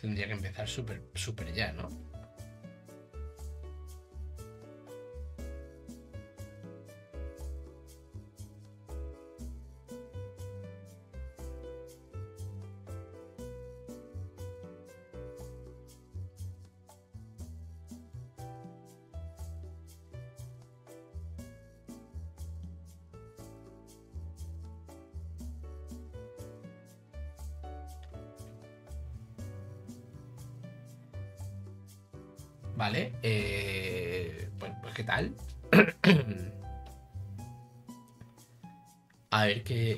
tendría que empezar súper, súper ya, ¿no?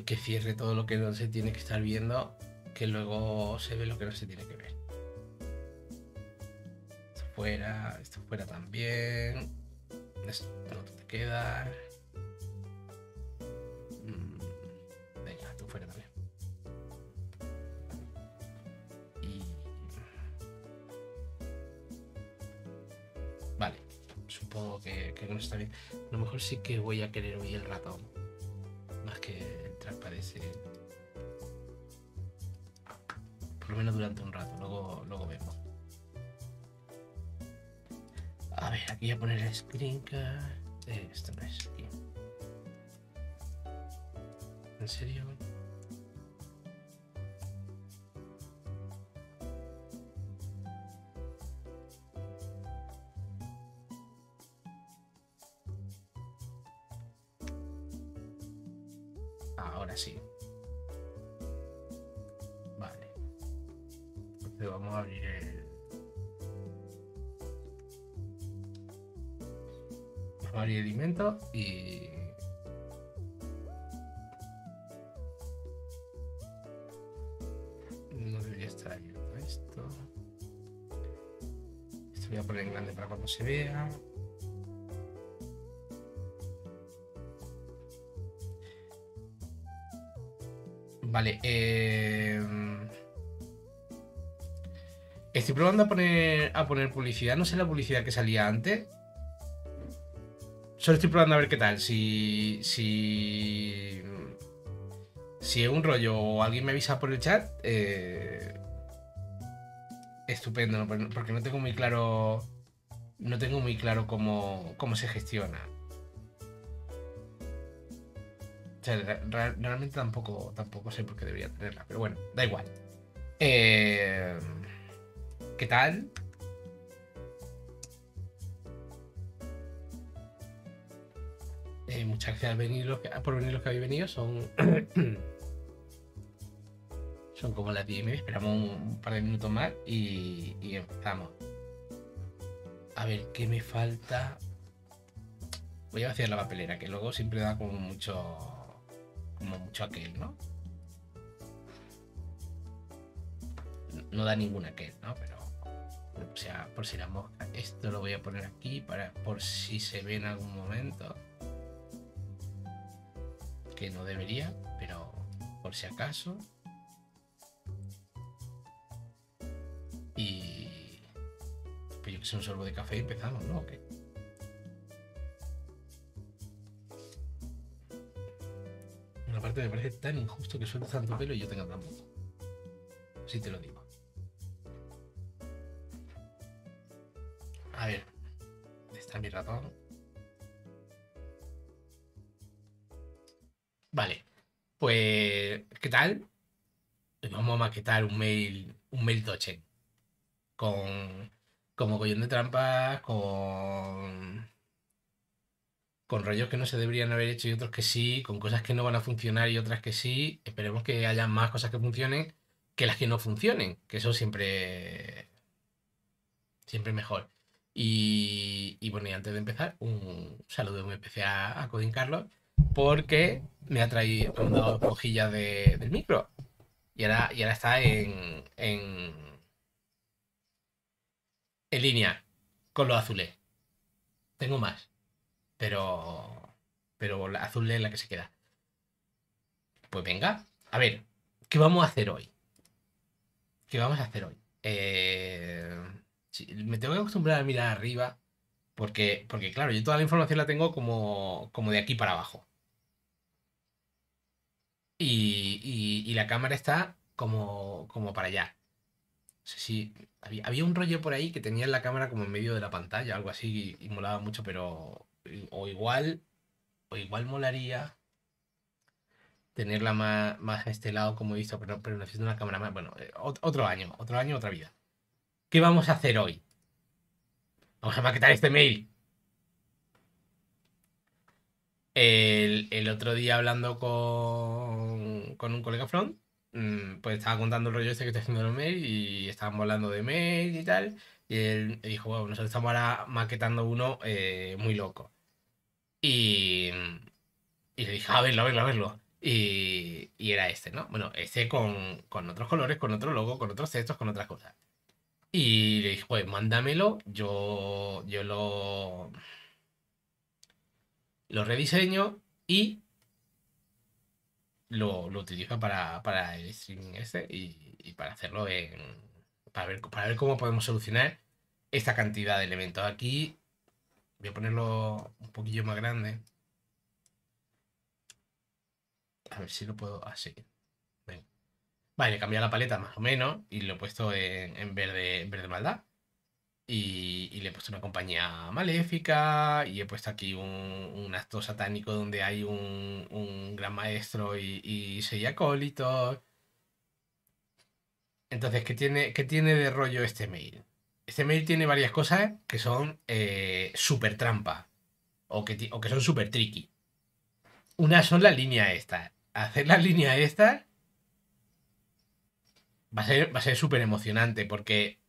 que, cierre todo lo que no se tiene que estar viendo, que luego se ve lo que no se tiene que ver. Esto fuera, esto fuera también. Esto no te queda. Mm, venga, tú fuera también. Vale, supongo que, no está bien. A lo mejor sí que voy a querer huir el ratón. trinca. Ah, esto no es aquí. ¿En serio? Ahora sí. Vale. Entonces vamos a abrir y Alimento y. No debería estar esto. Esto voy a poner grande para cuando se vea. Vale, eh, Estoy probando a poner, a poner publicidad. No sé la publicidad que salía antes. Solo estoy probando a ver qué tal. Si. Si. Si es un rollo o alguien me avisa por el chat. Eh, estupendo, porque no tengo muy claro. No tengo muy claro cómo, se gestiona. realmente tampoco, tampoco sé por qué debería tenerla, pero bueno, da igual. Eh, ¿Qué tal? Eh, muchas gracias por venir los que habéis venido. Son, son como las 10 Esperamos un, par de minutos más y, y, empezamos. A ver, ¿qué me falta? Voy a vaciar la papelera, que luego siempre da como mucho. como mucho aquel, ¿no? No da ningún aquel, ¿no? Pero. O sea, por si la mosca. Esto lo voy a poner aquí para por si se ve en algún momento que no debería, pero por si acaso. Y. Pues yo que sé, un sorbo de café y empezamos, ¿no? qué? Una parte me parece tan injusto que suelte tanto pelo y yo tenga tan poco. Así te lo digo. A ver, está mi ratón. Vale, pues, ¿qué tal? Pues vamos a maquetar un mail, un mail Con, como collón de trampas, con, con rollos que no se deberían haber hecho y otros que sí, con cosas que no van a funcionar y otras que sí. Esperemos que haya más cosas que funcionen que las que no funcionen, que eso siempre, siempre mejor. Y, bueno, y antes de empezar, un saludo de especial a, a Carlos porque me ha traído una hojilla de, del micro. Y ahora, y ahora está en, en, línea con los azules. Tengo más. Pero. Pero la azul es la que se queda. Pues venga. A ver, ¿qué vamos a hacer hoy? ¿Qué vamos a hacer hoy? Eh, me tengo que acostumbrar a mirar arriba. Porque, porque claro, yo toda la información la tengo como, como de aquí para abajo y, la cámara está como, como para allá. No sé si había, un rollo por ahí que tenía la cámara como en medio de la pantalla, algo así, y, molaba mucho, pero o igual, o igual molaría tenerla más, a este lado, como he visto, pero, pero necesito una cámara más. Bueno, eh, otro año, otro año, otra vida. ¿Qué vamos a hacer hoy? Vamos a maquetar este mail. el otro día hablando con, con un colega front, mm, pues estaba contando el rollo ese que está haciendo el mail y estábamos hablando de mail y tal. Y él dijo, bueno, nosotros estamos ahora maquetando uno eh, muy loco. Y, y le dije, a verlo, a verlo, a verlo. Y, era este, ¿no? Bueno, este con, otros colores, con otro logo, con otros textos, con otras cosas. Y le dije, pues mándamelo, yo, yo lo, lo rediseño y lo, lo utilizo para, el streaming este y, para hacerlo en, para, ver, para ver cómo podemos solucionar esta cantidad de elementos. Aquí voy a ponerlo un poquillo más grande. A ver si lo puedo así. Ah, vale, he cambiado la paleta más o menos y lo he puesto en, en verde, en verde maldad. Y, le he puesto una compañía maléfica y he puesto aquí un, acto satánico donde hay un, gran maestro y, y seis acólitos. Entonces, ¿qué tiene, ¿qué tiene de rollo este mail? Este mail tiene varias cosas que son eh, súper trampa o que, son súper tricky. Una son las líneas estas. Hacer la línea esta a ser, va a ser súper emocionante porque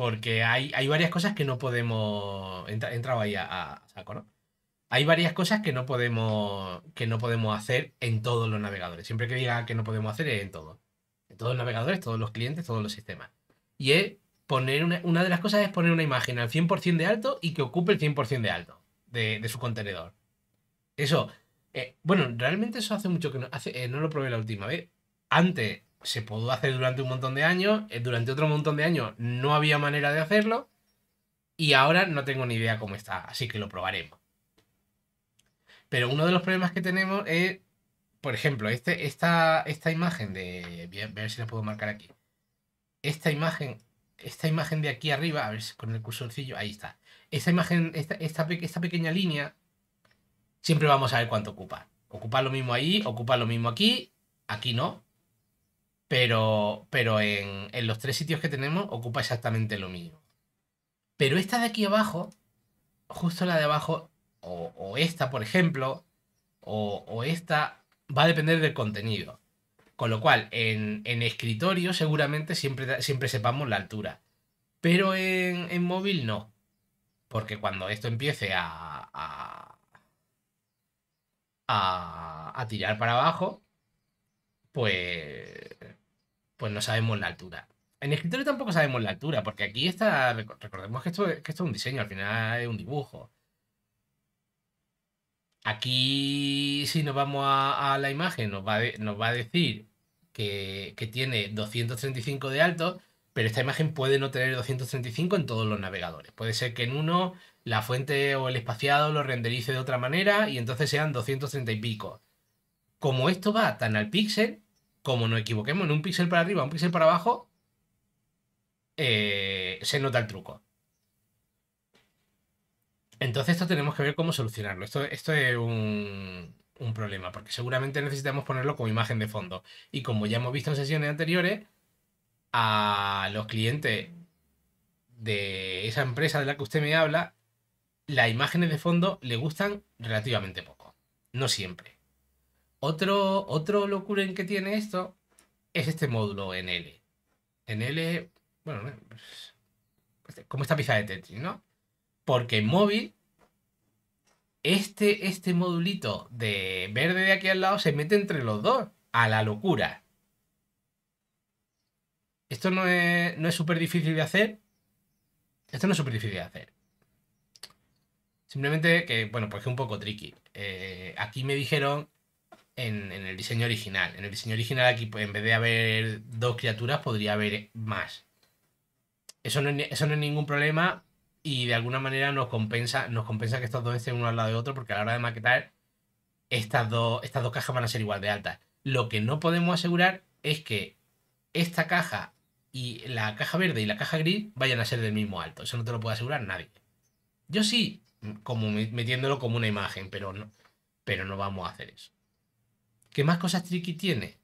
porque hay, hay varias cosas que no podemos. he ahí a, saco, ¿no? Hay varias cosas que no podemos. que no podemos hacer en todos los navegadores. Siempre que diga que no podemos hacer es en todos. En todos los navegadores, todos los clientes, todos los sistemas. Y es poner una, una de las cosas es poner una imagen al 100% de alto y que ocupe el 100% de alto de, su contenedor. Eso, eh, bueno, realmente eso hace mucho que no, hace, eh, no lo probé la última vez. Antes se pudo hacer durante un montón de años, eh, durante otro montón de años no había manera de hacerlo y ahora no tengo ni idea cómo está, así que lo probaremos. Pero uno de los problemas que tenemos es, por ejemplo, este, esta, esta imagen de... a ver si la puedo marcar aquí. Esta imagen, esta imagen de aquí arriba, a ver si con el cursorcillo, ahí está. Esta imagen, esta, esta, esta pequeña línea, siempre vamos a ver cuánto ocupa. Ocupa lo mismo ahí, ocupa lo mismo aquí, aquí no, pero, pero en, los tres sitios que tenemos ocupa exactamente lo mismo. Pero esta de aquí abajo, justo la de abajo, o, o esta, por ejemplo, o, esta, va a depender del contenido. Con lo cual, en, escritorio seguramente siempre, siempre sepamos la altura. Pero en, móvil no. Porque cuando esto empiece a, a, a, a tirar para abajo, pues pues no sabemos la altura. En escritorio tampoco sabemos la altura, porque aquí está. Recordemos que esto, esto es un diseño, al final es un dibujo. Aquí, si nos vamos a, la imagen, nos va, nos va a decir que, que, tiene 235 de alto, pero esta imagen puede no tener 235 en todos los navegadores. Puede ser que en uno la fuente o el espaciado lo renderice de otra manera y entonces sean 230 y pico. Como esto va tan al píxel, como no equivoquemos en un píxel para arriba, un píxel para abajo, eh, se nota el truco. Entonces esto tenemos que ver cómo solucionarlo. Esto, esto es un problema, porque seguramente necesitamos ponerlo como imagen de fondo. Y como ya hemos visto en sesiones anteriores, a los clientes de esa empresa de la que usted me habla, las imágenes de fondo le gustan relativamente poco. No siempre. Otro, otro locura en que tiene esto es este módulo en L. En L, bueno, pues, pues, como esta pieza de Tetris, ¿no? Porque en móvil, este, este modulito de verde de aquí al lado se mete entre los dos, a la locura. Esto no es, súper difícil de hacer. Esto no es súper difícil de hacer. Simplemente que, bueno, pues es un poco tricky. Eh, aquí me dijeron en, el diseño original. En el diseño original aquí, pues, en vez de haber dos criaturas, podría haber más. Eso no, es, no es ningún problema y de alguna manera nos compensa, nos compensa que estos dos estén uno al lado de otro porque a la hora de maquetar estas dos, estas dos cajas van a ser igual de altas. Lo que no podemos asegurar es que esta caja y la caja verde y la caja gris vayan a ser del mismo alto. Eso no te lo puede asegurar nadie. Yo sí, como metiéndolo como una imagen, pero no, pero no vamos a hacer eso. ¿Qué más cosas tricky tiene?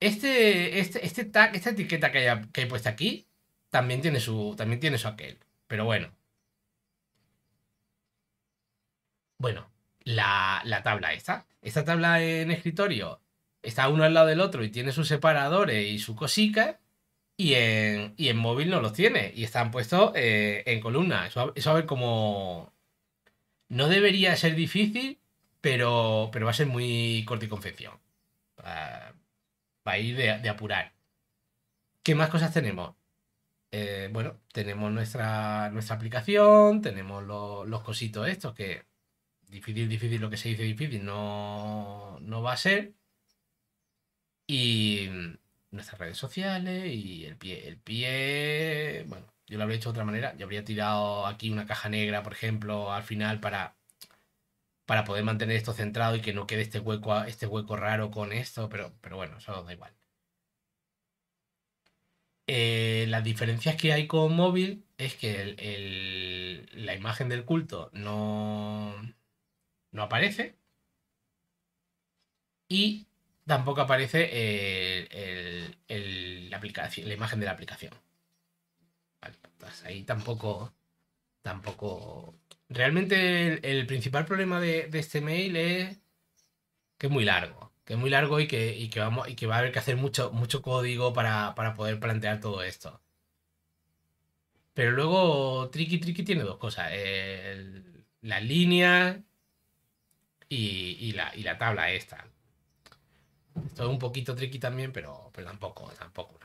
Este, este, este tag, esta etiqueta que, que he puesto aquí, también tiene su, también tiene su aquel. Pero bueno. Bueno, la, tabla esta. Esta tabla en escritorio está uno al lado del otro y tiene sus separadores y su cosica. Y en, y en móvil no los tiene. Y están puestos eh, en columna. Eso, eso a ver cómo. No debería ser difícil, pero, va a ser muy corto y confección. Va, a ir de, apurar. ¿Qué más cosas tenemos? Eh, bueno, tenemos nuestra, nuestra aplicación, tenemos los cositos estos que difícil, difícil, lo que se dice difícil no, va a ser. Y nuestras redes sociales y el pie, el pie, bueno, yo lo habría hecho de otra manera. Yo habría tirado aquí una caja negra, por ejemplo, al final para para poder mantener esto centrado y que no quede este hueco, este hueco raro con esto, pero, pero bueno, eso da igual. Eh, las diferencias que hay con móvil es que la imagen del culto no, no aparece y tampoco aparece la, imagen de la aplicación. Pues ahí tampoco, tampoco Realmente el, principal problema de, este mail es que es muy largo, que es muy largo y que, vamos, y que va a haber que hacer mucho, mucho código para, poder plantear todo esto. Pero luego Tricky Tricky tiene dos cosas, La línea y, la, tabla esta. Esto es un poquito tricky también, pero, pero tampoco, tampoco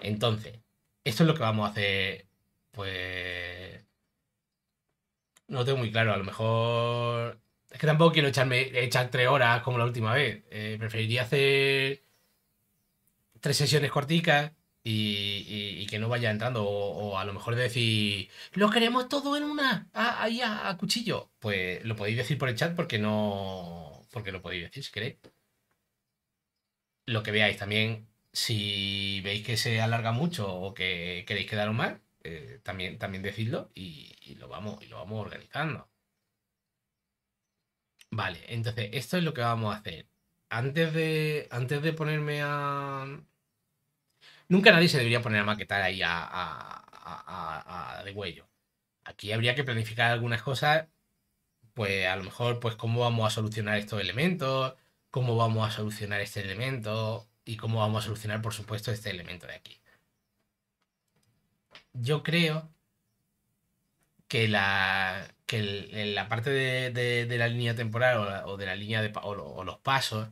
Entonces, esto es lo que vamos a hacer, pues, no lo tengo muy claro. A lo mejor. Es que tampoco quiero echarme echar tres horas como la última vez. Eh, preferiría hacer tres sesiones corticas y, que no vaya entrando. O, a lo mejor decir, lo queremos todo en una, ahí a, cuchillo. Pues lo podéis decir por el chat porque no. Porque lo podéis decir si queréis. Lo que veáis también, si veis que se alarga mucho o que queréis quedaros mal eh, también, también decirlo y, lo vamos, y lo vamos organizando. Vale, entonces esto es lo que vamos a hacer. Antes de, antes de ponerme a... Nunca nadie se debería poner a maquetar ahí a, de huello. Aquí habría que planificar algunas cosas, pues a lo mejor, pues cómo vamos a solucionar estos elementos, cómo vamos a solucionar este elemento y cómo vamos a solucionar, por supuesto, este elemento de aquí yo creo que la, que la parte de, la línea temporal o, de la línea de o, los pasos,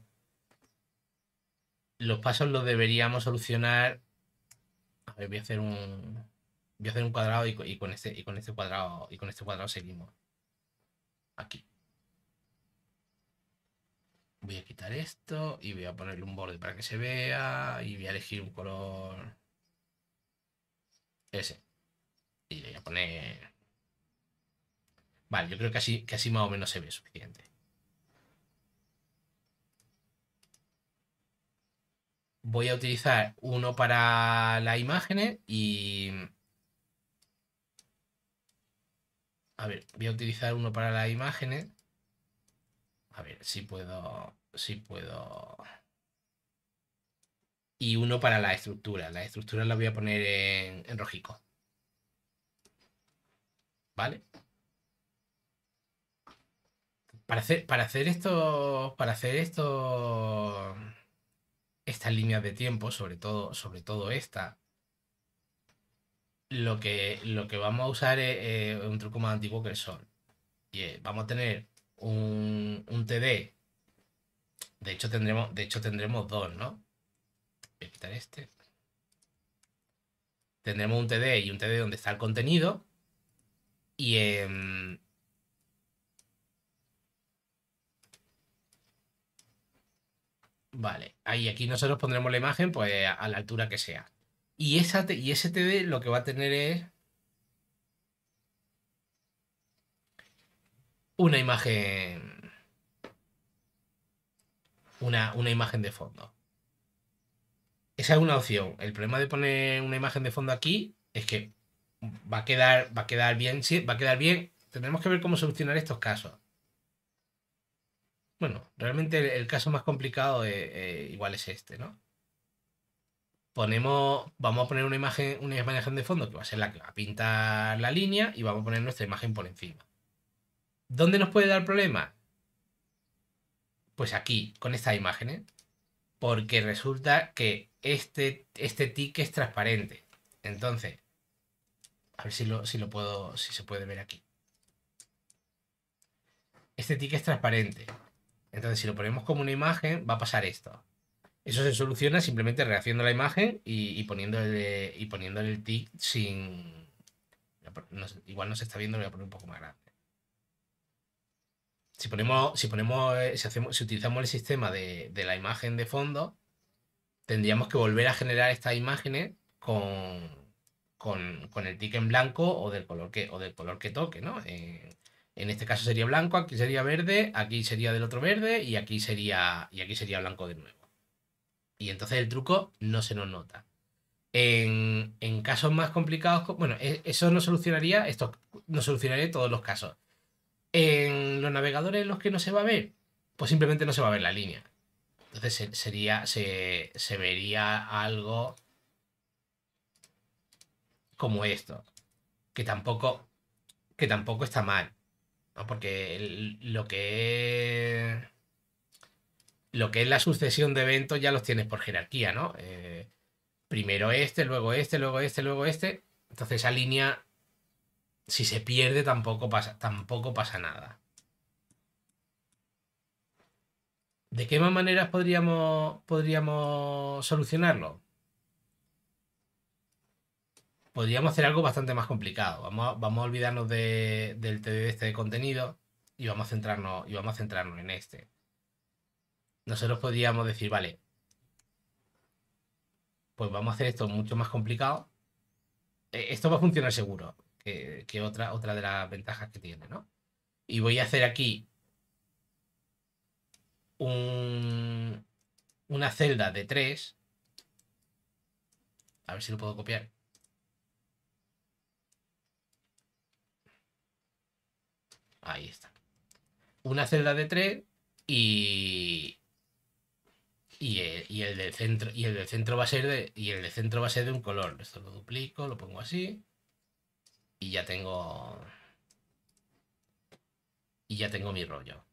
los pasos los deberíamos solucionar. A ver, voy a hacer un, voy a hacer un cuadrado y, con este, y con este cuadrado y con este cuadrado seguimos aquí. Voy a quitar esto y voy a ponerle un borde para que se vea y voy a elegir un color ese. Y le voy a poner... Vale, yo creo que así, que así más o menos se ve suficiente. Voy a utilizar uno para las imágenes y... A ver, voy a utilizar uno para las imágenes. A ver, si puedo... Si puedo y uno para la estructura. La estructura la voy a poner en, rojico. ¿Vale? Para hacer, para hacer esto, para hacer esto, estas líneas de tiempo, sobre todo, sobre todo esta, lo que, lo que vamos a usar es, un truco más antiguo que el sol. Y vamos a tener un, un TD. De hecho, tendremos, de hecho, tendremos dos, ¿no? Voy a quitar este. Tendremos un TD y un TD donde está el contenido. Y em, Vale, ahí aquí nosotros pondremos la imagen pues a la altura que sea. Y, esa, y ese TD lo que va a tener es una imagen una, una imagen de fondo. Esa es una opción. El problema de poner una imagen de fondo aquí es que va a quedar, va a quedar bien, sí, va a quedar bien. Tendremos que ver cómo solucionar estos casos. Bueno, realmente el, caso más complicado eh, eh, igual es este, ¿no? Ponemos, vamos a poner una imagen, una imagen de fondo que va a ser la que va a pintar la línea y vamos a poner nuestra imagen por encima. ¿Dónde nos puede dar problema? Pues aquí, con estas imágenes porque resulta que este, este tick es transparente. Entonces, a ver si si lo puedo, si se puede ver aquí. Este tick es transparente. Entonces, si lo ponemos como una imagen, va a pasar esto. Eso se soluciona simplemente rehaciendo la imagen y, y poniéndole, y el tick sin... igual no se está viendo, lo voy a poner un poco más grande si ponemos, si ponemos, eh, si hacemos, si utilizamos el sistema de, la imagen de fondo, tendríamos que volver a generar estas imágenes con, el tick en blanco o del color que, o del color que toque, ¿no? en este caso sería blanco, aquí sería verde, aquí sería del otro verde y aquí sería, y aquí sería blanco de nuevo. Y entonces el truco no se nos nota. En, en casos más complicados, bueno, e-, eso no solucionaría, esto no solucionaría todos los casos en los navegadores en los que no se va a ver, pues simplemente no se va a ver la línea. Entonces sería, se, vería algo como esto, que tampoco, que tampoco está mal, porque lo que es, lo que es la sucesión de eventos ya los tienes por jerarquía, ¿no? Eh, primero este, luego este, luego este, luego este. Entonces esa línea si se pierde tampoco pasa, tampoco pasa nada. ¿De qué más maneras podríamos, podríamos solucionarlo? Podríamos hacer algo bastante más complicado. Vamos a, olvidarnos de, del de este contenido y vamos, a centrarnos, y vamos a centrarnos en este. Nosotros podríamos decir, vale, pues vamos a hacer esto mucho más complicado. E, esto va a funcionar seguro que, otra, otra de las ventajas que tiene, ¿no? Y voy a hacer aquí una celda de tres. A ver si lo puedo copiar. Ahí está. Una celda de 3 y, eh, y el, del centro y el del centro va a ser de y el del centro va a ser de un color esto lo duplico lo pongo así y ya tengo... Y ya tengo mi rollo.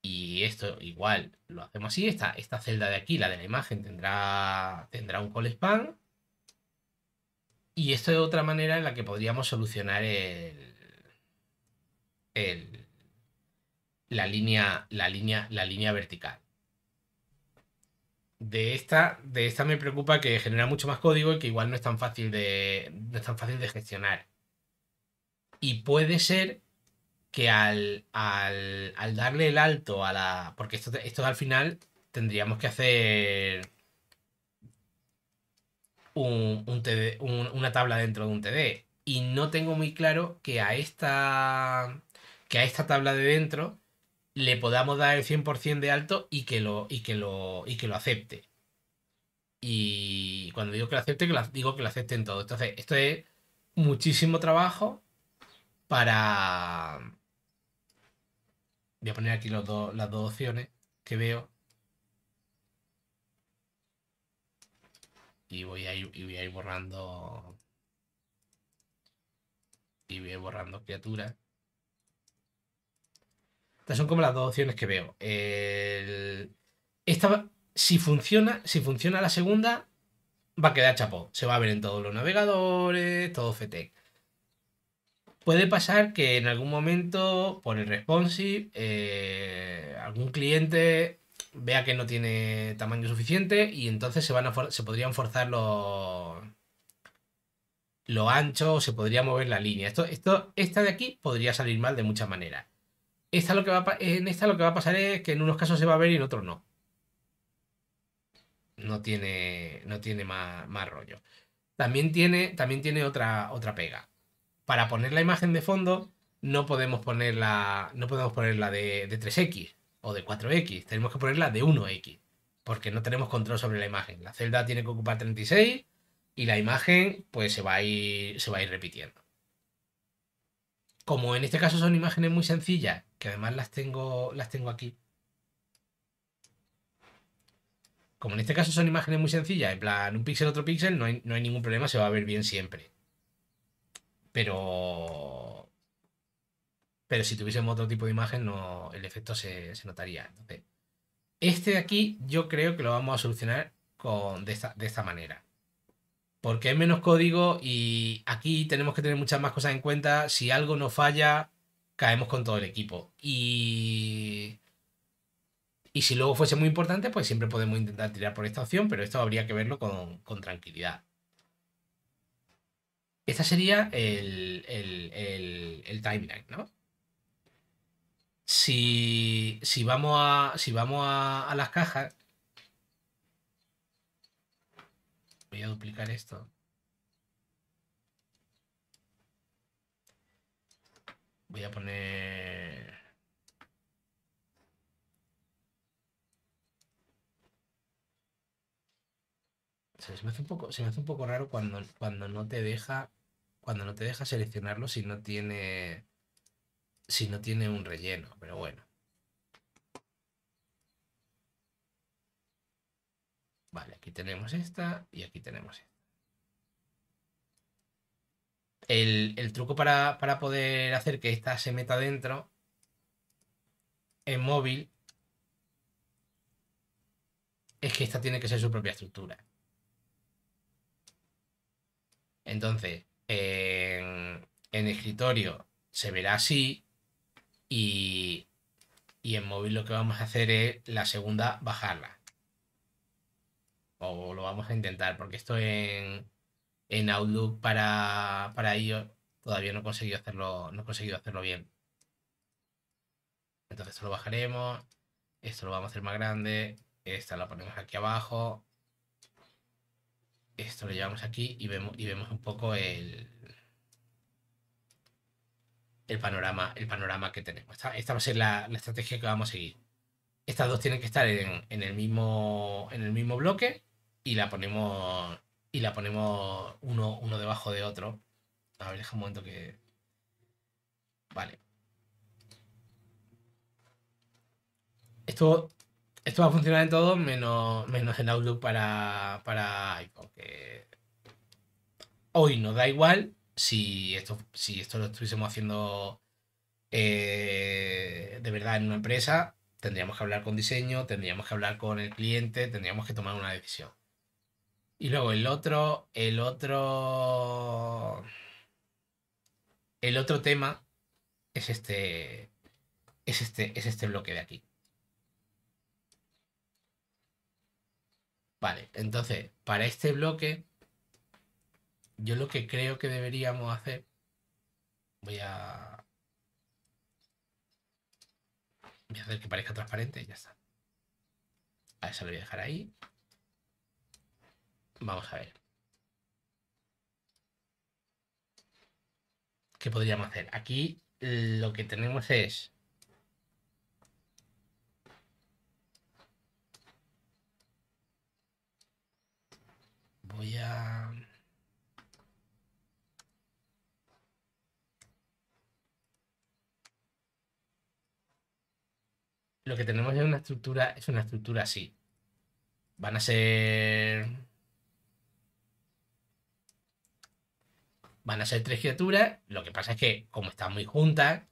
Y esto igual lo hacemos así. Esta, esta celda de aquí, la de la imagen, tendrá, tendrá un call span. Y esto es otra manera en la que podríamos solucionar el, la, línea, la, línea, la línea vertical de esta, de esta me preocupa que genera mucho más código y que igual no es tan fácil de, es tan fácil de gestionar. Y puede ser que al, darle el alto a la... Porque esto, al final tendríamos que hacer un, una tabla dentro de un TD. Y no tengo muy claro que a esta, que a esta tabla de dentro le podamos dar el 100% de alto y que, lo, y, que lo, que lo acepte. Y cuando digo que lo acepte, que digo que lo acepten todo. Entonces, esto es muchísimo trabajo para... Voy a poner aquí los las dos opciones que veo. Y voy a y voy a ir borrando... Y voy a ir borrando criaturas. Estas son como las dos opciones que veo. Esta, si funciona, si funciona la segunda, va a quedar chapó. Se va a ver en todos los navegadores, todo FTEC. Puede pasar que en algún momento, por el responsive, eh, algún cliente vea que no tiene tamaño suficiente y entonces se, van a se podrían forzar los lo ancho, se podría mover la línea. Esto, esto, esta de aquí podría salir mal de muchas maneras en esta lo que va a pasar es que en unos casos se va a ver y en otros no. No tiene, no tiene más, más rollo. También tiene, también tiene otra, otra pega. Para poner la imagen de fondo, no podemos ponerla, no podemos de, de 3X o de 4X. Tenemos que ponerla de 1X. Porque no tenemos control sobre la imagen. La celda tiene que ocupar 36 y la imagen pues se va a ir, se va a ir repitiendo como en este caso son imágenes muy sencillas, que además las tengo, las tengo aquí. Como en este caso son imágenes muy sencillas, en plan un píxel, otro píxel, no hay, ningún problema, se va a ver bien siempre. Pero... Pero si tuviésemos otro tipo de imagen, no, el efecto se, notaría. este de aquí yo creo que lo vamos a solucionar con, de esta manera porque hay menos código y aquí tenemos que tener muchas más cosas en cuenta. Si algo no falla, caemos con todo el equipo. Y... Y si luego fuese muy importante, pues siempre podemos intentar tirar por esta opción, pero esto habría que verlo con, tranquilidad. Este sería el, timeline, ¿no? Si, vamos, a, si vamos a, a las cajas, Voy a duplicar esto. Voy a poner... se, me hace un poco, se hace un poco raro cuando, cuando no te deja cuando no te deja seleccionarlo si no tiene si no tiene un relleno, pero bueno. Vale, aquí tenemos esta y aquí tenemos esta. El, truco para, poder hacer que esta se meta dentro en móvil es que esta tiene que ser su propia estructura. Entonces, en, en escritorio se verá así y en móvil lo que vamos a hacer es la segunda bajarla o lo vamos a intentar, porque esto en, Outlook para, para ello todavía no he conseguido hacerlo, no he conseguido hacerlo bien. Entonces esto lo bajaremos, esto lo vamos a hacer más grande, esta la ponemos aquí abajo, esto lo llevamos aquí y vemos, y vemos un poco el, el, panorama, el panorama que tenemos. Esta, va a ser la, estrategia que vamos a seguir. Estas dos tienen que estar en, el, mismo, en el mismo bloque y la ponemos y la ponemos uno, debajo de otro. A ver, deja un momento que... Vale. Esto, esto va a funcionar en todo menos, menos en Outlook para, para hoy nos da igual si esto, si esto lo estuviésemos haciendo eh, de verdad en una empresa, tendríamos que hablar con diseño, tendríamos que hablar con el cliente, tendríamos que tomar una decisión. Y luego el otro, el otro, el otro tema es este, es este, es este bloque de aquí. Vale, entonces, para este bloque, yo lo que creo que deberíamos hacer, voy a, voy a hacer que parezca transparente ya está. A eso lo voy a dejar ahí. Vamos a ver. ¿Qué podríamos hacer? Aquí lo que tenemos es... Voy a... Lo que tenemos es una estructura, es una estructura así. Van a ser Van a ser tres criaturas. Lo que pasa es que, como están muy juntas,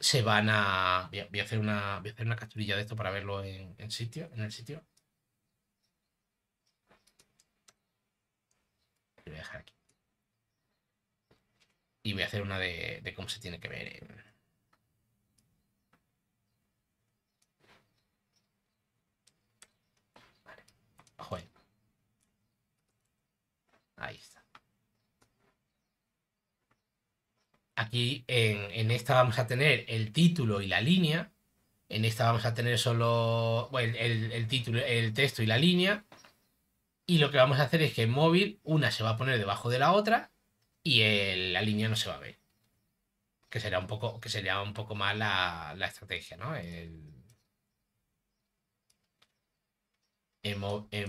se van a. Voy a, hacer, una, voy a hacer una capturilla de esto para verlo en, sitio, en el sitio. Y voy a dejar aquí. Y voy a hacer una de, cómo se tiene que ver. Vale. Joder. Ahí está. Aquí en, esta vamos a tener el título y la línea. En esta vamos a tener solo el, título, el texto y la línea. Y lo que vamos a hacer es que en móvil una se va a poner debajo de la otra y la línea no se va a ver. Que será un poco, que sería un poco más la, estrategia, ¿no? en,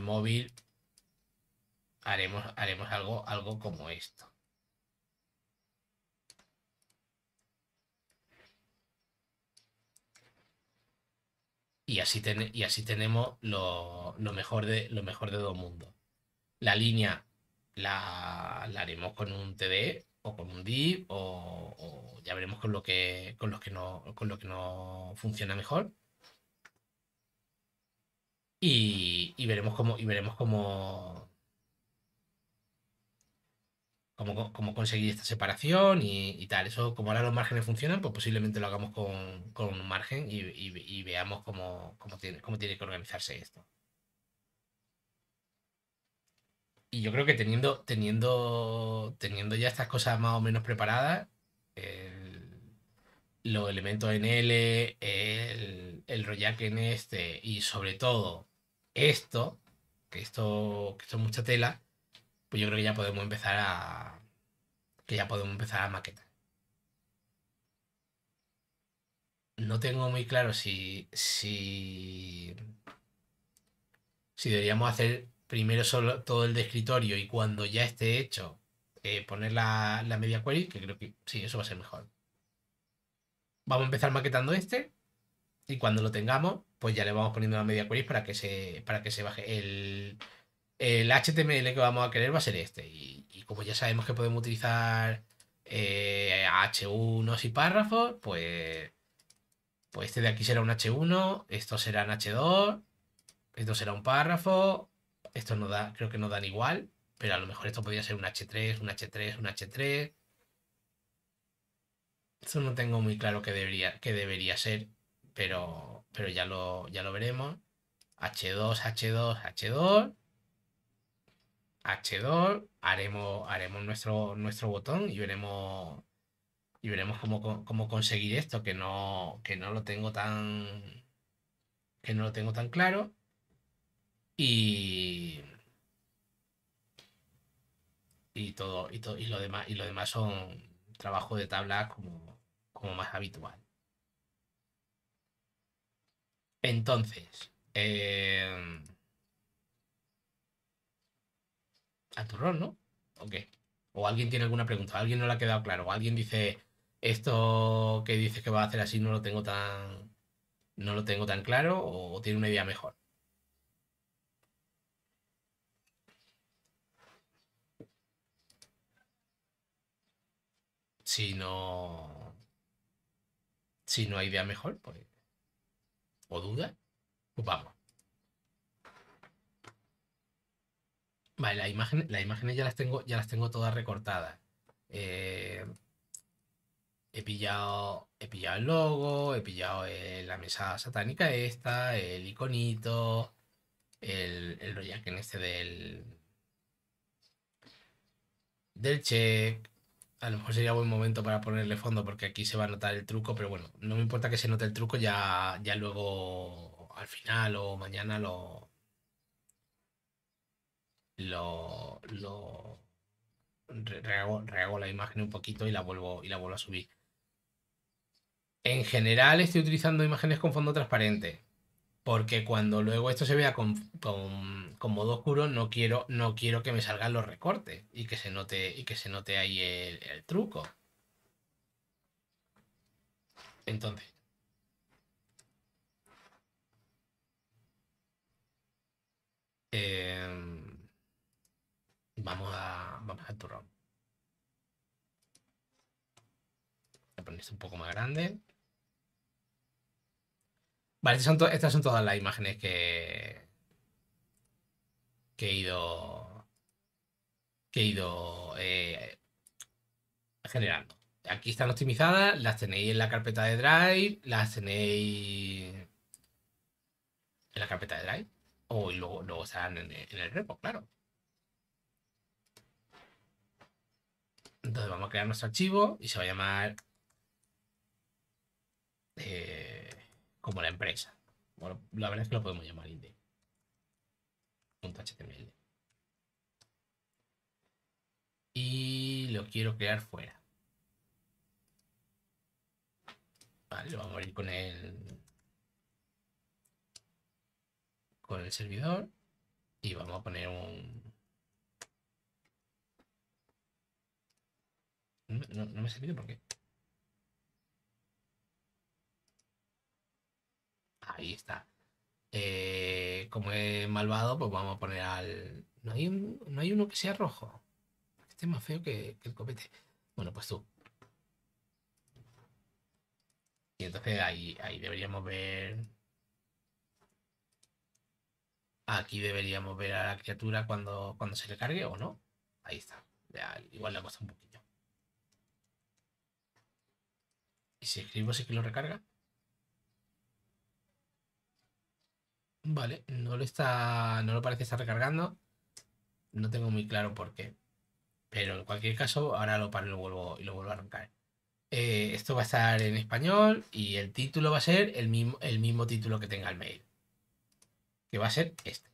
móvil haremos, haremos algo, algo como esto. Y así, y así tenemos lo, mejor de, lo mejor de dos mundos. La línea la, haremos con un TDE o con un div o, ya veremos con lo que con los que no con lo que no funciona mejor y, y veremos cómo y veremos cómo cómo, conseguir esta separación y, tal. Eso, como ahora los márgenes funcionan, pues posiblemente lo hagamos con, un margen y, veamos cómo, tiene, cómo tiene que organizarse esto. Y yo creo que teniendo, teniendo, teniendo ya estas cosas más o menos preparadas, el, los elementos en L, el, el en este y sobre todo esto, que esto, que esto es mucha tela, pues yo creo que ya podemos empezar a. que ya podemos empezar a maquetar. No tengo muy claro si. si. si deberíamos hacer primero solo todo el de escritorio y cuando ya esté hecho eh, poner la, la, media query, que creo que sí, eso va a ser mejor. Vamos a empezar maquetando este y cuando lo tengamos, pues ya le vamos poniendo la media query para que se, para que se baje el, el HTML que vamos a querer va a ser este. Y, como ya sabemos que podemos utilizar H1 eh, y párrafos, pues, pues este de aquí será un H1, estos serán H2, esto será un párrafo, esto no da, creo que no dan igual, pero a lo mejor esto podría ser un H3, un H3, un H3. Esto no tengo muy claro qué debería, debería ser, pero, pero ya, lo, ya lo veremos. H2, H2, H2. H2, haremos, haremos nuestro, nuestro botón y veremos, y veremos cómo, conseguir esto, que no, que no lo tengo tan que no lo tengo tan claro. Y, y todo, y todo, y lo demás, y lo demás son trabajo de tabla como, como más habitual. Entonces, eh, tu rol, ¿no? ¿O O alguien tiene alguna pregunta, alguien no le ha quedado claro, o alguien dice, esto que dices que va a hacer así no lo tengo tan, no lo tengo tan claro, o tiene una idea mejor. Si no, si no hay idea mejor, pues, o duda, pues vamos. Vale, la imagen, las imágenes ya las tengo, ya las tengo todas recortadas. Eh, he pillado. He pillado el logo, he pillado eh, la mesa satánica esta, el iconito, el, el en este del. Del check. A lo mejor sería buen momento para ponerle fondo porque aquí se va a notar el truco, pero bueno, no me importa que se note el truco, ya, ya luego al final o mañana lo, lo, lo rehago, la imagen un poquito y la vuelvo, y la vuelvo a subir. En general estoy utilizando imágenes con fondo transparente, porque cuando luego esto se vea con, modo oscuro no quiero, no quiero que me salgan los recortes y que se note, y que se note ahí el, el truco. Entonces, Eh, Vamos a, vamos turrón. Voy a esto un poco más grande. Vale, estas son, todas las imágenes que, he ido, que he ido eh, generando. Aquí están optimizadas, las tenéis en la carpeta de Drive, las tenéis en la carpeta de Drive, o luego, luego estarán en el repo, claro. Entonces vamos a crear nuestro archivo y se va a llamar eh, como la empresa. Bueno, la verdad es que lo podemos llamar index.html Y lo quiero crear fuera. Vale, lo vamos a abrir con el con el servidor y vamos a poner un No, me ha servido porque... Ahí está. Eh, como es malvado, pues vamos a poner al... ¿No hay, no hay uno que sea rojo. Este es más feo que, el copete. Bueno, pues tú. Y entonces ahí, ahí deberíamos ver... Aquí deberíamos ver a la criatura cuando, cuando se le cargue o no. Ahí está. igual le ha un poquito. Y si escribo sí que lo recarga. Vale, no lo está. No lo parece estar recargando. No tengo muy claro por qué. Pero en cualquier caso, ahora lo vuelvo, y lo vuelvo a arrancar. Eh, esto va a estar en español y el título va a ser el mismo, el mismo título que tenga el mail. Que va a ser este.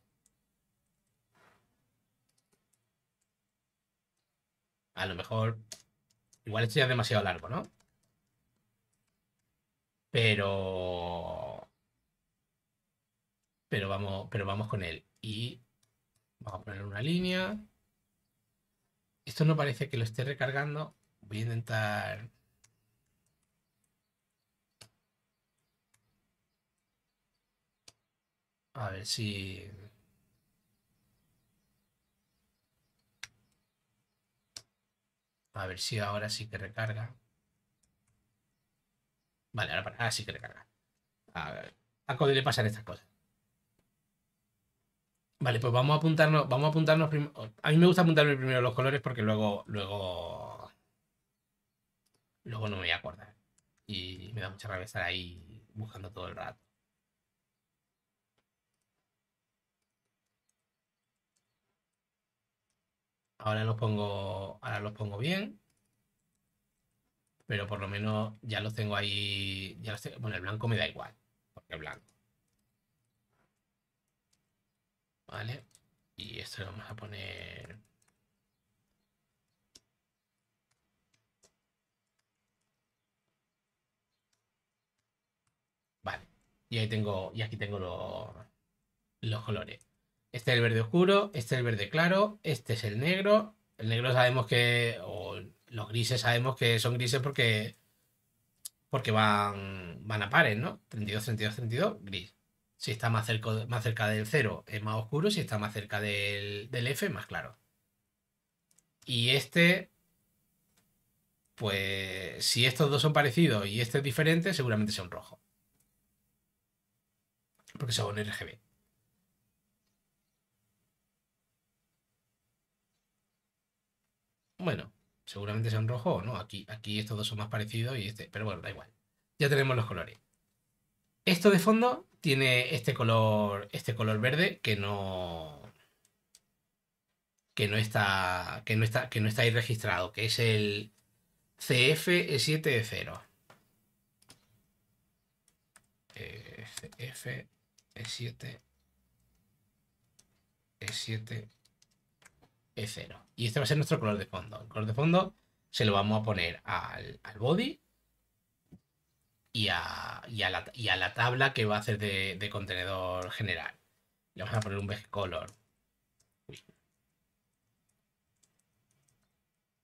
A lo mejor. Igual esto ya es demasiado largo, ¿no? Pero. Pero vamos, pero vamos con él. Y vamos a poner una línea. Esto no parece que lo esté recargando. Voy a intentar. A ver si. A ver si ahora sí que recarga. Vale, ahora, sí que le carga. A, ver, a le pasan estas cosas. Vale, pues vamos a apuntarnos. Vamos a apuntarnos A mí me gusta apuntarme primero los colores porque luego. Luego. Luego no me voy a acordar. Y me da mucha rabia estar ahí buscando todo el rato. Ahora los pongo. Ahora los pongo bien pero por lo menos ya lo tengo ahí. Ya bueno, el blanco me da igual, porque blanco. ¿Vale? Y esto lo vamos a poner... Vale. Y ahí tengo, y aquí tengo los, colores. Este es el verde oscuro, este es el verde claro, este es el negro. El negro sabemos que los grises sabemos que son grises porque, porque van, van a pares, ¿no? 32, 32, 32, gris. Si está más cerca, más cerca del 0 es más oscuro, si está más cerca del, del F más claro. Y este, pues si estos dos son parecidos y este es diferente, seguramente sea un rojo. Porque son RGB. Bueno, seguramente sea un rojo o no. Aquí, aquí estos dos son más parecidos y este, pero bueno, da igual. Ya tenemos los colores. Esto de fondo tiene este color, este color verde que no, que no está, que no está, que no está ahí registrado, que es el CFE7E0. CFE7 E7 y este va a ser nuestro color de fondo. El color de fondo se lo vamos a poner al, body y a, la, tabla que va a hacer de, contenedor general. Le vamos a poner un beige color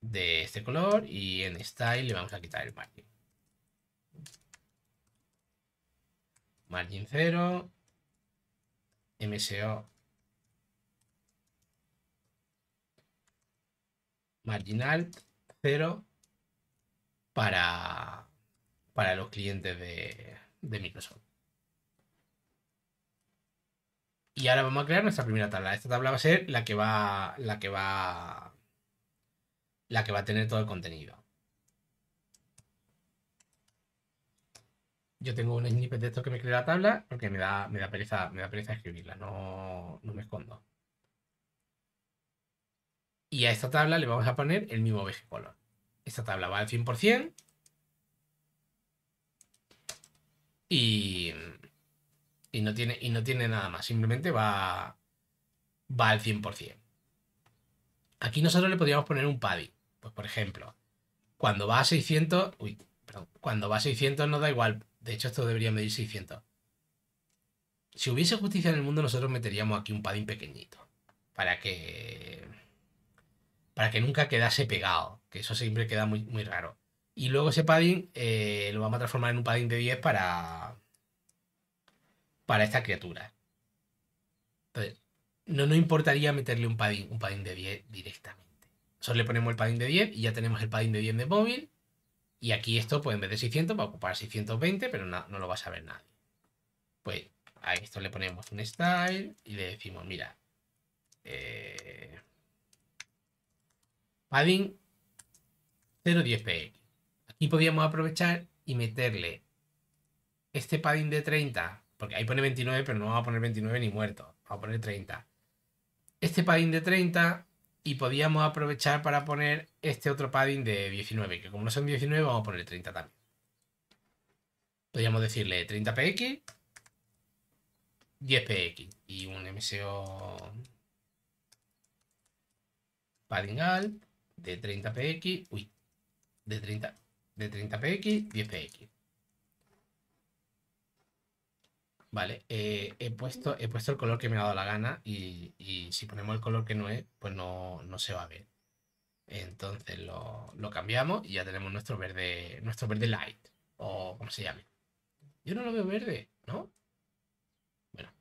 de este color y en style le vamos a quitar el margin. Margin 0, MSO marginal cero para, para los clientes de, Microsoft. Y ahora vamos a crear nuestra primera tabla. Esta tabla va a ser la que va. La que va. La que va a tener todo el contenido. Yo tengo un snippet de esto que me crea la tabla porque me da, me da pereza, me da pereza escribirla, no me escondo. Y a esta tabla le vamos a poner el mismo BG color. Esta tabla va al 100%. Y, y, no tiene, y no tiene nada más. Simplemente va, va al 100%. Aquí nosotros le podríamos poner un padding. Pues por ejemplo, cuando va a 600... Uy, perdón. Cuando va a 600 no da igual. De hecho, esto debería medir 600. Si hubiese justicia en el mundo, nosotros meteríamos aquí un padding pequeñito. Para que para que nunca quedase pegado, que eso siempre queda muy, muy raro. Y luego ese padding eh, lo vamos a transformar en un padding de 10 para, para esta criatura. Entonces, no nos importaría meterle un padding, un padding de 10 directamente. Solo le ponemos el padding de 10 y ya tenemos el padding de 10 de móvil. Y aquí esto, pues en vez de 600, va a ocupar 620, pero no, no lo va a saber nadie. Pues a esto le ponemos un style y le decimos, mira, eh, padding 0.10 px. Aquí podríamos aprovechar y meterle este padding de 30, porque ahí pone 29, pero no vamos a poner 29 ni muerto, vamos a poner 30. Este padding de 30 y podíamos aprovechar para poner este otro padding de 19, que como no son 19 vamos a poner 30 también. Podríamos decirle 30 px, 10 px y un MSO padding alt de 30px, uy, de 30, de 30px, 10px. Vale, eh, he, puesto, he puesto el color que me ha dado la gana y, y si ponemos el color que no es, pues no, no se va a ver. Entonces lo, lo, cambiamos y ya tenemos nuestro verde, nuestro verde light, o como se llame. Yo no lo veo verde, ¿no? Bueno.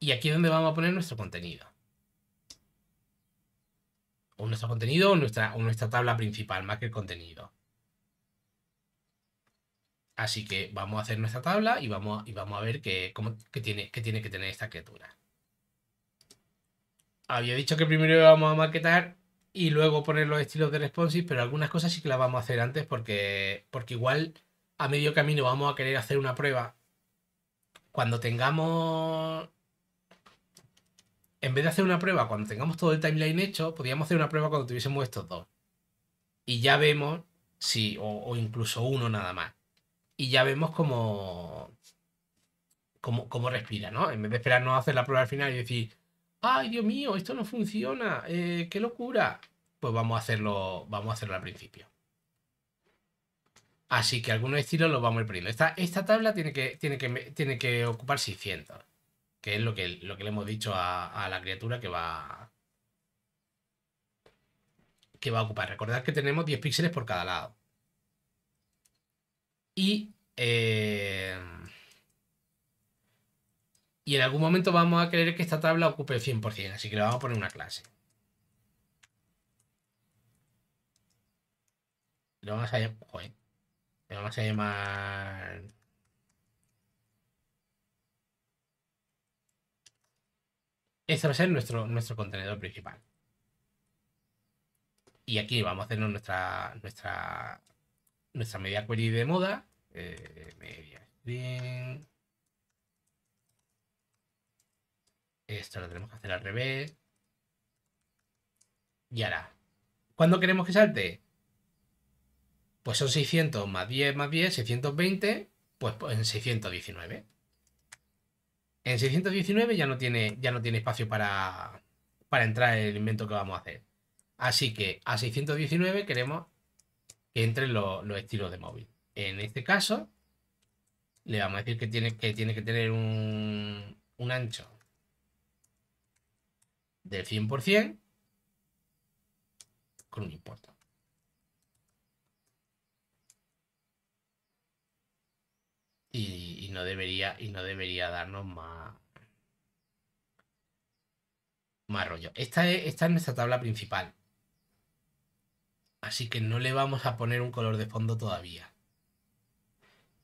Y aquí es donde vamos a poner nuestro contenido nuestro contenido o nuestra, nuestra tabla principal, más que el contenido. Así que vamos a hacer nuestra tabla y vamos, y vamos a ver qué, tiene, qué tiene que tener esta criatura. Había dicho que primero vamos a maquetar y luego poner los estilos de responsive, pero algunas cosas sí que las vamos a hacer antes porque, porque igual a medio camino vamos a querer hacer una prueba. Cuando tengamos en vez de hacer una prueba cuando tengamos todo el timeline hecho, podríamos hacer una prueba cuando tuviésemos estos dos. Y ya vemos si, o, incluso uno nada más. Y ya vemos cómo, cómo, respira, ¿no? En vez de esperarnos a hacer la prueba al final y decir, ¡ay, Dios mío, esto no funciona! Eh, ¡Qué locura! Pues vamos a hacerlo, vamos a hacerlo al principio. Así que algunos estilos los vamos a ir poniendo. Esta, tabla tiene que, tiene, que, tiene que ocupar 600 que es lo que, lo que le hemos dicho a, la criatura que va que va a ocupar. Recordad que tenemos 10 píxeles por cada lado. Y, eh, y en algún momento vamos a querer que esta tabla ocupe el 100%, así que le vamos a poner una clase. le vamos a llamar... Este va a ser nuestro, nuestro contenedor principal. Y aquí vamos a hacer nuestra, nuestra, nuestra media query de moda. Eh, media Esto lo tenemos que hacer al revés. Y ahora, ¿cuándo queremos que salte? Pues son 600 más 10 más 10, 620, pues en 619. En 619 ya no tiene, ya no tiene espacio para, entrar el invento que vamos a hacer. Así que a 619 queremos que entren los, estilos de móvil. En este caso, le vamos a decir que tiene que, tiene que tener un, un ancho del 100% con un importe. Y, no debería, y no debería darnos más, más rollo. Esta es, nuestra tabla principal. Así que no le vamos a poner un color de fondo todavía.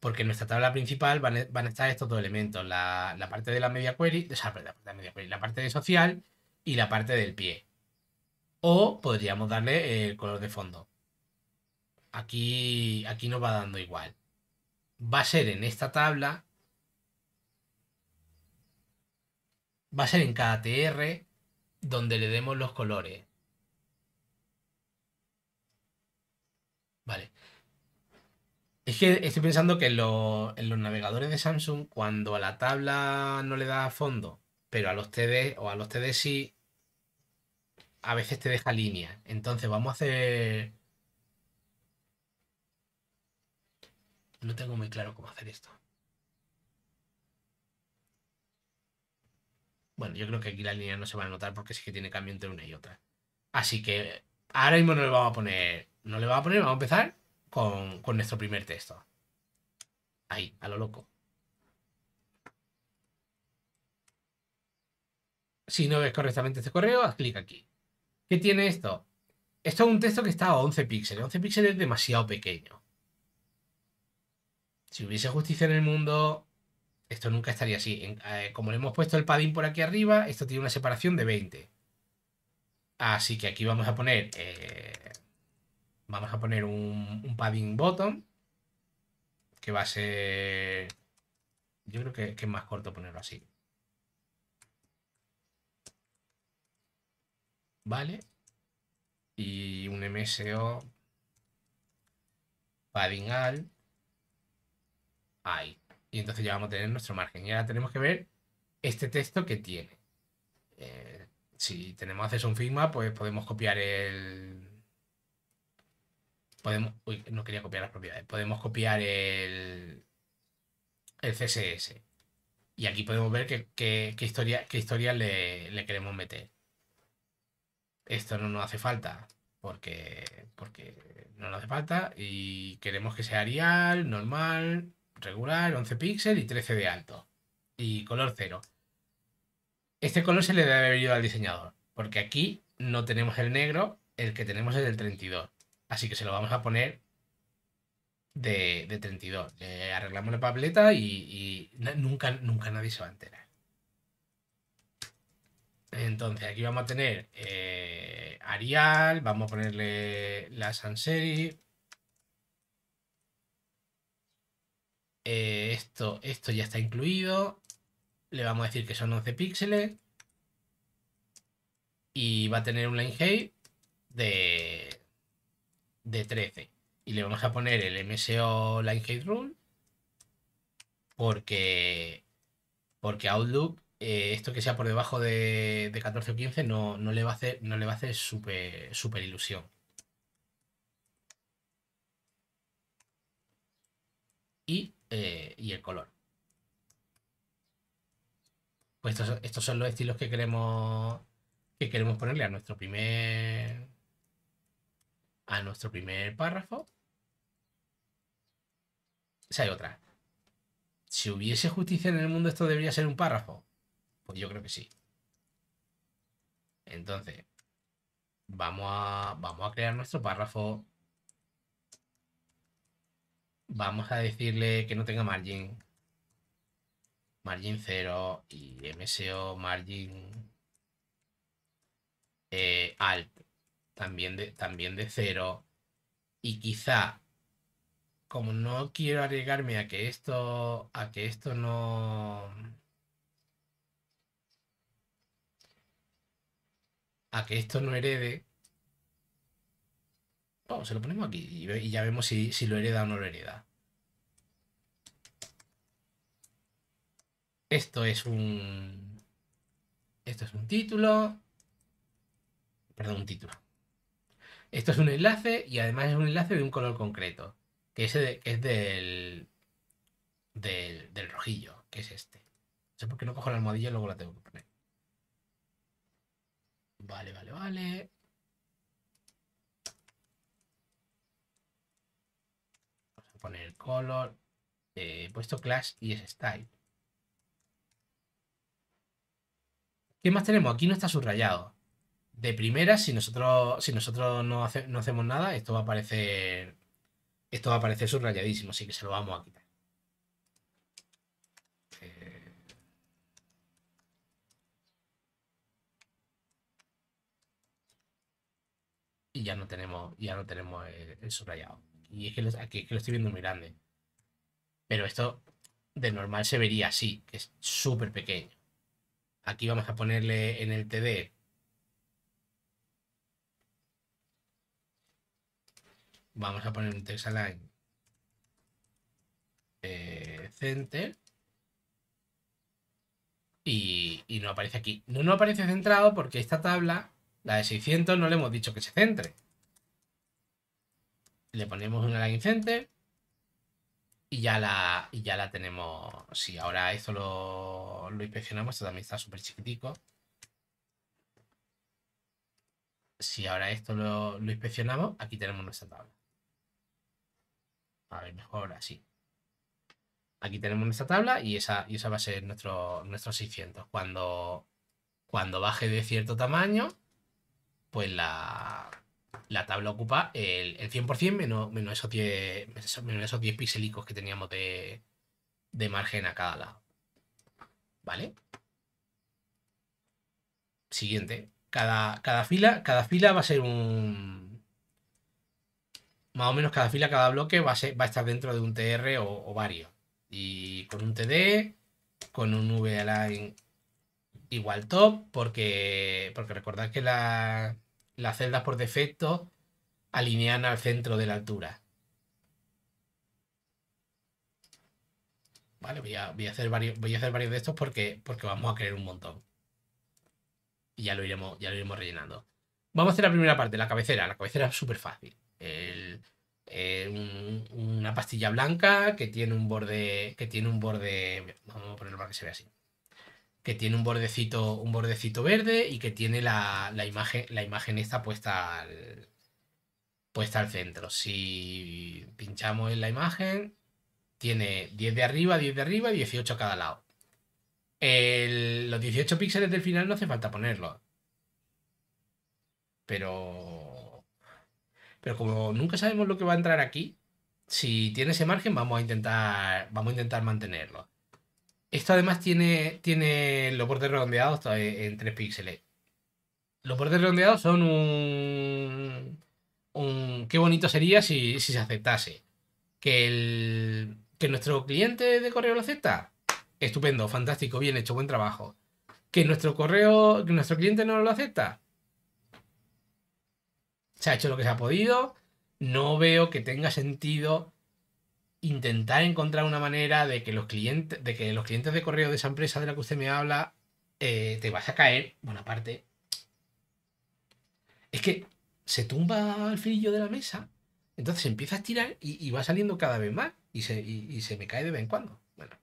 Porque en nuestra tabla principal van, e, a estar estos dos elementos. La, parte de la media query, la parte de la media query, la parte de social y la parte del pie. O podríamos darle el color de fondo. Aquí, aquí nos va dando igual va a ser en esta tabla, va a ser en cada TR donde le demos los colores. Vale. Es que estoy pensando que en, en los navegadores de Samsung, cuando a la tabla no le da fondo, pero a los TD o a los TD sí, a veces te deja línea. Entonces vamos a hacer No tengo muy claro cómo hacer esto. Bueno, yo creo que aquí la línea no se va a notar porque sí que tiene cambio entre una y otra. Así que ahora mismo no le vamos a poner. No le vamos a poner, vamos a empezar con, con nuestro primer texto. Ahí, a lo loco. Si no ves correctamente este correo, haz clic aquí. ¿Qué tiene esto? Esto es un texto que está a 11 píxeles. 11 píxeles es demasiado pequeño. Si hubiese justicia en el mundo, esto nunca estaría así. Eh, como le hemos puesto el padding por aquí arriba, esto tiene una separación de 20. Así que aquí vamos a poner, eh, vamos a poner un, padding bottom, que va a ser, yo creo que, que es más corto ponerlo así. Vale. Y un MSO padding al y entonces ya vamos a tener nuestro margen. Y ahora tenemos que ver este texto que tiene. Eh, si tenemos acceso a un Figma, pues podemos copiar el... Podemos... no quería copiar las propiedades. Podemos copiar el... El CSS. Y aquí podemos ver qué, historia, qué historia le, queremos meter. Esto no nos hace falta, porque, porque no nos hace falta. Y queremos que sea Arial, normal, regular, 11 píxeles y 13 de alto. Y color cero. Este color se le debe haber ido al diseñador, porque aquí no tenemos el negro, el que tenemos es el 32. Así que se lo vamos a poner de, 32. arreglamos la papeleta y, nunca, nunca nadie se va a enterar. Entonces aquí vamos a tener eh, Arial, vamos a ponerle la Serif Eh, esto, esto ya está incluido. Le vamos a decir que son 11 píxeles. Y va a tener un line height de, de 13. Y le vamos a poner el MSO line height rule. Porque, porque Outlook, eh, esto que sea por debajo de, 14 o 15, no, le va a hacer, no hacer súper super ilusión. Eh, y, el color. Pues estos, son los estilos que queremos que queremos ponerle a nuestro primer a nuestro primer párrafo. Si hay otra. Si hubiese justicia en el mundo, esto debería ser un párrafo. Pues yo creo que sí. Entonces, vamos a, vamos a crear nuestro párrafo. Vamos a decirle que no tenga margin. Margin 0 y MSO margin eh, alt. También de, también de 0. Y quizá, como no quiero arriesgarme a que esto, a que esto no... A que esto no herede, Vamos, se lo ponemos aquí y ya vemos si, lo hereda o no lo hereda. Esto es un... Esto es un título. Perdón, un título. Esto es un enlace y además es un enlace de un color concreto, que, es, es del, del, del rojillo, que es este. No sé por qué no cojo la almohadilla y luego la tengo que poner. Vale, vale, vale. poner color, eh, puesto class y es style. ¿Qué más tenemos? Aquí no está subrayado. De primera, si nosotros, si nosotros no, no hacemos nada, esto va a aparecer. Esto va a aparecer subrayadísimo, así que se lo vamos a quitar. Eh, y ya no tenemos, ya no tenemos el subrayado. Y es que aquí que lo estoy viendo muy grande. Pero esto de normal se vería así, que es súper pequeño. Aquí vamos a ponerle en el TD vamos a poner un text align eh, center y, y, no aparece aquí. No, no aparece centrado porque esta tabla, la de 600, no le hemos dicho que se centre le ponemos una lag incente y ya la, ya la tenemos. Si ahora esto lo, inspeccionamos, esto también está súper chiquitico. Si ahora esto lo, inspeccionamos, aquí tenemos nuestra tabla. A ver, mejor así. Aquí tenemos nuestra tabla y esa, y esa va a ser nuestro, nuestro 600. Cuando, cuando baje de cierto tamaño, pues la, la tabla ocupa el, el 100% menos, esos 10, menos esos 10 pixelicos que teníamos de, margen a cada lado. ¿Vale? Siguiente. Cada, cada, fila, cada fila va a ser un... Más o menos cada fila, cada bloque va a, ser, va a estar dentro de un TR o, varios. Y con un TD, con un V-Align igual top, porque, porque recordad que la, las celdas por defecto alinean al centro de la altura. Vale, voy a, hacer, varios, voy a hacer varios de estos porque, porque vamos a creer un montón. Y ya lo iremos, ya lo rellenando. Vamos a hacer la primera parte, la cabecera. La cabecera es súper fácil. Eh, una pastilla blanca que tiene un borde. Que tiene un borde. Vamos a ponerlo para que se vea así que tiene un bordecito, un bordecito verde y que tiene la, la imagen, la imagen esta puesta al, puesta al centro. Si pinchamos en la imagen, tiene 10 de arriba, 10 de arriba, y 18 a cada lado. los 18 píxeles del final no hace falta ponerlo Pero. Pero como nunca sabemos lo que va a entrar aquí, si tiene ese margen, vamos a intentar. Vamos a intentar mantenerlo. Esto además tiene, tiene los bordes redondeados en 3 píxeles. Los bordes redondeados son un, Qué bonito sería si, se aceptase. Que, el, nuestro cliente de correo lo acepta. Estupendo, fantástico, bien hecho, buen trabajo. Que nuestro correo, que nuestro cliente no lo acepta. Se ha hecho lo que se ha podido. No veo que tenga sentido intentar encontrar una manera de que los clientes, de que los clientes de correo de esa empresa de la que usted me habla, eh, te vas a caer, buena parte. Es que se tumba el filillo de la mesa, entonces empieza a estirar y, va saliendo cada vez más y se, se, me cae de vez en cuando. Bueno.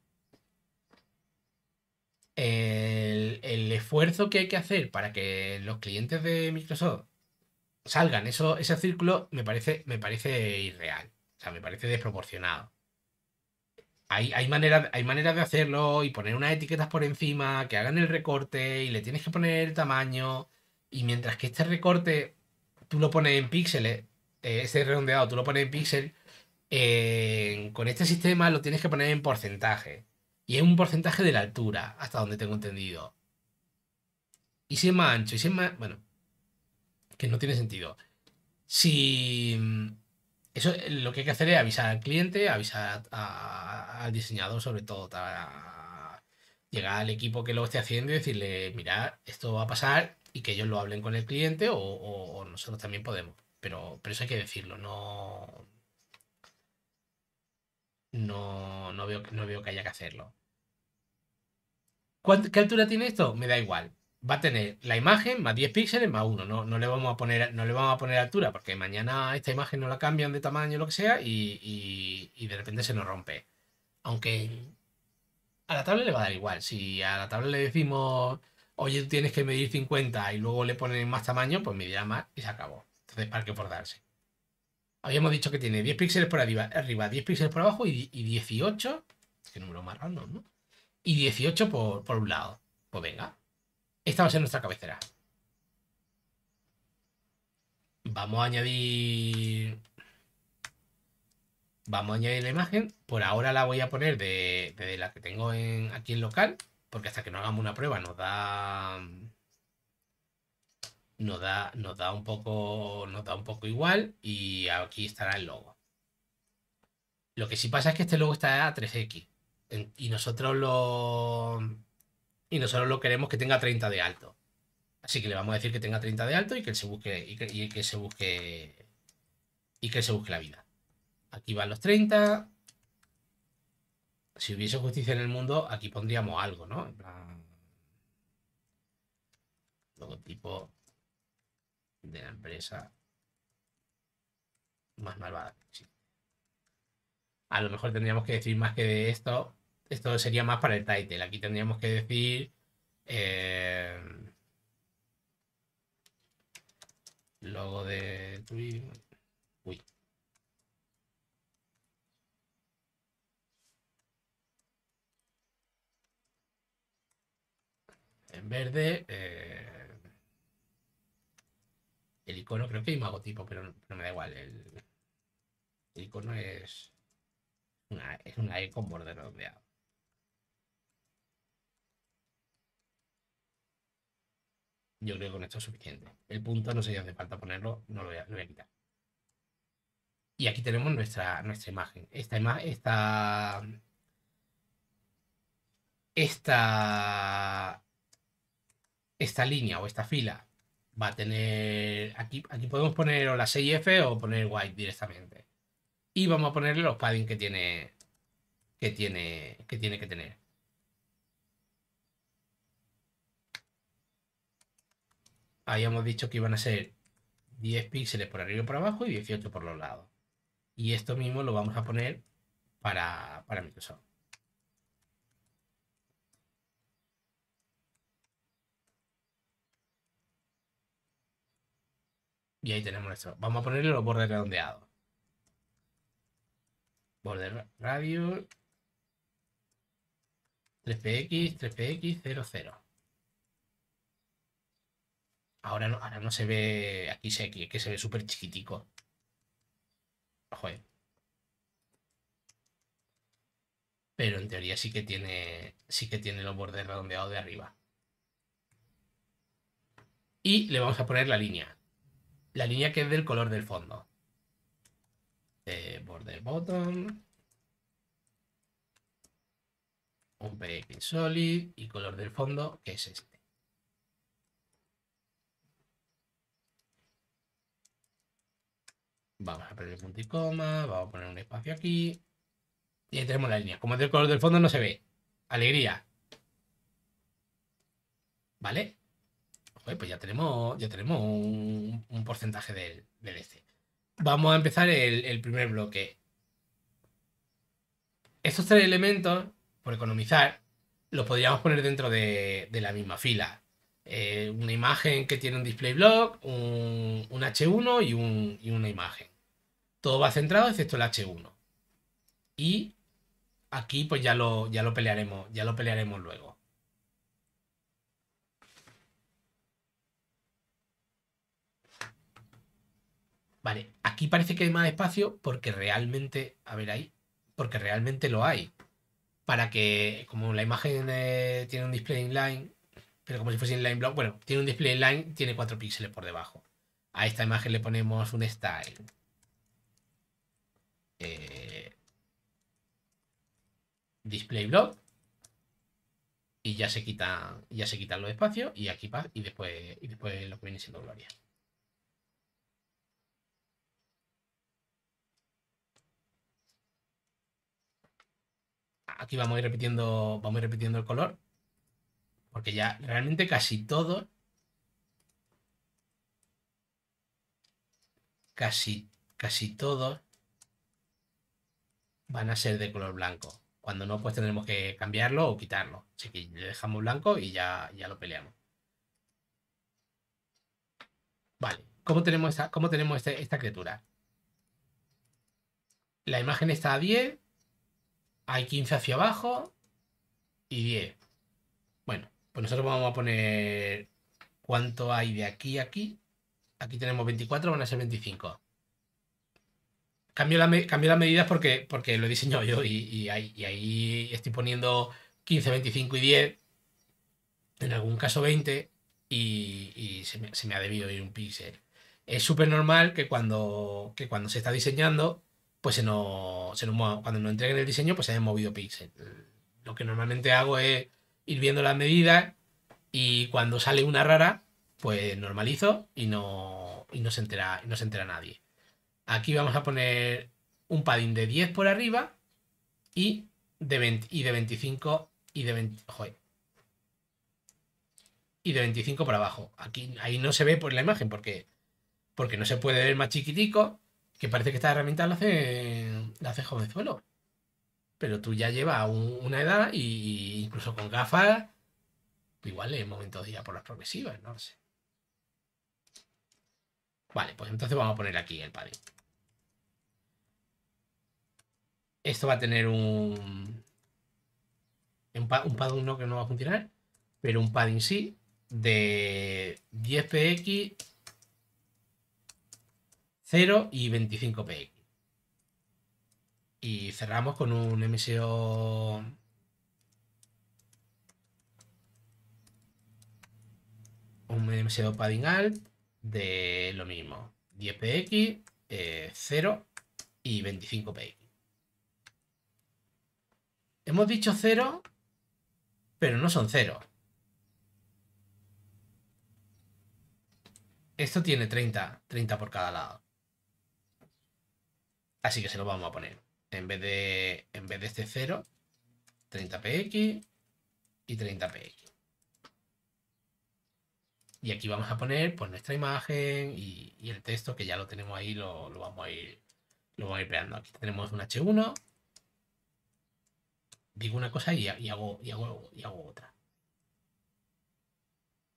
El, esfuerzo que hay que hacer para que los clientes de Microsoft salgan eso, ese círculo me parece, me parece irreal. O sea, me parece desproporcionado hay, maneras hay de hacerlo y poner unas etiquetas por encima, que hagan el recorte y le tienes que poner el tamaño. Y mientras que este recorte tú lo pones en píxeles, eh, ese redondeado tú lo pones en píxeles con este sistema lo tienes que poner en porcentaje. Y es un porcentaje de la altura, hasta donde tengo entendido. Y si es más ancho, y si es más. Bueno, que no tiene sentido. Si eso eh, lo que hay que hacer es avisar al cliente, avisar al diseñador, sobre todo, llegar al equipo que lo esté haciendo y decirle, mira, esto va a pasar y que ellos lo hablen con el cliente o, nosotros también podemos. Pero, pero eso hay que decirlo, no, no, no, veo, no veo que haya que hacerlo. ¿Qué altura tiene esto? Me da igual va a tener la imagen más 10 píxeles más uno. No, no, le vamos a poner, no le vamos a poner altura porque mañana esta imagen no la cambian de tamaño, o lo que sea, y, de repente se nos rompe. Aunque a la tabla le va a dar igual. Si a la tabla le decimos, oye, tú tienes que medir 50 y luego le ponen más tamaño, pues medirá más y se acabó. Entonces, ¿para qué darse? Habíamos dicho que tiene 10 píxeles por arriba, arriba 10 píxeles por abajo y, y 18. Qué número más random, ¿no? Y 18 por, por un lado. Pues venga, esta va a ser nuestra cabecera. Vamos a añadir... Vamos a añadir la imagen. Por ahora la voy a poner de, la que tengo aquí en local, porque hasta que no hagamos una prueba nos da... Nos da, nos da un poco nos da un poco igual y aquí estará el logo. Lo que sí pasa es que este logo está a 3X y nosotros lo, y nosotros lo queremos que tenga 30 de alto. Así que le vamos a decir que tenga 30 de alto y que él se busque y que, se busque y que se busque la vida. Aquí van los 30. Si hubiese justicia en el mundo, aquí pondríamos algo, ¿no? En plan logotipo de la empresa más malvada. A lo mejor tendríamos que decir más que de esto esto sería más para el title. Aquí tendríamos que decir... Eh, logo de... Uy. En verde... Eh, el icono, creo que hay magotipo pero no, me da igual. El, icono es una, es una E con borde redondeado. Yo creo que con esto es suficiente. El punto no sé si hace falta ponerlo, no lo voy a, quitar. Y aquí tenemos nuestra, nuestra imagen. Esta imagen, esta, esta, línea o esta fila va a tener, aquí, aquí podemos poner o la 6F o poner white directamente. Y vamos a ponerle los padding que tiene, que tiene, que tiene que tener. habíamos dicho que iban a ser 10 píxeles por arriba y por abajo y 18 por los lados. Y esto mismo lo vamos a poner para, Microsoft. Y ahí tenemos nuestro. Vamos a ponerle los bordes redondeados. Border radio 3px, 3px, 0 0 Ahora no, no se ve. Aquí sé que se ve súper chiquitico. Pero en teoría sí que tiene. Sí que tiene los bordes redondeados de arriba. Y le vamos a poner la línea. La línea que es del color del fondo. border bottom. Un PX solid. Y color del fondo, que es este. Vamos a poner el punto y coma, vamos a poner un espacio aquí. Y ahí tenemos la línea. Como es del color del fondo, no se ve. Alegría. ¿Vale? pues ya tenemos, ya tenemos un, porcentaje del, del este. Vamos a empezar el, primer bloque. Estos tres elementos, por economizar, los podríamos poner dentro de la misma fila. Eh, una imagen que tiene un display block, un, H1 y, una imagen. Todo va centrado excepto el H1. Y aquí pues ya lo, ya lo pelearemos, ya lo pelearemos luego. Vale, aquí parece que hay más espacio porque realmente, a ver ahí, porque realmente lo hay. Para que, como la imagen eh, tiene un display inline, pero como si fuese line block, bueno, tiene un display line, tiene cuatro píxeles por debajo. A esta imagen le ponemos un style. Eh, display block. Y ya se quitan, ya se quitan los espacios. Y aquí Y después, y después lo que viene siendo gloria. Aquí vamos a repitiendo, vamos a ir repitiendo el color porque ya realmente casi todos. Casi, casi todos van a ser de color blanco. Cuando no, pues tendremos que cambiarlo o quitarlo. Así que le dejamos blanco y ya, ya lo peleamos. Vale, ¿cómo tenemos tenemos este, esta criatura? La imagen está a 10, hay 15 hacia abajo y 10. Bueno, pues nosotros vamos a poner cuánto hay de aquí a aquí. Aquí tenemos 24, van a ser 25. Cambio, las medidas porque, lo he diseñado yo y, ahí, estoy poniendo 15, 25 y 10. En algún caso 20. Y, se, me, ha debido ir un píxel. Es súper normal que cuando, se está diseñando, pues se nos, cuando nos entreguen el diseño, pues se hayan movido píxeles. Lo que normalmente hago es ir viendo las medidas y cuando sale una rara, pues normalizo y no, y no, se, entera, no se entera nadie. Aquí vamos a poner un padding de 10 por arriba y de, 20, y de 25 y de joder, y de 25 por abajo. Aquí, ahí no se ve por la imagen porque, porque no se puede ver más chiquitico, que parece que esta herramienta hace, la hace jovenzuelo pero tú ya llevas una edad y, incluso con gafas, igual es momento de por las progresivas, no lo sé. Vale, pues entonces vamos a poner aquí el padding. Esto va a tener un... Un, padding no que no va a funcionar, pero un padding sí, de 10px, 0 y 25px. Y cerramos con un MSO un MSO padding alt de lo mismo, 10 px, 0 eh, y 25 px. Hemos dicho 0, pero no son 0. Esto tiene 30, 30 por cada lado. Así que se lo vamos a poner en vez de, en vez de este 0, 30px y 30px. Y aquí vamos a poner pues, nuestra imagen y, el texto que ya lo tenemos ahí, lo, vamos a ir, lo vamos a ir creando. Aquí tenemos un H1. Digo una cosa y, y, hago, y, hago, y hago otra.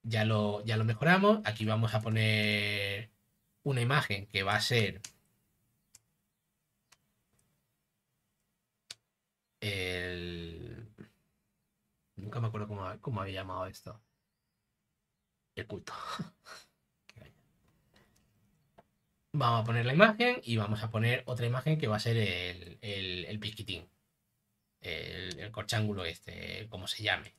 Ya ya lo mejoramos. Aquí vamos a poner una imagen que va a ser el... Nunca me acuerdo cómo, había llamado esto. El culto. vamos a poner la imagen y vamos a poner otra imagen que va a ser el, el, el piquitín. El, corchángulo este, como se llame.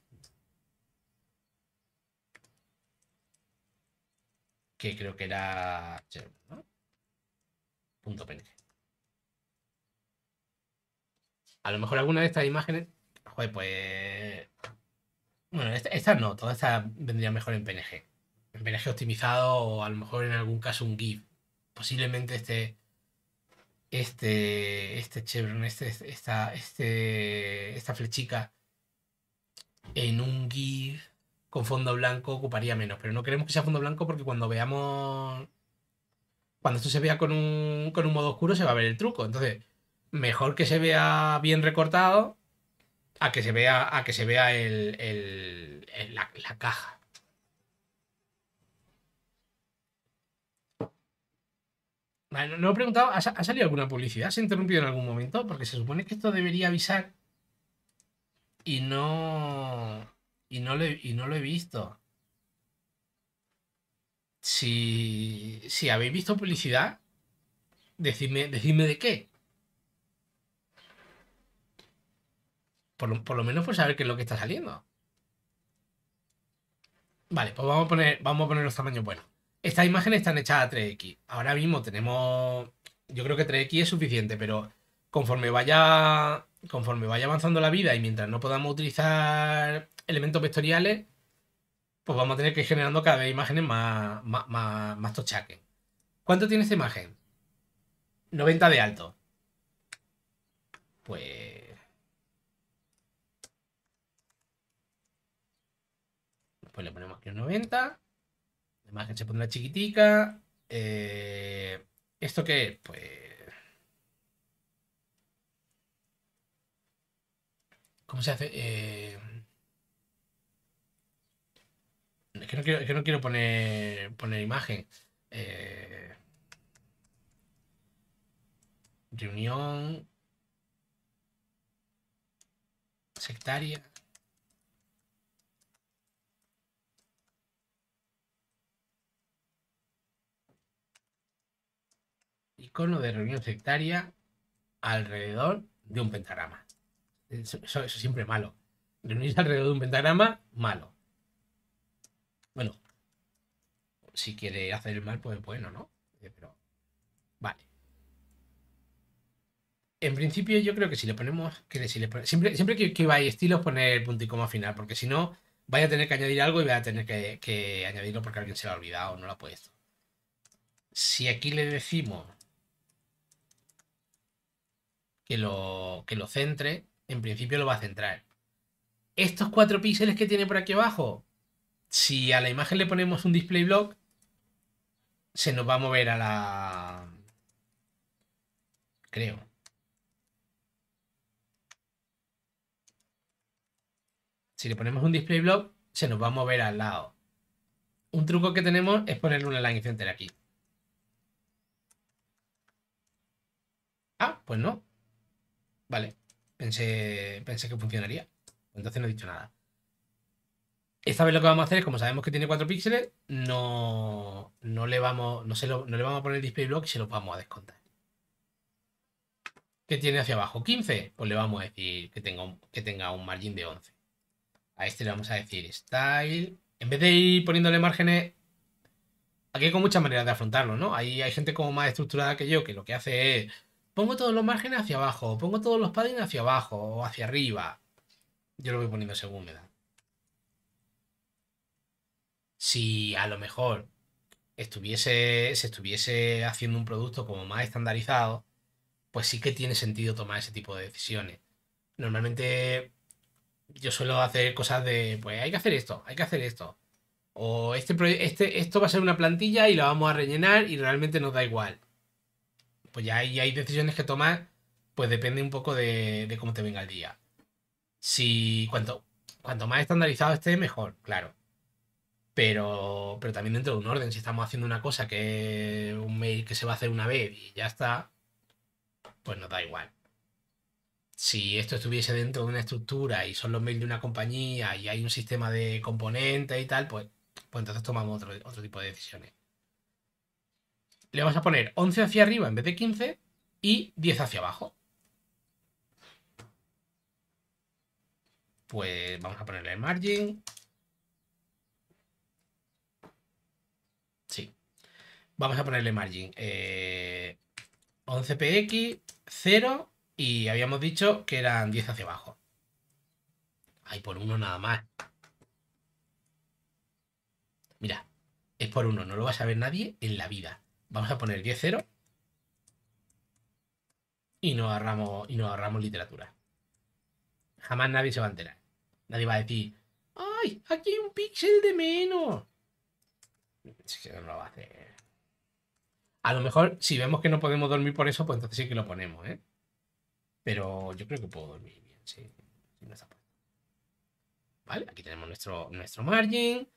Que creo que era... Punto PNG a lo mejor alguna de estas imágenes, joder, pues... Bueno, estas no, todas estas vendrían mejor en PNG. En PNG optimizado o a lo mejor en algún caso un GIF. Posiblemente este... Este, este Chevron, este, esta, este, esta flechica en un GIF con fondo blanco ocuparía menos, pero no queremos que sea fondo blanco porque cuando veamos. Cuando esto se vea con un, con un modo oscuro se va a ver el truco. Entonces, mejor que se vea bien recortado a que se vea, a que se vea el, la, caja. No he preguntado, ¿ha salido alguna publicidad? ¿Se ha interrumpido en algún momento? Porque se supone que esto debería avisar y no. Y no lo, he, y no lo he visto. Si, si habéis visto publicidad, decidme de qué. Por lo, menos por pues, saber qué es lo que está saliendo. Vale, pues vamos a poner, vamos a poner los tamaños buenos. Estas imágenes están hechas a 3X. Ahora mismo tenemos... Yo creo que 3X es suficiente, pero conforme vaya, conforme vaya avanzando la vida y mientras no podamos utilizar elementos vectoriales, pues vamos a tener que ir generando cada vez imágenes más, más, más, más tochaques. ¿Cuánto tiene esta imagen? 90 de alto. Pues le ponemos que un 90. La imagen se pondrá chiquitica. Eh, ¿Esto que Pues... ¿Cómo se hace? Eh, es, que no quiero, que no quiero, poner, poner imagen. Eh, reunión. Sectaria. icono de reunión sectaria alrededor de un pentagrama. Eso, es siempre malo. Reunirse alrededor de un pentagrama, malo. Bueno, si quiere hacer el mal, pues bueno, ¿no? Eh, pero, vale. En principio yo creo que si le ponemos, siempre, siempre que, que vaya estilo poner el punto y coma final, porque si no, vaya a tener que añadir algo y vaya a tener que, que añadirlo porque alguien se lo ha olvidado o no lo ha puesto. Si aquí le decimos que lo, que lo centre, en principio lo va a centrar. Estos cuatro píxeles que tiene por aquí abajo, si a la imagen le ponemos un display block, se nos va a mover a la... Creo. Si le ponemos un display block, se nos va a mover al lado. Un truco que tenemos es ponerle una line center aquí. Ah, pues no. Vale, pensé, que funcionaría. Entonces no he dicho nada. Esta vez lo que vamos a hacer es, como sabemos que tiene 4 píxeles, no, le vamos, no, no le vamos a poner display block y se lo vamos a descontar. ¿Qué tiene hacia abajo? 15. Pues le vamos a decir que tenga un, que de 11. A este le vamos a decir style. En vez de ir poniéndole márgenes, aquí hay con muchas maneras de afrontarlo, ¿no? hay gente como más estructurada que yo que lo que hace es pongo todos los márgenes hacia abajo, pongo todos los paddings hacia abajo o hacia arriba. Yo lo voy poniendo según me da. Si a lo mejor estuviese, se estuviese haciendo un producto como más estandarizado, pues sí que tiene sentido tomar ese tipo de decisiones. Normalmente yo suelo hacer cosas de, pues hay que hacer esto, hay que hacer esto. O este, este, esto va a ser una plantilla y la vamos a rellenar y realmente nos da igual pues ya hay, decisiones que tomar, pues depende un poco de, cómo te venga el día. Si cuanto, cuanto más estandarizado esté, mejor, claro. Pero, pero también dentro de un orden, si estamos haciendo una cosa que un mail que se va a hacer una vez y ya está, pues nos da igual. Si esto estuviese dentro de una estructura y son los mails de una compañía y hay un sistema de componentes y tal, pues, pues entonces tomamos otro, otro tipo de decisiones le vamos a poner 11 hacia arriba en vez de 15 y 10 hacia abajo. Pues vamos a ponerle el margin. Sí. Vamos a ponerle margin. 11px, eh, 0 y habíamos dicho que eran 10 hacia abajo. Ahí por uno nada más. Mira, es por uno, no lo va a saber nadie en la vida. Vamos a poner 10-0 y nos ahorramos, y nos ahorramos literatura. Jamás nadie se va a enterar. Nadie va a decir, ¡ay! Aquí hay un píxel de menos. no va a hacer. A lo mejor, si vemos que no podemos dormir por eso, pues entonces sí que lo ponemos, ¿eh? Pero yo creo que puedo dormir bien, sí. ¿Vale? Aquí tenemos nuestro, nuestro margin.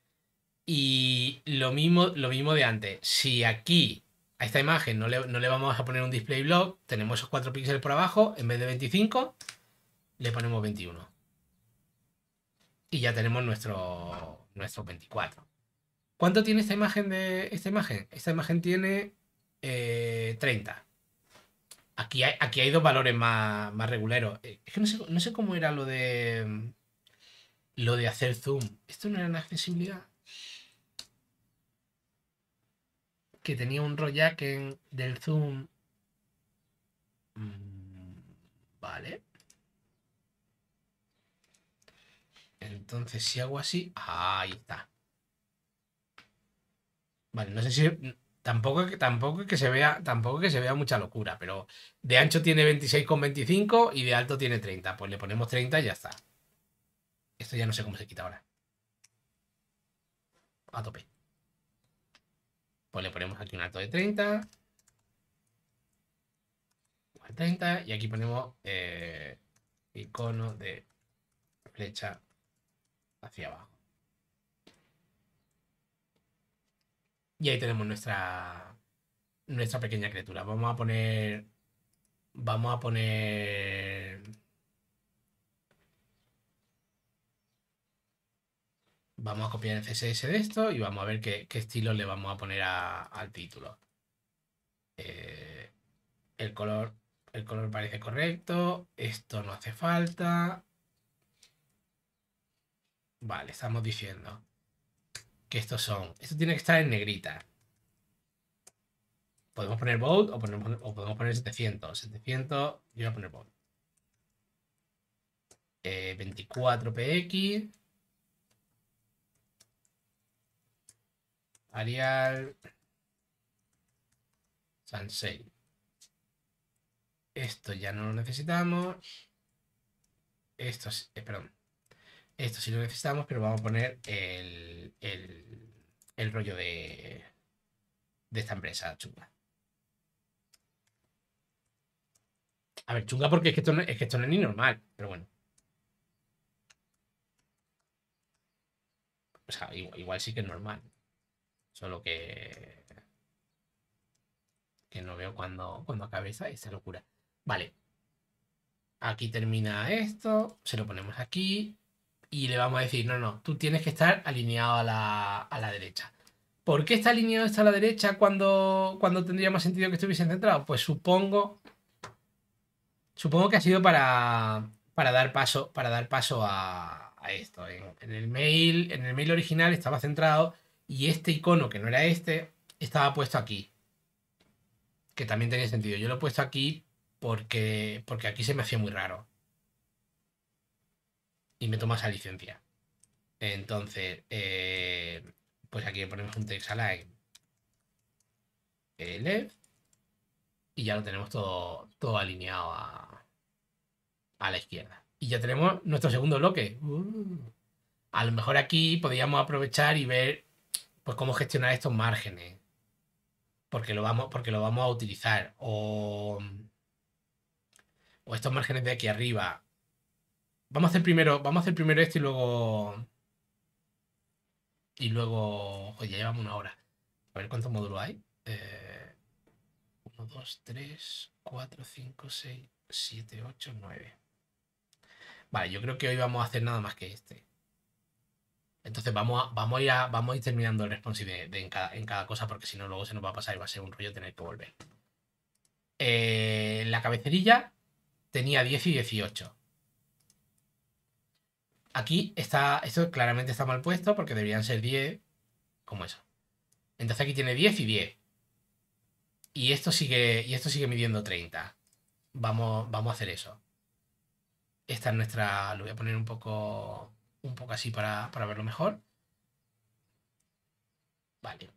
Y lo mismo, lo mismo de antes. Si aquí a esta imagen no le, vamos a poner un display block, tenemos esos cuatro píxeles por abajo, en vez de 25, le ponemos 21. Y ya tenemos nuestro, nuestro 24. ¿Cuánto tiene esta imagen de esta imagen? Esta imagen tiene 30. Eh, aquí hay, aquí hay dos valores más, más reguleros. Eh, es que no sé, cómo era lo de lo de hacer zoom. ¿Esto no era una accesibilidad? que tenía un rollo del zoom. Mm, vale. Entonces, si hago así, ahí está. Vale, no sé si. Tampoco que, tampoco que se vea, tampoco que se vea mucha locura, pero de ancho tiene 26,25 y de alto tiene 30. Pues le ponemos 30 y ya está. Esto ya no sé cómo se quita ahora. A tope. Pues le ponemos aquí un alto de 30. 30. Y aquí ponemos eh, icono de flecha hacia abajo. Y ahí tenemos nuestra, nuestra pequeña criatura. Vamos a poner... Vamos a poner... vamos a copiar el CSS de esto y vamos a ver qué, estilo le vamos a poner al título. Eh, el, color, el color parece correcto, esto no hace falta. Vale, estamos diciendo que estos son. Esto tiene que estar en negrita. Podemos poner bold o, podemos poner 700. 700, yo voy a poner bold. 24px eh, Arial. Sansei. Esto ya no lo necesitamos. Esto, eh, perdón. Esto sí lo necesitamos, pero vamos a poner el, rollo de, esta empresa chunga. A ver, chunga porque es que esto no es, esto no es ni normal, pero bueno. O sea, igual sí que es normal lo que... Que no veo cuando, cuando acabe esa, esa locura. Vale. Aquí termina esto. Se lo ponemos aquí. Y le vamos a decir, no, no, tú tienes que estar alineado a la, derecha. ¿Por qué está alineado esto a la derecha cuando, cuando tendría más sentido que estuviese centrado? Pues supongo. Supongo que ha sido para, para dar paso, para dar paso a, esto. el mail, en el mail original estaba centrado y este icono que no era este estaba puesto aquí. Que también tenía sentido. Yo lo he puesto aquí porque, porque aquí se me hacía muy raro. Y me toma esa licencia. Entonces, eh, pues aquí ponemos un text align. Left. Y ya lo tenemos todo, todo alineado a, la izquierda. Y ya tenemos nuestro segundo bloque. Uh. A lo mejor aquí podríamos aprovechar y ver pues cómo gestionar estos márgenes, porque lo vamos, porque lo vamos a utilizar, o, o estos márgenes de aquí arriba. Vamos a hacer primero, vamos a hacer primero esto y luego... Y luego... Oye, ya llevamos una hora. A ver cuántos módulos hay. 1, 2, 3, 4, 5, 6, 7, 8, 9. Vale, yo creo que hoy vamos a hacer nada más que este. Entonces vamos a, vamos a, ir, vamos a terminando el responsive en, cada, cosa porque si no luego se nos va a pasar y va a ser un rollo tener que volver. Eh, la cabecerilla tenía 10 y 18. Aquí está, esto claramente está mal puesto porque deberían ser 10, como eso. Entonces aquí tiene 10 y 10. Y esto sigue, y esto sigue midiendo 30. Vamos, vamos a hacer eso. Esta es nuestra, lo voy a poner un poco un poco así para, para verlo mejor. Vale.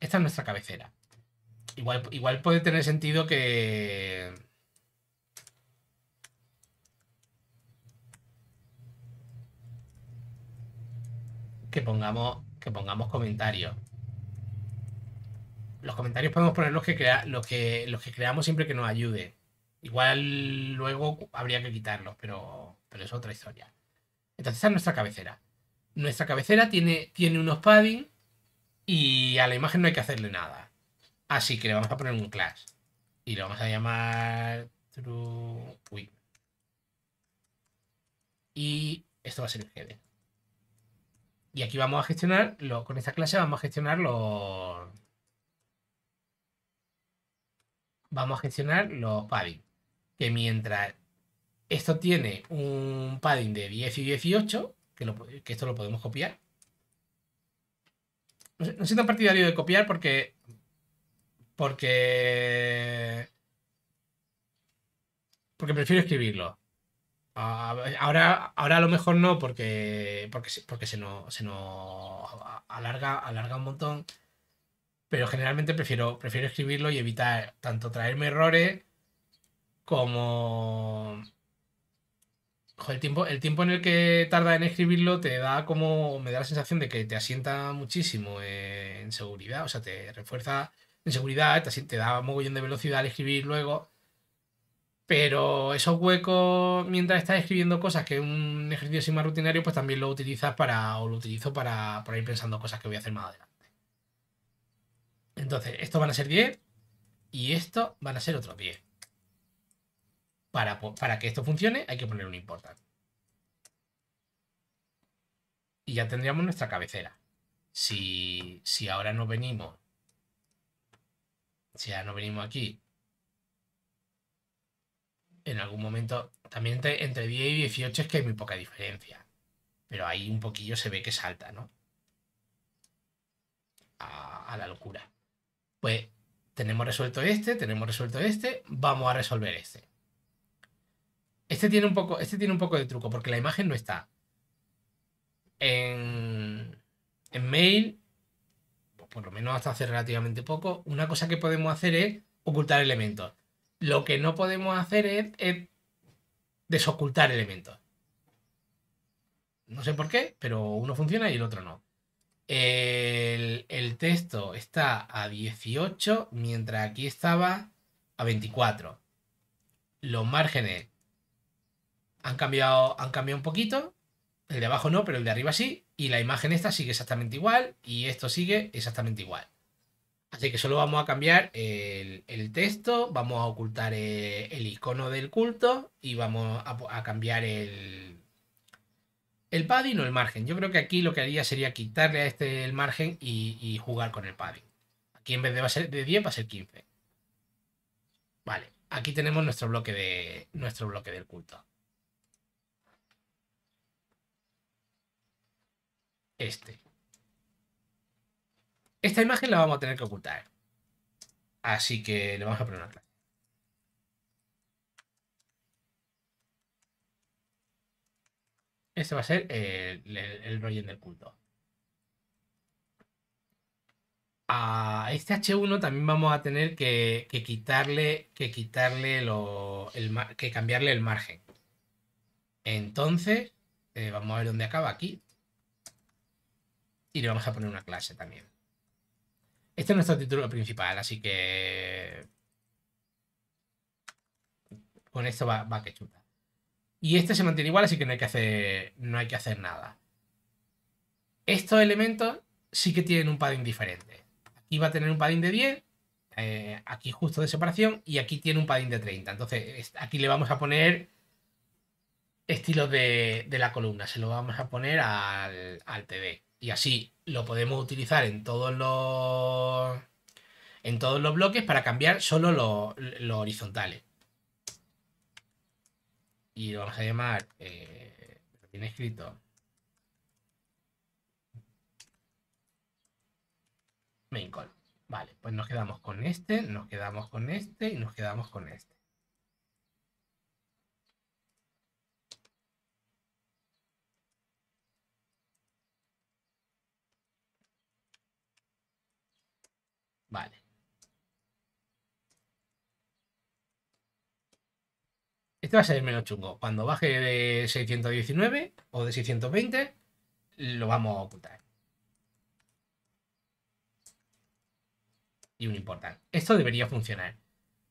Esta es nuestra cabecera. Igual, igual puede tener sentido que... Que pongamos, que pongamos comentarios los comentarios podemos poner los que, crea, los que, los que creamos siempre que nos ayude. Igual luego habría que quitarlos, pero, pero es otra historia. Entonces, esa es nuestra cabecera. Nuestra cabecera tiene, tiene unos padding y a la imagen no hay que hacerle nada. Así que le vamos a poner un class. Y lo vamos a llamar true. Y esto va a ser el header. Y aquí vamos a gestionar, con esta clase vamos a gestionar los... Vamos a gestionar los padding que mientras esto tiene un padding de 10 y 18, que, esto lo podemos copiar. No, siento partidario de copiar porque... Porque... Porque prefiero escribirlo. Ahora, ahora a lo mejor no, porque, porque, porque se nos, se nos alarga, alarga un montón. Pero generalmente prefiero, prefiero escribirlo y evitar tanto traerme errores como... el, tiempo, el tiempo en el que tarda en escribirlo te da como... Me da la sensación de que te asienta muchísimo en seguridad, o sea, te refuerza en seguridad, te, te da mogollón de velocidad al escribir luego. Pero esos huecos, mientras estás escribiendo cosas, que es un ejercicio sin más rutinario, pues también lo utilizas para, o lo utilizo para, para ir pensando cosas que voy a hacer más adelante. Entonces, estos van a ser 10 y estos van a ser otros 10. Para, que esto funcione hay que poner un import Y ya tendríamos nuestra cabecera. Si, ahora no venimos, si ahora no venimos aquí, en algún momento, también entre, entre 10 y 18 es que hay muy poca diferencia. Pero ahí un poquillo se ve que salta, ¿no? a, la locura. Pues tenemos resuelto este, tenemos resuelto este, vamos a resolver este. Este tiene un poco, este tiene un poco de truco, porque la imagen no está. En, mail, por lo menos hasta hace relativamente poco, una cosa que podemos hacer es ocultar elementos. Lo que no podemos hacer es, desocultar elementos. No sé por qué, pero uno funciona y el otro no. El, el, texto está a 18, mientras aquí estaba a 24. Los márgenes han cambiado, han cambiado un poquito. El de abajo no, pero el de arriba sí. Y la imagen esta sigue exactamente igual. Y esto sigue exactamente igual. Así que solo vamos a cambiar el, texto, vamos a ocultar el, icono del culto y vamos a, cambiar el, el padding o el margen. Yo creo que aquí lo que haría sería quitarle a este el margen y, jugar con el padding. Aquí en vez de, ser de 10 va a ser 15. Vale, aquí tenemos nuestro bloque, de, nuestro bloque del culto. este. Esta imagen la vamos a tener que ocultar. Así que le vamos a poner una clase. Este va a ser el, el, el del culto. A este H1 también vamos a tener que, quitarle, que quitarle que cambiarle el margen. Entonces, eh, vamos a ver dónde acaba aquí y le vamos a poner una clase también. Este es nuestro título principal, así que con esto va, va que chuta. Y este se mantiene igual, así que no hay que hacer, no hay que hacer nada. Estos elementos sí que tienen un padding diferente. Aquí va a tener un padding de 10, eh, aquí justo de separación, y aquí tiene un padding de 30. Entonces aquí le vamos a poner estilos de, la columna, se lo vamos a poner al, al TD. Y así lo podemos utilizar en todos los, en todos los bloques para cambiar solo los, horizontales. Y lo vamos a llamar, eh, tiene escrito. Main call. Vale, pues nos quedamos con este, nos quedamos con este y nos quedamos con este. Este va a ser menos chungo. Cuando baje de 619 o de 620, lo vamos a ocultar. Y un importante. Esto debería funcionar.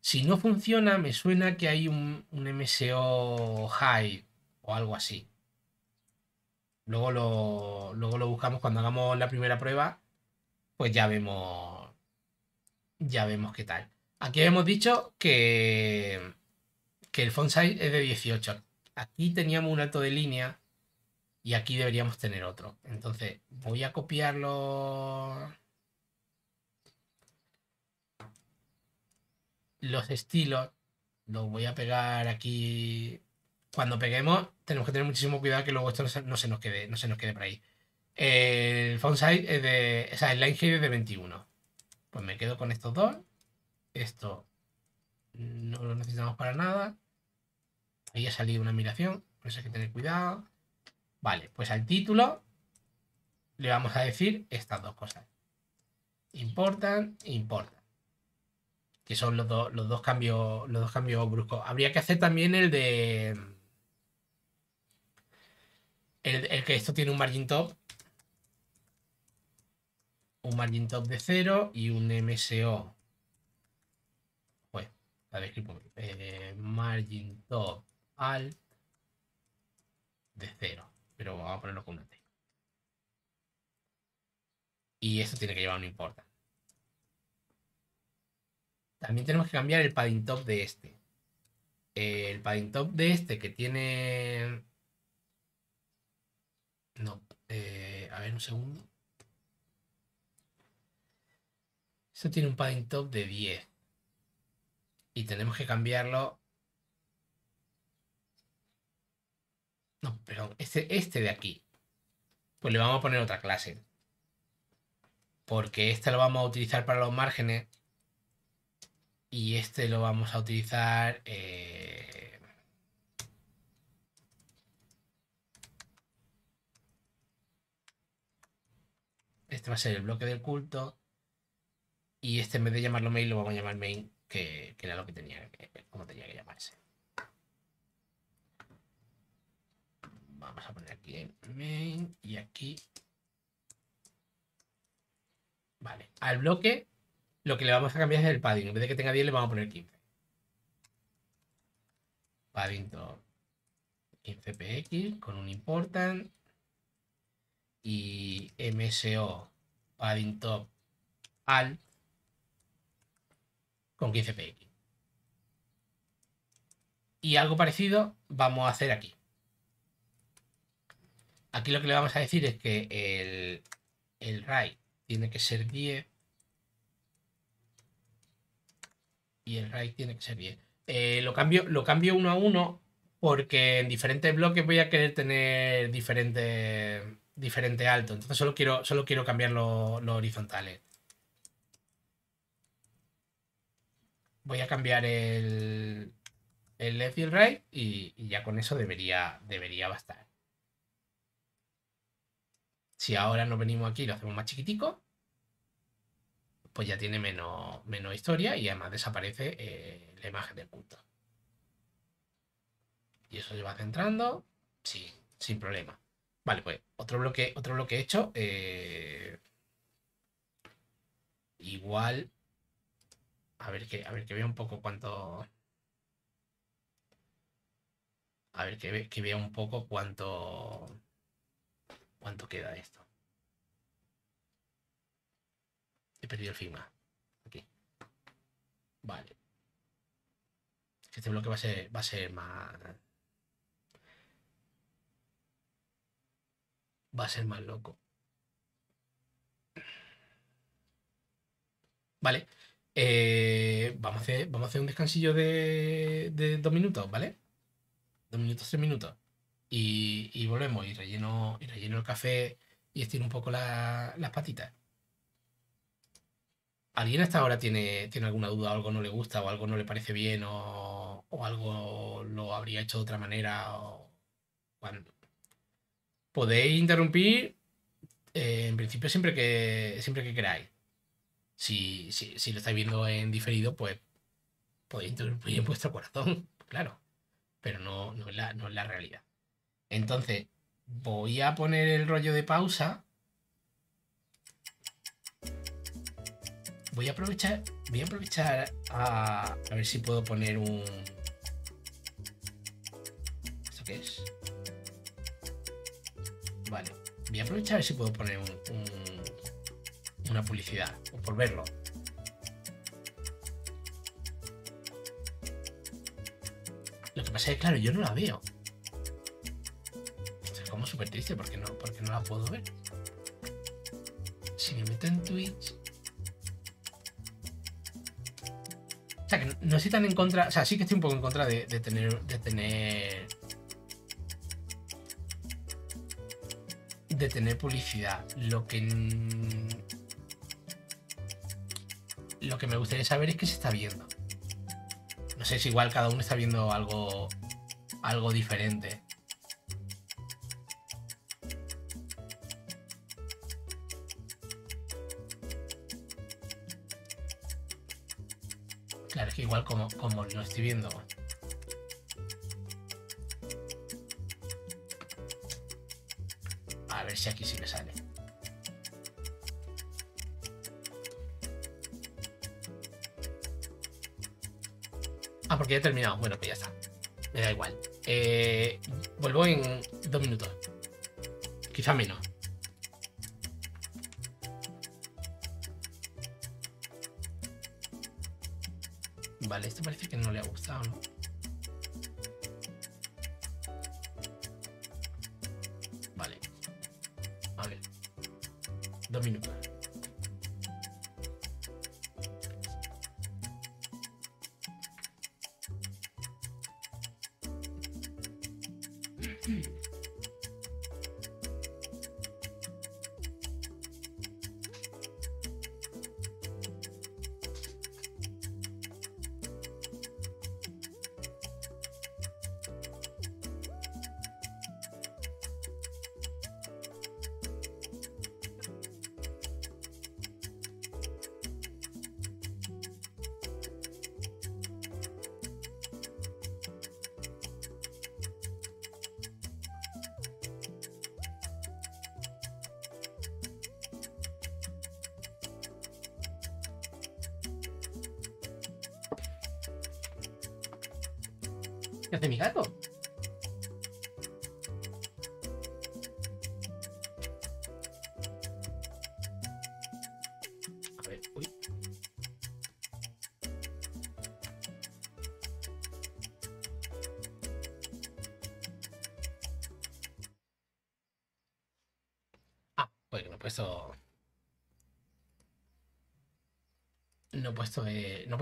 Si no funciona, me suena que hay un, un MSO high o algo así. Luego lo, luego lo buscamos cuando hagamos la primera prueba. Pues ya vemos. Ya vemos qué tal. Aquí hemos dicho que que el font size es de 18. Aquí teníamos un alto de línea y aquí deberíamos tener otro. Entonces voy a copiar los estilos los voy a pegar aquí. Cuando peguemos, tenemos que tener muchísimo cuidado que luego esto no se, nos, quede, no se nos quede por ahí. El font size es de. O sea, el line height es de 21. Pues me quedo con estos dos. Esto no lo necesitamos para nada. Ahí ha salido una migración, pues hay que tener cuidado. Vale, pues al título le vamos a decir estas dos cosas. Importan importan. Que son los, dos los, dos cambios, los dos cambios bruscos. Habría que hacer también el de... El, que esto tiene un margin top. Un margin top de cero y un MSO. Pues, la eh, margin top alt de 0. Pero vamos a ponerlo con una T. Y esto tiene que llevar un importa. También tenemos que cambiar el padding top de este. El padding top de este que tiene... No, eh, a ver un segundo. Esto tiene un padding top de 10. Y tenemos que cambiarlo perdón, este, este de aquí. Pues le vamos a poner otra clase. Porque este lo vamos a utilizar para los márgenes. Y este lo vamos a utilizar... Eh, este va a ser el bloque del culto. Y este en vez de llamarlo main lo vamos a llamar main, que, era lo que tenía tenía que llamarse. vamos a poner aquí en main y aquí. Vale, al bloque lo que le vamos a cambiar es el padding. En vez de que tenga 10 le vamos a poner 15. Padding top 15px con un important. Y MSO padding top al con 15px. Y algo parecido vamos a hacer aquí. Aquí lo que le vamos a decir es que el, el tiene que ser 10 y el right tiene que ser 10. Eh, lo, cambio, lo cambio uno a uno porque en diferentes bloques voy a querer tener diferente, diferente alto. Entonces solo quiero, solo quiero cambiar los horizontales. Voy a cambiar el, el left y el right y, ya con eso debería, debería bastar. Si ahora nos venimos aquí y lo hacemos más chiquitico, pues ya tiene menos, menos historia y además desaparece eh, la imagen del culto. Y eso se va centrando. Sí, sin problema. Vale, pues otro bloque, otro bloque hecho. Eh, igual. A ver que, a ver vea un poco cuánto. A ver que, que vea un poco cuánto. ¿Cuánto queda esto? He perdido el Figma. Aquí. Vale. Este bloque va a ser, va a ser más... Va a ser más loco. Vale. Eh, vamos, a hacer, vamos a hacer un descansillo de, de dos minutos, ¿vale? Dos minutos, tres minutos y, volvemos y relleno, y relleno el café y estiro un poco las patitas. ¿Alguien hasta ahora tiene, tiene alguna duda, algo no le gusta o algo no le parece bien o, algo lo habría hecho de otra manera? podéis interrumpir eh, en principio siempre que, siempre que queráis. Si, lo estáis viendo en diferido, pues podéis interrumpir en vuestro corazón, claro, pero no, no es la realidad. Entonces, voy a poner el rollo de pausa. Voy a aprovechar, voy a aprovechar a, ver si puedo poner un... ¿Esto qué es? Vale, voy a aprovechar a ver si puedo poner un, una publicidad, o por verlo. Lo que pasa es que, claro, yo no la veo triste porque no, porque no la puedo ver. Si me meto en Twitch. O sea, que no, estoy tan en contra. O sea, sí que estoy un poco en contra de, de tener. De tener. De tener publicidad. Lo que. Lo que me gustaría saber es qué se está viendo. No sé si igual cada uno está viendo algo. Algo diferente. lo estoy viendo. A ver si aquí sí me sale. Ah, porque ya he terminado. Bueno, pues ya está. Me da igual. Eh, vuelvo en dos minutos. Quizá menos.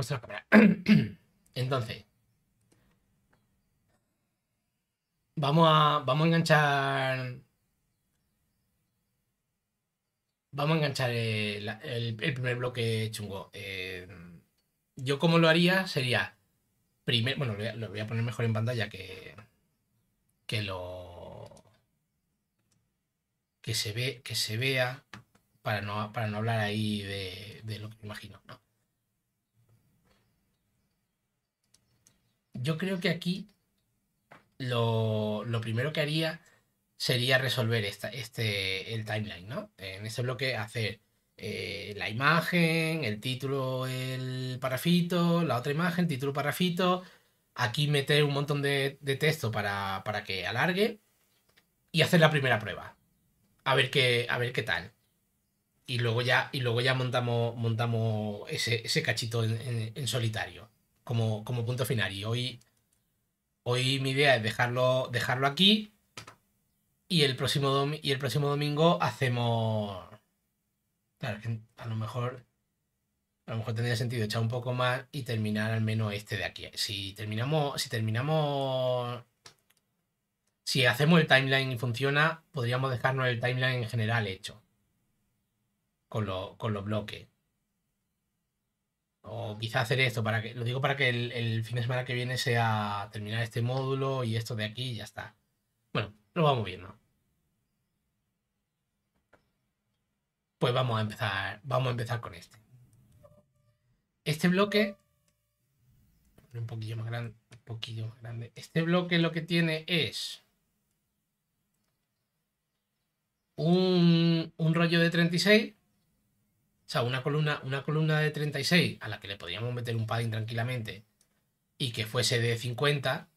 Entonces, vamos a, vamos a enganchar. Vamos a enganchar el, primer bloque chungo. Eh, yo, como lo haría, sería. Primer, bueno, lo voy a poner mejor en pantalla que, que lo que se ve que se vea para no para no hablar ahí de lo que imagino creo que aquí lo, primero que haría sería resolver esta, este, el timeline, ¿no? En ese bloque hacer eh, la imagen, el título, el parafito, la otra imagen, título, parafito. Aquí meter un montón de, texto para, para, que alargue y hacer la primera prueba. A ver qué, a ver qué tal. Y luego ya, y luego ya montamos, montamos ese, ese cachito en, en solitario como, como punto final. Y hoy Hoy mi idea es dejarlo, dejarlo aquí y el, próximo y el próximo domingo hacemos... Claro, a lo mejor... A lo mejor tendría sentido echar un poco más y terminar al menos este de aquí. Si terminamos... Si terminamos... Si hacemos el timeline y funciona, podríamos dejarnos el timeline en general hecho. con los bloques. O quizá hacer esto, para que, lo digo para que el, fin de semana que viene sea terminar este módulo y esto de aquí y ya está. Bueno, lo vamos viendo. Pues vamos a empezar, vamos a empezar con este. Este bloque, un poquillo más grande, un poquillo más grande. Este bloque lo que tiene es un rollo de 36 o sea, una columna, una columna de 36 a la que le podríamos meter un padding tranquilamente y que fuese de 50.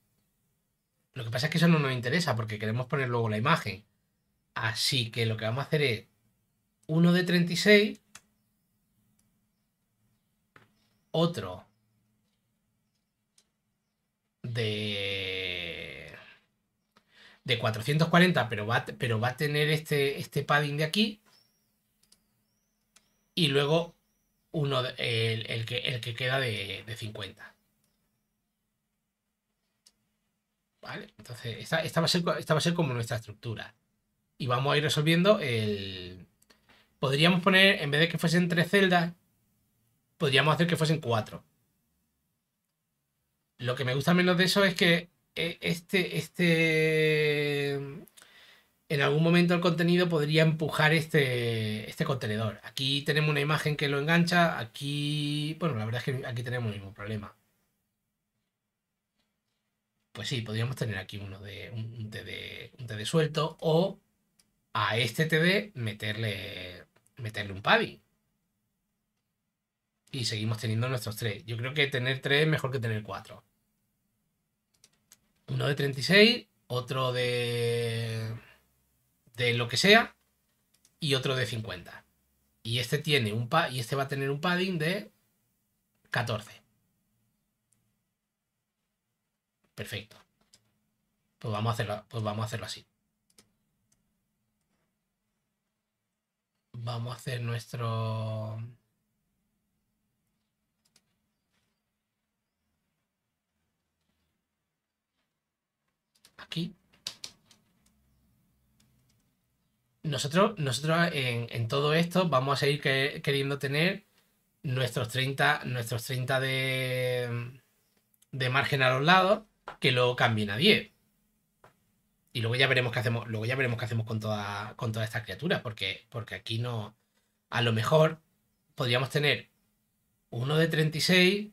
Lo que pasa es que eso no nos interesa porque queremos poner luego la imagen. Así que lo que vamos a hacer es uno de 36, otro de, de 440, pero va, pero va a tener este, este padding de aquí y luego uno el, que, el que queda de, 50. ¿Vale? Entonces, esta, va a ser, ser como nuestra estructura. Y vamos a ir resolviendo el... Podríamos poner, en vez de que fuesen tres celdas, podríamos hacer que fuesen cuatro. Lo que me gusta menos de eso es que eh, este, este, en algún momento el contenido podría empujar este, este contenedor. Aquí tenemos una imagen que lo engancha, aquí, bueno, la verdad es que aquí tenemos el mismo problema. Pues sí, podríamos tener aquí uno de un, TD, un TD suelto o a este TD meterle, meterle un pavi. Y seguimos teniendo nuestros tres. Yo creo que tener tres es mejor que tener cuatro. Uno de 36, otro de de lo que sea y otro de 50. Y este tiene un pa y este va a tener un padding de 14. Perfecto. Pues vamos a hacerlo, pues vamos a hacerlo así. Vamos a hacer nuestro aquí. nosotros, nosotros en, todo esto vamos a seguir queriendo tener nuestros 30, nuestros 30 de, de margen a los lados, que luego cambien a 10. Y luego ya veremos qué hacemos, luego ya veremos qué hacemos con, toda, con todas estas criaturas, porque, porque aquí no. A lo mejor podríamos tener uno de 36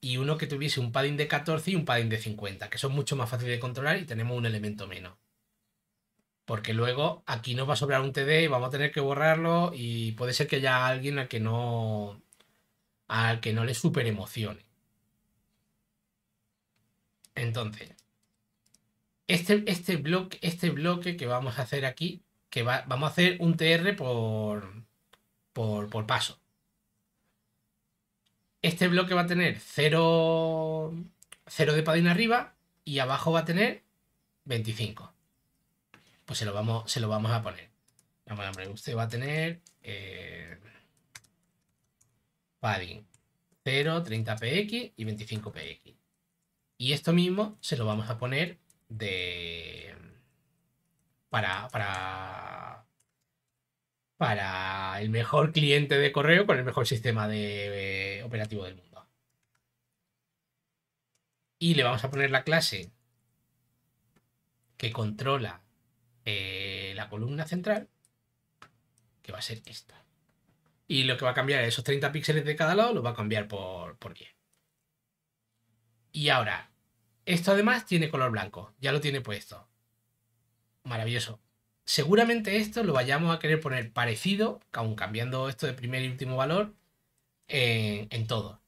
y uno que tuviese un padding de 14 y un padding de 50, que son mucho más fáciles de controlar y tenemos un elemento menos porque luego aquí nos va a sobrar un TD y vamos a tener que borrarlo y puede ser que haya alguien al que no al que no le super emocione. Entonces, este, este, bloque, este bloque que vamos a hacer aquí, que va, vamos a hacer un TR por, por, paso. Este bloque va a tener 0, de padín arriba y abajo va a tener 25 pues se lo vamos, se lo vamos a poner. Vamos, usted va a tener eh, padding 0, 30px y 25px. Y esto mismo se lo vamos a poner de para, para, para el mejor cliente de correo con el mejor sistema de, eh, operativo del mundo. Y le vamos a poner la clase que controla eh, la columna central, que va a ser esta. Y lo que va a cambiar esos 30 píxeles de cada lado, lo va a cambiar por, 10. Y ahora, esto además tiene color blanco, ya lo tiene puesto. Maravilloso. Seguramente esto lo vayamos a querer poner parecido, aún cambiando esto de primer y último valor, en, todo.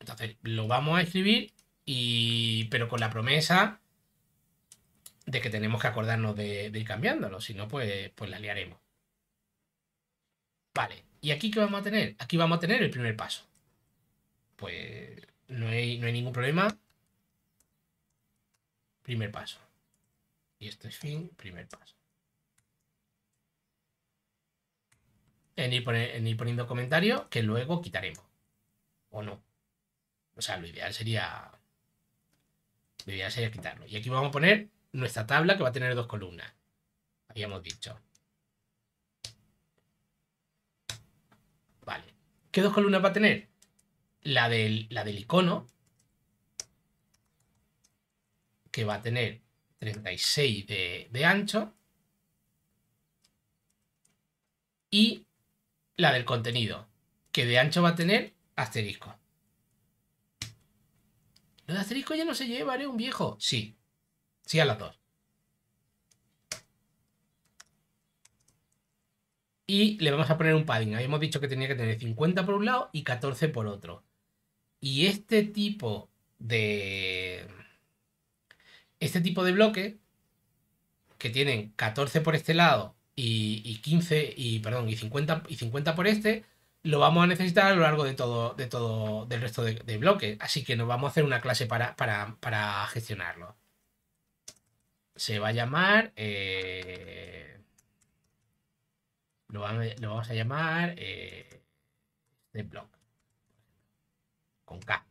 Entonces, lo vamos a escribir, y, pero con la promesa de que tenemos que acordarnos de, ir cambiándolo, si no, pues, pues la liaremos. Vale, ¿y aquí qué vamos a tener? Aquí vamos a tener el primer paso. Pues no hay, no hay ningún problema. Primer paso. Y esto es fin, primer paso. En ir, poniendo comentarios que luego quitaremos. O no. O sea, lo ideal sería... Lo ideal sería quitarlo. Y aquí vamos a poner nuestra tabla que va a tener dos columnas. Habíamos dicho. Vale. ¿Qué dos columnas va a tener? La del, la del icono, que va a tener 36 de, ancho. Y la del contenido, que de ancho va a tener asterisco. Lo de asterisco ya no se lleva, ¿eh? Un viejo. Sí, Sí, a las dos. Y le vamos a poner un padding. Habíamos dicho que tenía que tener 50 por un lado y 14 por otro. Y este tipo de... Este tipo de bloque, que tienen 14 por este lado y, 15 y, perdón, y 50, y 50 por este, lo vamos a necesitar a lo largo de todo, de todo del resto del de bloques. Así que nos vamos a hacer una clase para gestionarlo se va a llamar. Eh, lo, vamos a llamar. Eh, de este blog. Con K.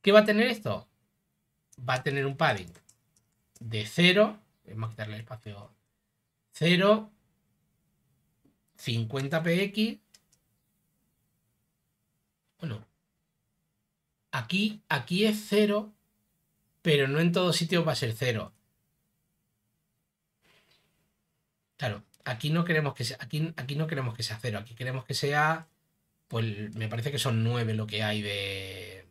¿Qué va a tener esto? Va a tener un padding de 0. Vamos a quitarle el espacio. 0. 50 px. Bueno. Aquí, aquí es 0, pero no en todos sitios va a ser 0. Claro, aquí no queremos que sea, aquí, aquí no queremos que sea cero, aquí queremos que sea, pues me parece que son nueve lo que hay de.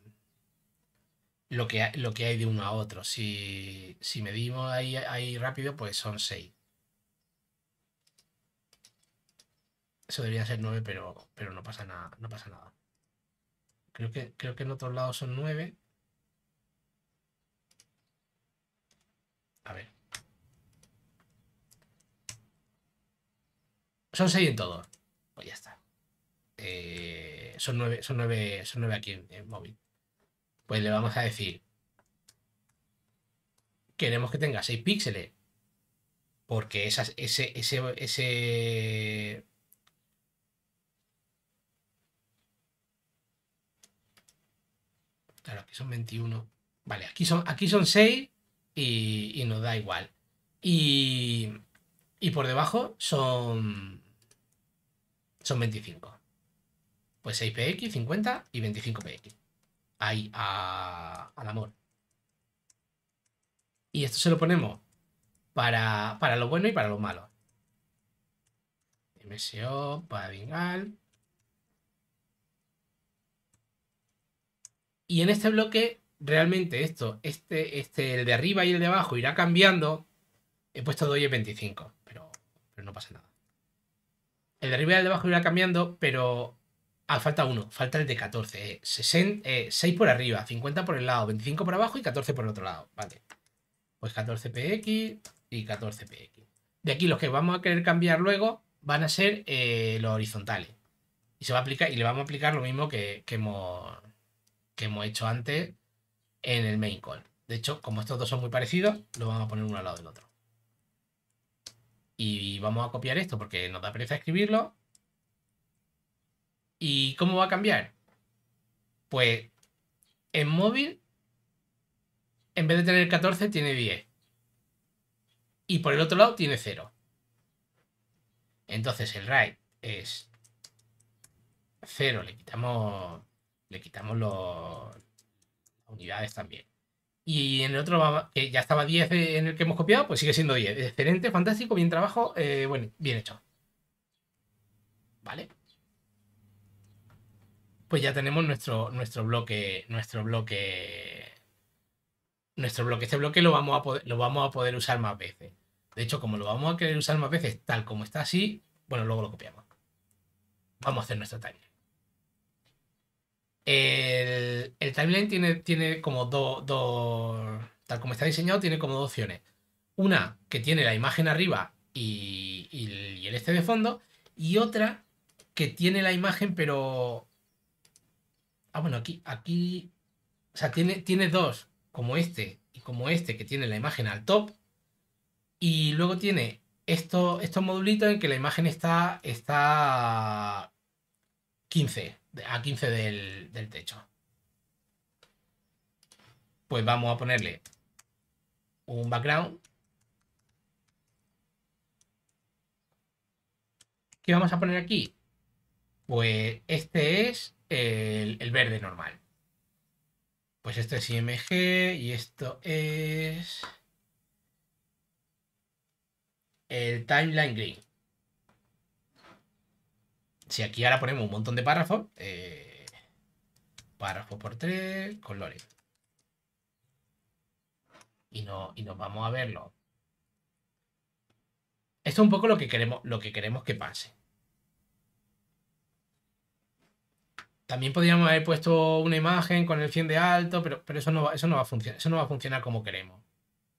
Lo que, lo que hay de uno a otro. Si, medimos ahí, ahí rápido, pues son seis. Eso debería ser nueve, pero, pero no pasa nada. No pasa nada. Creo que, creo que en otros lados son nueve. A ver. Son seis en todo. Pues ya está. Eh, son nueve, son nueve, son nueve aquí en, móvil. Pues le vamos a decir. Queremos que tenga 6 píxeles. Porque esas, ese, ese, ese Claro, aquí son 21. Vale, aquí son, aquí son 6 y, y nos da igual. Y, y por debajo son son 25. Pues 6px, 50 y 25px. Ahí, al amor. Y esto se lo ponemos para, lo bueno y para lo malo. MSO, para Vingal. Y en este bloque, realmente esto, este, este, el de arriba y el de abajo irá cambiando. He puesto doy 25, pero, pero no pasa nada. El de arriba y el de abajo irá cambiando, pero. Ah, falta uno. Falta el de 14. 6 eh, eh, por arriba, 50 por el lado, 25 por abajo y 14 por el otro lado. Vale. Pues 14 PX y 14 PX. De aquí los que vamos a querer cambiar luego van a ser eh, los horizontales. Y se va a aplicar, y le vamos a aplicar lo mismo que, hemos, que hemos hecho antes en el main call. De hecho, como estos dos son muy parecidos, lo vamos a poner uno al lado del otro. Y vamos a copiar esto porque nos da pereza escribirlo. ¿Y cómo va a cambiar? Pues en móvil, en vez de tener 14, tiene 10. Y por el otro lado tiene 0. Entonces el RAID es 0. Le quitamos, le quitamos los, las unidades también. Y en el otro, que ya estaba 10 eh, en el que hemos copiado, pues sigue siendo 10. Excelente, fantástico, bien trabajo, eh, bueno, bien hecho. ¿Vale? Pues ya tenemos nuestro, nuestro bloque, nuestro bloque, nuestro bloque. Este bloque lo vamos, a poder, lo vamos a poder usar más veces. De hecho, como lo vamos a querer usar más veces tal como está así, bueno, luego lo copiamos. Vamos a hacer nuestro timing. El, el timeline tiene, tiene como dos, tal como está diseñado, tiene como dos opciones. Una que tiene la imagen arriba y, el este de fondo, y otra que tiene la imagen, pero. Ah, bueno, aquí, aquí. O sea, tiene, tiene dos, como este y como este, que tiene la imagen al top. Y luego tiene estos, estos modulitos en que la imagen está, está 15 a 15 del, del techo. Pues vamos a ponerle un background. ¿Qué vamos a poner aquí? Pues este es el, el verde normal. Pues esto es IMG y esto es el timeline green. Si aquí ahora ponemos un montón de párrafos, párrafo eh, párrafos por tres, colores. Y, no, y nos vamos a verlo. Esto es un poco lo que queremos, lo que, queremos que pase. También podríamos haber puesto una imagen con el 100 de alto, pero, pero eso, no eso, no a funcionar, eso no va a funcionar como queremos.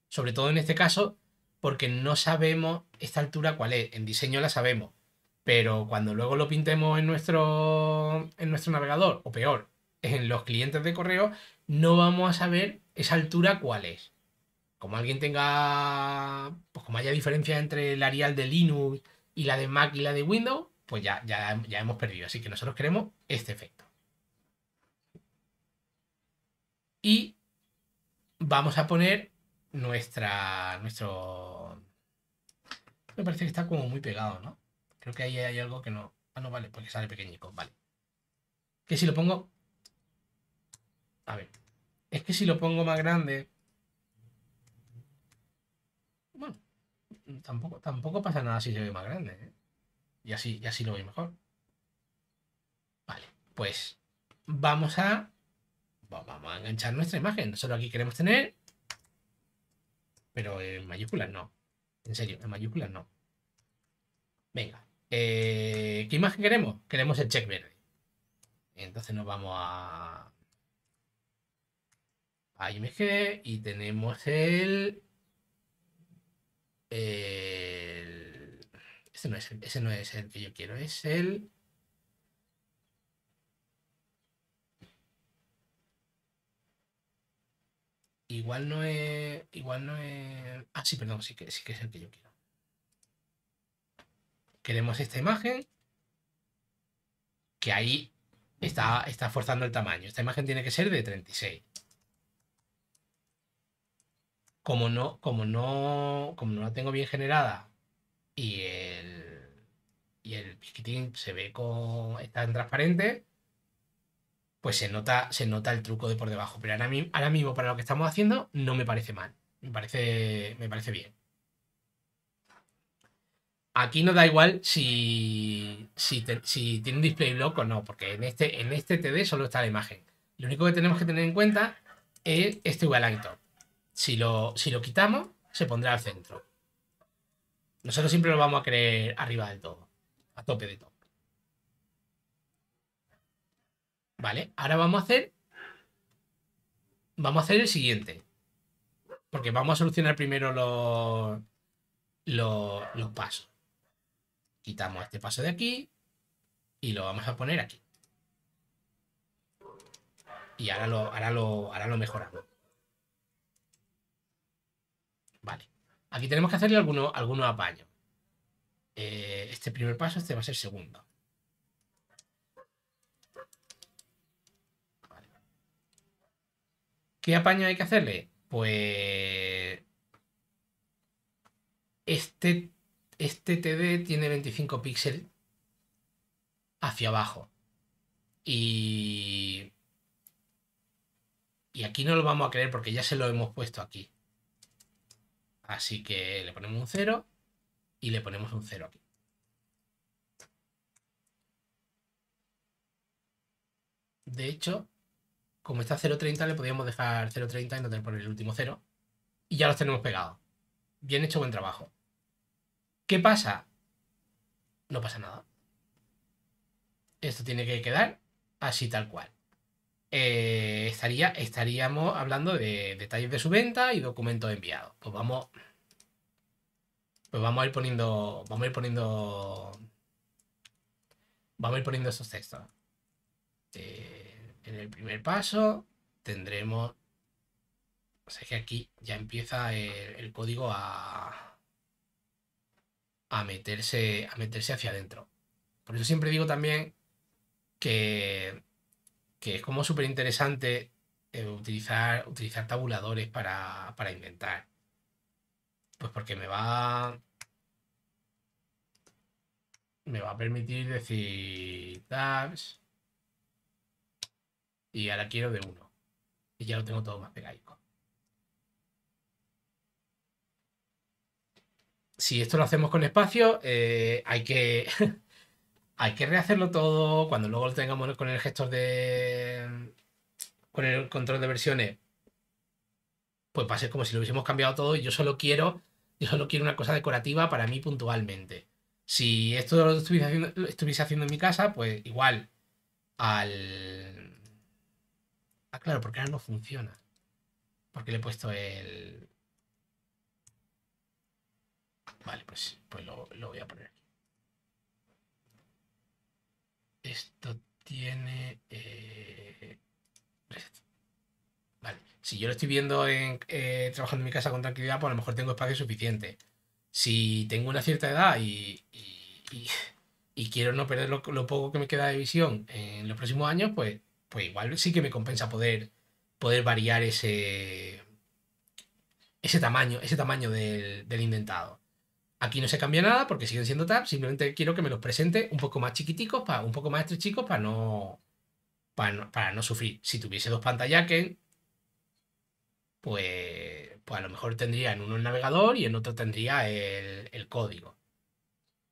Sobre todo en este caso, porque no sabemos esta altura cuál es. En diseño la sabemos. Pero cuando luego lo pintemos en nuestro, en nuestro navegador, o peor, en los clientes de correo, no vamos a saber esa altura cuál es. Como alguien tenga, pues como haya diferencia entre el Arial de Linux y la de Mac y la de Windows, pues ya, ya, hemos perdido. Así que nosotros queremos este efecto. Y vamos a poner nuestra, nuestro... Me parece que está como muy pegado, ¿no? Creo que ahí hay algo que no... Ah, no, vale, porque sale pequeñico, vale. Que si lo pongo... A ver. Es que si lo pongo más grande... Bueno, tampoco, tampoco pasa nada si se ve más grande. ¿eh? Y, así, así lo veis mejor. Vale, pues vamos a... Vamos a enganchar nuestra imagen. solo aquí queremos tener... Pero en mayúsculas no. En serio, en mayúsculas no. Venga. Eh, ¿Qué imagen queremos? Queremos el check verde. Entonces nos vamos a, a IMG y tenemos el, no es, ese no es el que yo quiero, es el igual no es igual no es ah sí perdón sí que sí que es el que yo quiero queremos esta imagen, que ahí está, está forzando el tamaño. Esta imagen tiene que ser de 36. Como no, como no, como no la tengo bien generada y el, y el piquitín se ve con, está transparente, pues se nota, se nota el truco de por debajo. Pero ahora, ahora mismo, para lo que estamos haciendo, no me parece mal. Me parece, me parece bien. Aquí no da igual si, tiene un display block o no, porque en este, TD este solo está la imagen. Lo único que tenemos que tener en cuenta es este igual top. Si lo, quitamos, se pondrá al centro. Nosotros siempre lo vamos a querer arriba del todo, a tope de todo. Vale, ahora vamos a hacer. Vamos a hacer el siguiente. Porque vamos a solucionar primero los pasos. Quitamos este paso de aquí y lo vamos a poner aquí. Y ahora lo, ahora lo, ahora lo mejoramos. Vale. Aquí tenemos que hacerle algunos, alguno apaños. Eh, este primer paso, este va a ser segundo. ¿Qué apaño hay que hacerle? Pues... Este este TD tiene 25 píxeles hacia abajo. Y... Y aquí no lo vamos a creer porque ya se lo hemos puesto aquí. Así que le ponemos un 0 y le ponemos un 0 aquí. De hecho, como está 0.30, le podríamos dejar 0.30 y no tener por el último 0. Y ya los tenemos pegados. Bien hecho, buen trabajo. ¿Qué pasa? No pasa nada. Esto tiene que quedar así tal cual. Eh, estaría, estaríamos hablando de detalles de su venta y documentos enviados. Pues vamos. Pues vamos a ir poniendo. Vamos a ir poniendo. Vamos a ir poniendo esos textos. Eh, en el primer paso tendremos. O sea que aquí ya empieza el código a a meterse, a meterse hacia adentro. Por eso siempre digo también que, es como súper interesante eh, utilizar, utilizar tabuladores para, para inventar. Pues porque me va, me va a permitir decir tabs y ahora quiero de uno y ya lo tengo todo más pegado si esto lo hacemos con espacio, eh, hay que. hay que rehacerlo todo. Cuando luego lo tengamos con el gestor de. con el control de versiones. Pues va a ser como si lo hubiésemos cambiado todo. Y yo solo quiero. Yo solo quiero una cosa decorativa para mí puntualmente. Si esto lo estuviese haciendo, estuviese haciendo en mi casa, pues igual. Al. Ah, claro, porque ahora no funciona. Porque le he puesto el. Vale, pues, pues lo, voy a poner aquí. Esto tiene... Eh, vale, si yo lo estoy viendo eh, trabajando en mi casa con tranquilidad, pues a lo mejor tengo espacio suficiente. Si tengo una cierta edad y, quiero no perder lo, poco que me queda de visión en los próximos años, pues, pues igual sí que me compensa poder, poder variar ese, ese tamaño, ese tamaño del, del Aquí no se cambia nada porque siguen siendo tabs, simplemente quiero que me los presente un poco más chiquiticos, para, un poco más estrechicos para no, para para no sufrir. Si tuviese dos que pues, pues a lo mejor tendría en uno el navegador y en otro tendría el, código.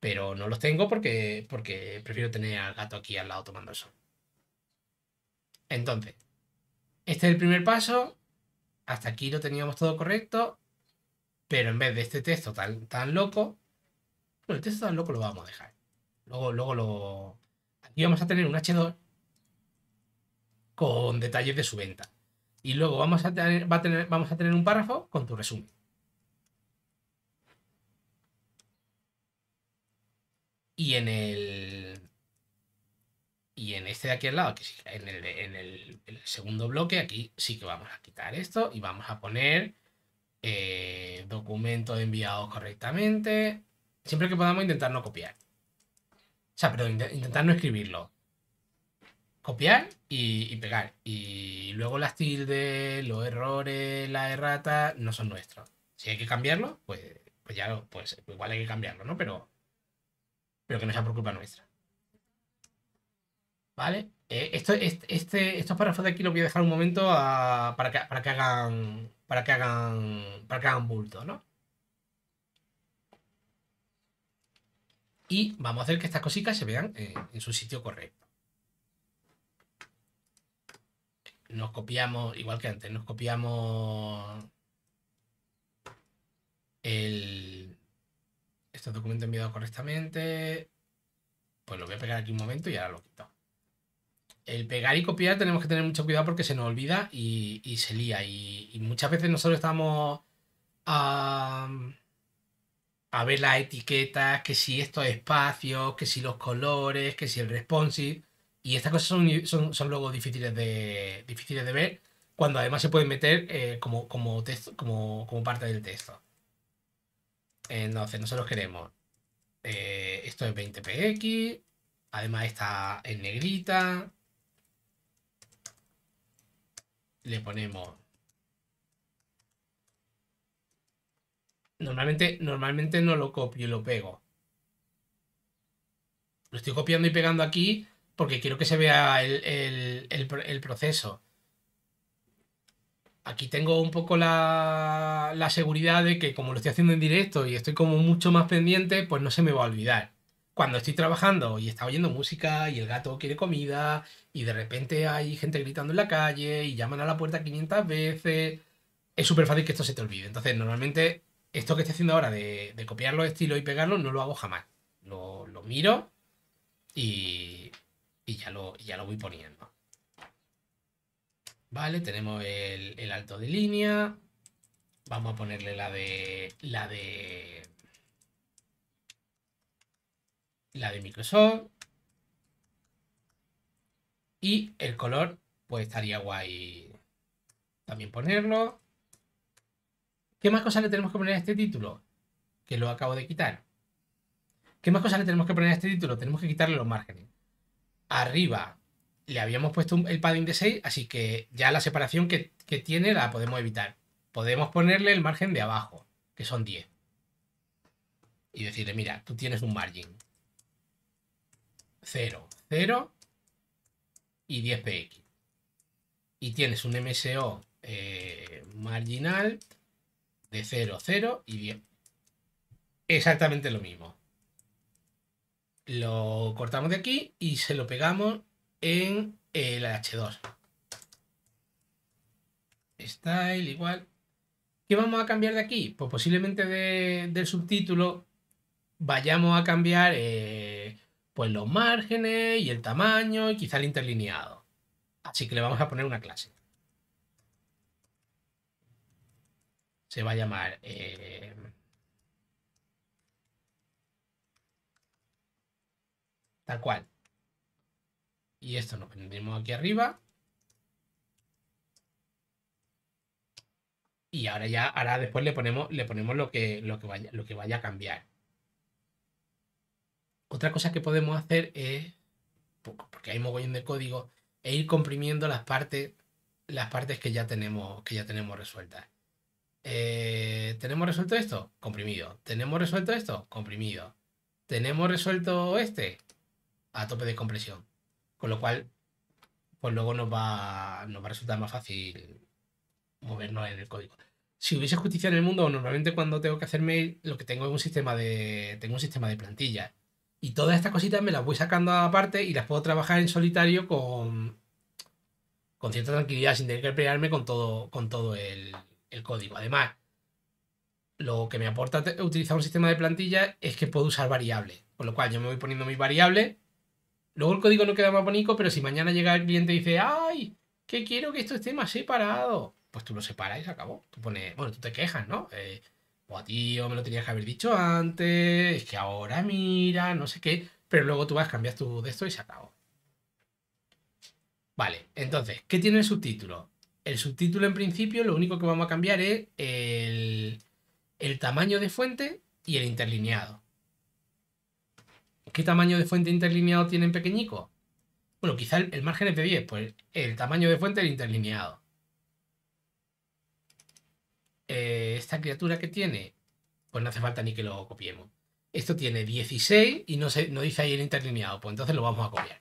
Pero no los tengo porque, porque prefiero tener al gato aquí al lado tomando el sol. Entonces, este es el primer paso. Hasta aquí lo teníamos todo correcto. Pero en vez de este texto tan, tan loco, el texto tan loco lo vamos a dejar. Luego, luego lo. Aquí vamos a tener un H2 con detalles de su venta. Y luego vamos a tener, a tener, vamos a tener un párrafo con tu resumen. Y en el. Y en este de aquí al lado, que en el segundo bloque, aquí sí que vamos a quitar esto y vamos a poner eh, documentos enviados correctamente. Siempre que podamos intentar no copiar. O sea, pero intentar no escribirlo. Copiar y, pegar. Y luego las tildes, los errores, la errata no son nuestros. Si hay que cambiarlo, pues, pues ya, pues igual hay que cambiarlo, ¿no? Pero, pero que no sea por nuestra. ¿Vale? Eh, esto, este, este, estos párrafos de aquí los voy a dejar un momento ah, para, que, para que hagan para que hagan, para que hagan bulto, ¿no? Y vamos a hacer que estas cositas se vean en, su sitio correcto. Nos copiamos, igual que antes, nos copiamos el, este documento enviado correctamente. Pues lo voy a pegar aquí un momento y ahora lo quito el pegar y copiar tenemos que tener mucho cuidado porque se nos olvida y, se lía. Y, muchas veces nosotros estamos a, ver las etiquetas, que si estos espacios, que si los colores, que si el responsive. Y estas cosas son, luego difíciles de, difíciles de ver cuando además se pueden meter eh, como, como, parte del texto. Entonces, nosotros queremos. Eh, esto es 20px. Además está en negrita le ponemos... Normalmente, normalmente no lo copio y lo pego. Lo estoy copiando y pegando aquí porque quiero que se vea el, proceso. Aquí tengo un poco la, la seguridad de que como lo estoy haciendo en directo y estoy como mucho más pendiente, pues no se me va a olvidar cuando estoy trabajando y está oyendo música y el gato quiere comida y de repente hay gente gritando en la calle y llaman a la puerta 500 veces, es súper fácil que esto se te olvide. Entonces, normalmente esto que estoy haciendo ahora de, copiar los estilos y pegarlos no lo hago jamás. Lo, lo miro y, y, ya lo, ya lo voy poniendo. Vale, tenemos el, el alto de línea. Vamos a ponerle la de. La de la de Microsoft. Y el color, pues estaría guay también ponerlo. ¿Qué más cosas le tenemos que poner a este título? Que lo acabo de quitar. ¿Qué más cosas le tenemos que poner a este título? Tenemos que quitarle los márgenes. Arriba le habíamos puesto el padding de 6, así que ya la separación que, tiene la podemos evitar. Podemos ponerle el margen de abajo, que son 10. Y decirle, mira, tú tienes un margen. 0, 0 y 10px. Y tienes un MSO eh, marginal de 0, 0 y 10. Exactamente lo mismo. Lo cortamos de aquí y se lo pegamos en el H2. Style igual. ¿Qué vamos a cambiar de aquí? Pues posiblemente del subtítulo vayamos a cambiar eh, pues los márgenes y el tamaño y quizá el interlineado. Así que le vamos a poner una clase. Se va a llamar... Eh, tal cual. Y esto lo pondremos aquí arriba. Y ahora ya, ahora después le ponemos, le ponemos lo que, lo que lo que vaya a cambiar. Otra cosa que podemos hacer es, pues, porque hay mogollón de código, e ir comprimiendo las partes, las partes que ya tenemos, que ya tenemos resueltas. Eh, ¿Tenemos resuelto esto? Comprimido. ¿Tenemos resuelto esto? Comprimido. ¿Tenemos resuelto este? A tope de compresión. Con lo cual, pues luego nos va, nos va a resultar más fácil movernos en el código. Si hubiese justicia en el mundo, normalmente cuando tengo que hacer mail, lo que tengo es un sistema de, tengo un sistema de plantillas y todas estas cositas me las voy sacando aparte y las puedo trabajar en solitario con, con cierta tranquilidad, sin tener que pelearme con todo, con todo el, código. Además, lo que me aporta utilizar un sistema de plantilla es que puedo usar variables. Con lo cual yo me voy poniendo mis variables. Luego el código no queda más bonito, pero si mañana llega el cliente y dice, ¡ay! Que quiero que esto esté más separado. Pues tú lo separas y se acabó. Tú pones, bueno, tú te quejas, ¿no? Eh, o tío, me lo tenías que haber dicho antes, es que ahora mira, no sé qué, pero luego tú vas, cambias tu de esto y se acabó. Vale, entonces, ¿qué tiene el subtítulo? El subtítulo en principio lo único que vamos a cambiar es el, tamaño de fuente y el interlineado. ¿Qué tamaño de fuente e interlineado tienen pequeñico? Bueno, quizá el, margen es de 10, pues el tamaño de fuente e el interlineado. Eh, esta criatura que tiene, pues no hace falta ni que lo copiemos. Esto tiene 16 y no, se, no dice ahí el interlineado, pues entonces lo vamos a copiar.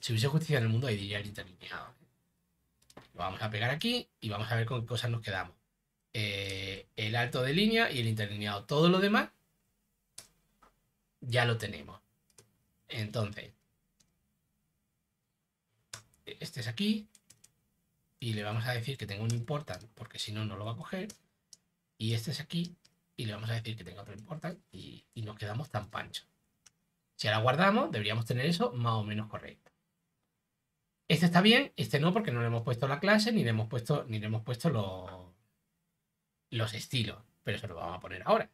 Si hubiese justicia en el mundo, ahí diría el interlineado. Lo vamos a pegar aquí y vamos a ver con qué cosas nos quedamos. Eh, el alto de línea y el interlineado. Todo lo demás ya lo tenemos. Entonces, este es aquí, y le vamos a decir que tenga un important, porque si no, no lo va a coger. Y este es aquí, y le vamos a decir que tenga otro important, y, nos quedamos tan pancho. Si ahora guardamos, deberíamos tener eso más o menos correcto. Este está bien, este no, porque no le hemos puesto la clase, ni le hemos puesto, ni hemos puesto los, los estilos. Pero se lo vamos a poner ahora.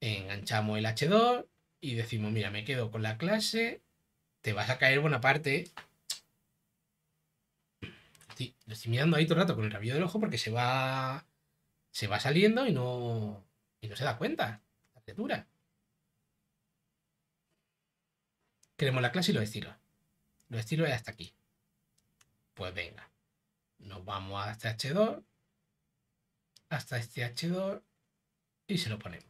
Enganchamos el H2 y decimos, mira, me quedo con la clase, te vas a caer buena parte lo estoy mirando ahí todo el rato con el rabillo del ojo porque se va. Se va saliendo y no. no se da cuenta. La criatura. Queremos la clase y los estilos. Los estilos es hasta aquí. Pues venga. Nos vamos a este H2. Hasta este H2. Y se lo ponemos.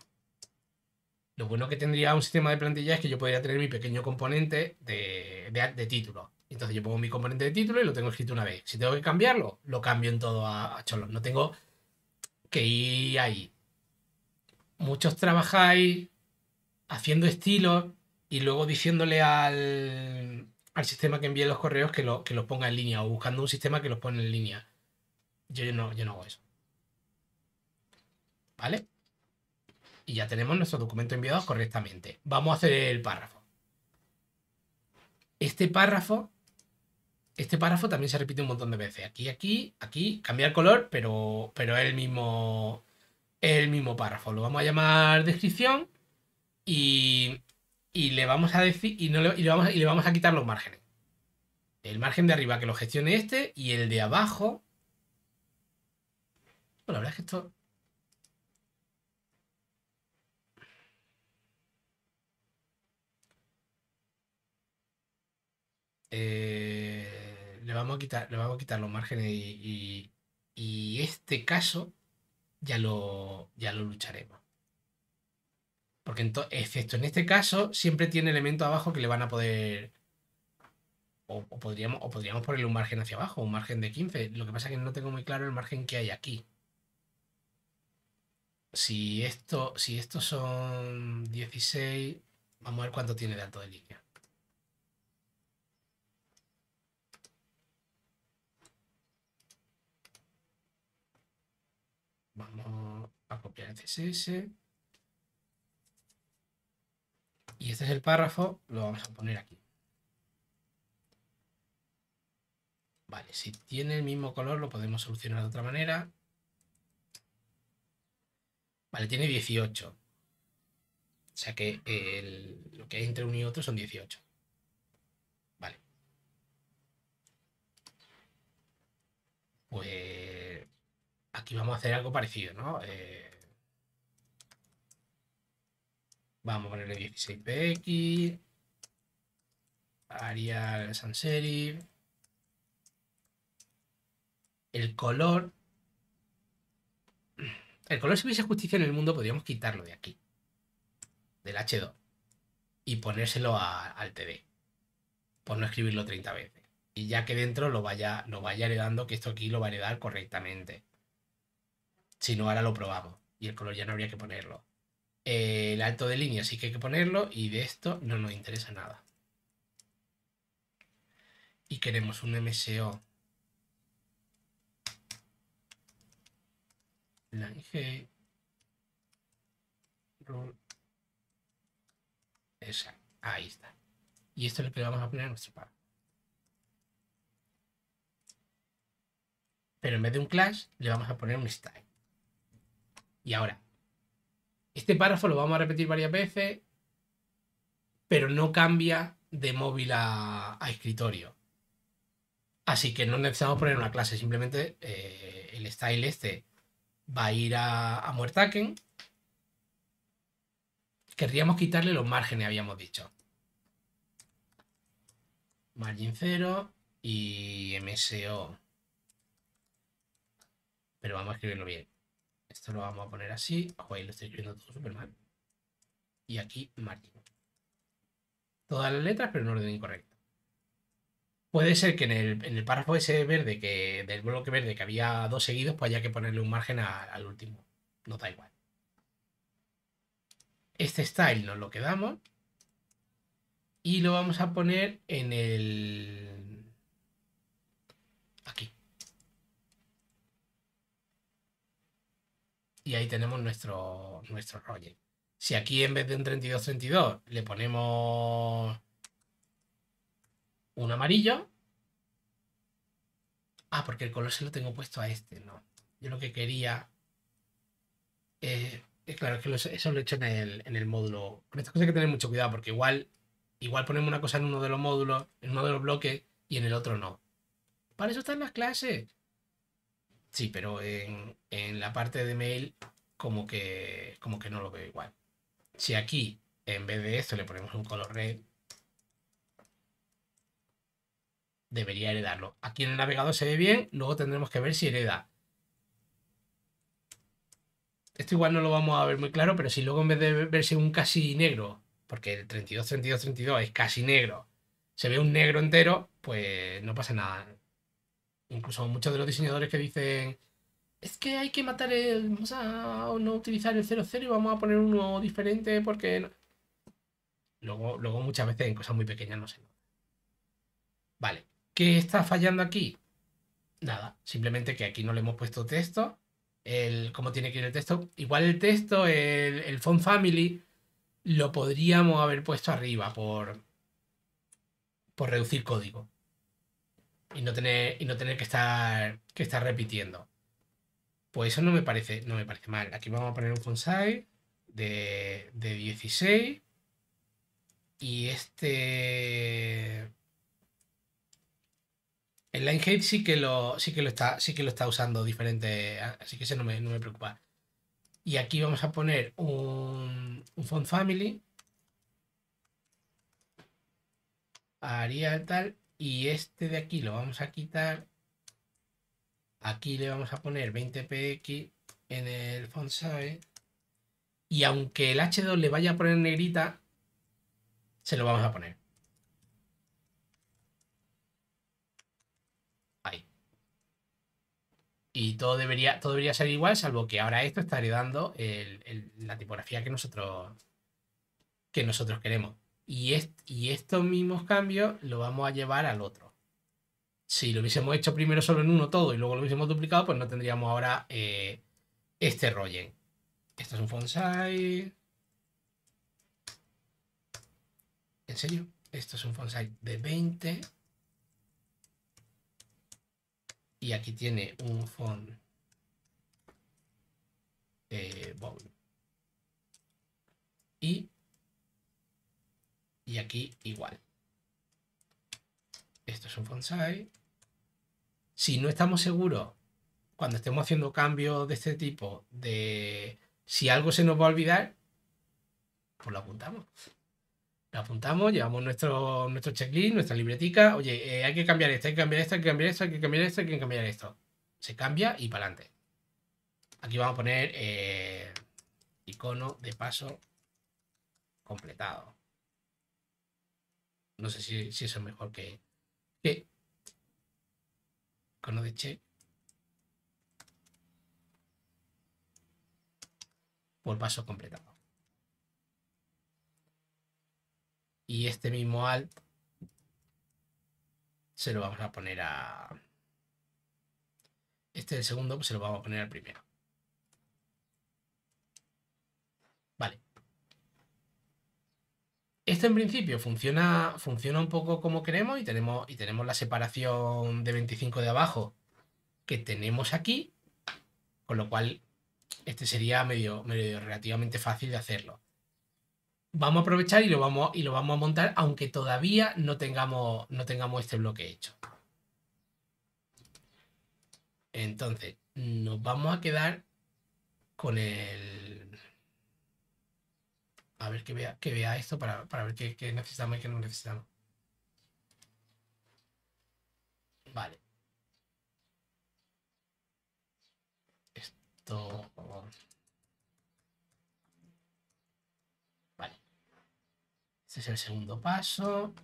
Lo bueno que tendría un sistema de plantilla es que yo podría tener mi pequeño componente de título. Entonces yo pongo mi componente de título y lo tengo escrito una vez. Si tengo que cambiarlo, lo cambio en todo a, a No tengo que ir ahí. Muchos trabajáis haciendo estilos y luego diciéndole al, al sistema que envíe los correos que, que los ponga en línea o buscando un sistema que los pone en línea. Yo no, yo no hago eso. ¿Vale? Y ya tenemos nuestro documento enviado correctamente. Vamos a hacer el párrafo. Este párrafo este párrafo también se repite un montón de veces. Aquí, aquí, aquí, cambiar el color, pero, pero es el mismo, el mismo párrafo. Lo vamos a llamar descripción y, le vamos a decir y, no le, vamos, y le vamos a quitar los márgenes. El margen de arriba que lo gestione este y el de abajo. Bueno, la verdad es que esto Eh, le vamos a quitar, le vamos a quitar los márgenes y, este caso ya lo, ya lo lucharemos. Porque entonces, excepto en este caso, siempre tiene elementos abajo que le van a poder... O, podríamos, o podríamos ponerle un margen hacia abajo, un margen de 15. Lo que pasa es que no tengo muy claro el margen que hay aquí. Si esto, si estos son 16, vamos a ver cuánto tiene de alto de línea. Vamos a copiar el CSS. Y este es el párrafo, lo vamos a poner aquí. Vale, si tiene el mismo color lo podemos solucionar de otra manera. Vale, tiene 18. O sea que lo que hay entre uno y otro son 18. Vale. Pues aquí vamos a hacer algo parecido, ¿no? Eh, vamos a ponerle 16px, Arial Sans Serif, el color. El color, si hubiese justicia en el mundo, podríamos quitarlo de aquí, del H2, y ponérselo al TD, por no escribirlo 30 veces. Y ya que dentro lo vaya, lo vaya heredando, que esto aquí lo va a heredar correctamente. Si no, ahora lo probamos. Y el color ya no habría que ponerlo. Eh, el alto de línea sí que hay que ponerlo y de esto no nos interesa nada. Y queremos un MSO. Line G. Esa. Ahí está. Y esto es lo que vamos a poner a nuestro par. Pero en vez de un clash, le vamos a poner un style. Y ahora, este párrafo lo vamos a repetir varias veces, pero no cambia de móvil a, escritorio. Así que no necesitamos poner una clase, simplemente eh, el style este va a ir a, a Muertaken. Querríamos quitarle los márgenes, habíamos dicho. Margin 0 y MSO. Pero vamos a escribirlo bien. Esto lo vamos a poner así. Ojo, ahí lo estoy escribiendo todo súper mal. Y aquí margen. Todas las letras, pero en orden incorrecto. Puede ser que en el, párrafo ese verde, que, del bloque verde, que había dos seguidos, pues haya que ponerle un margen al último. No da igual. Este style nos lo quedamos. Y lo vamos a poner en el... Aquí. y ahí tenemos nuestro, nuestro Si aquí en vez de un 32-32 le ponemos un amarillo. Ah, porque el color se lo tengo puesto a este, ¿no? Yo lo que quería... Eh, eh, es claro, que eso lo he hecho en el, en el módulo. Con estas cosas hay que tener mucho cuidado porque igual, igual ponemos una cosa en uno de los módulos, en uno de los bloques y en el otro no. Para eso están las clases. Sí, pero en, la parte de mail como que, como que no lo veo igual. Si aquí, en vez de esto, le ponemos un color red, debería heredarlo. Aquí en el navegador se ve bien, luego tendremos que ver si hereda. Esto igual no lo vamos a ver muy claro, pero si luego en vez de verse un casi negro, porque el 32, 32, 32 es casi negro, se ve un negro entero, pues no pasa nada incluso muchos de los diseñadores que dicen, es que hay que matar el, vamos a no utilizar el 00 y vamos a poner uno diferente porque... Luego, luego muchas veces en cosas muy pequeñas no se Vale, ¿qué está fallando aquí? Nada, simplemente que aquí no le hemos puesto texto, el cómo tiene que ir el texto. Igual el texto, el, el font family, lo podríamos haber puesto arriba por, por reducir código y no tener, y no tener que, estar, que estar repitiendo. Pues eso no me parece, no me parece mal. Aquí vamos a poner un font de, de 16. Y este. El line height sí que lo, sí que lo está, sí que lo está usando diferente. Así que ese no me, no me preocupa. Y aquí vamos a poner un, un font family. Haría tal. Y este de aquí lo vamos a quitar. Aquí le vamos a poner 20px en el font size. Y aunque el H2 le vaya a poner negrita, se lo vamos a poner. Ahí. Y todo debería, debería ser igual, salvo que ahora esto estaría dando la tipografía que nosotros, que nosotros queremos. Y, estos mismos cambios lo vamos a llevar al otro. Si lo hubiésemos hecho primero solo en uno todo y luego lo hubiésemos duplicado, pues no tendríamos ahora eh, este rollen. Esto es un font size. ¿En serio? Esto es un font size de 20. Y aquí tiene un font eh, bowl. Y y aquí igual. Esto es un font Si no estamos seguros cuando estemos haciendo cambios de este tipo de si algo se nos va a olvidar, pues lo apuntamos. Lo apuntamos, llevamos nuestro, nuestro checklist, nuestra libretica. Oye, eh, hay que cambiar esto, hay que cambiar esto, hay que cambiar esto, hay que cambiar esto, hay que cambiar esto. Se cambia y para adelante. Aquí vamos a poner eh, icono de paso completado. No sé si, eso es mejor que, que con lo de che. Por paso completado. Y este mismo alt se lo vamos a poner a... Este del segundo pues se lo vamos a poner al primero. Esto en principio funciona, funciona un poco como queremos y tenemos, y tenemos la separación de 25 de abajo que tenemos aquí, con lo cual este sería medio, medio relativamente fácil de hacerlo. Vamos a aprovechar y lo vamos, y lo vamos a montar aunque todavía no tengamos, no tengamos este bloque hecho. Entonces, nos vamos a quedar con el a ver que vea, que vea esto para, ver qué, qué, necesitamos y qué no necesitamos. Vale. Esto... Vale. Este es el segundo paso.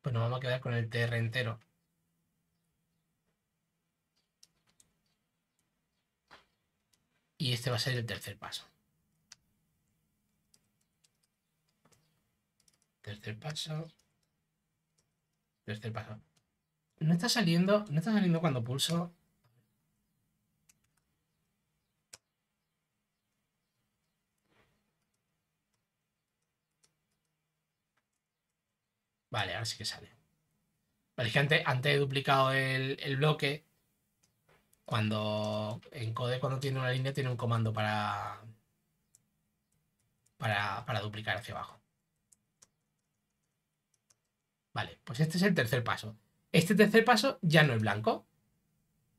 Pues nos vamos a quedar con el TR entero. Y este va a ser el tercer paso. Tercer paso. Tercer paso. No está saliendo, no está saliendo cuando pulso. Vale, ahora sí que sale. Vale, es que antes, he duplicado el, bloque. Cuando en Code, cuando tiene una línea, tiene un comando para, para duplicar hacia abajo. Vale, pues este es el tercer paso. Este tercer paso ya no es blanco.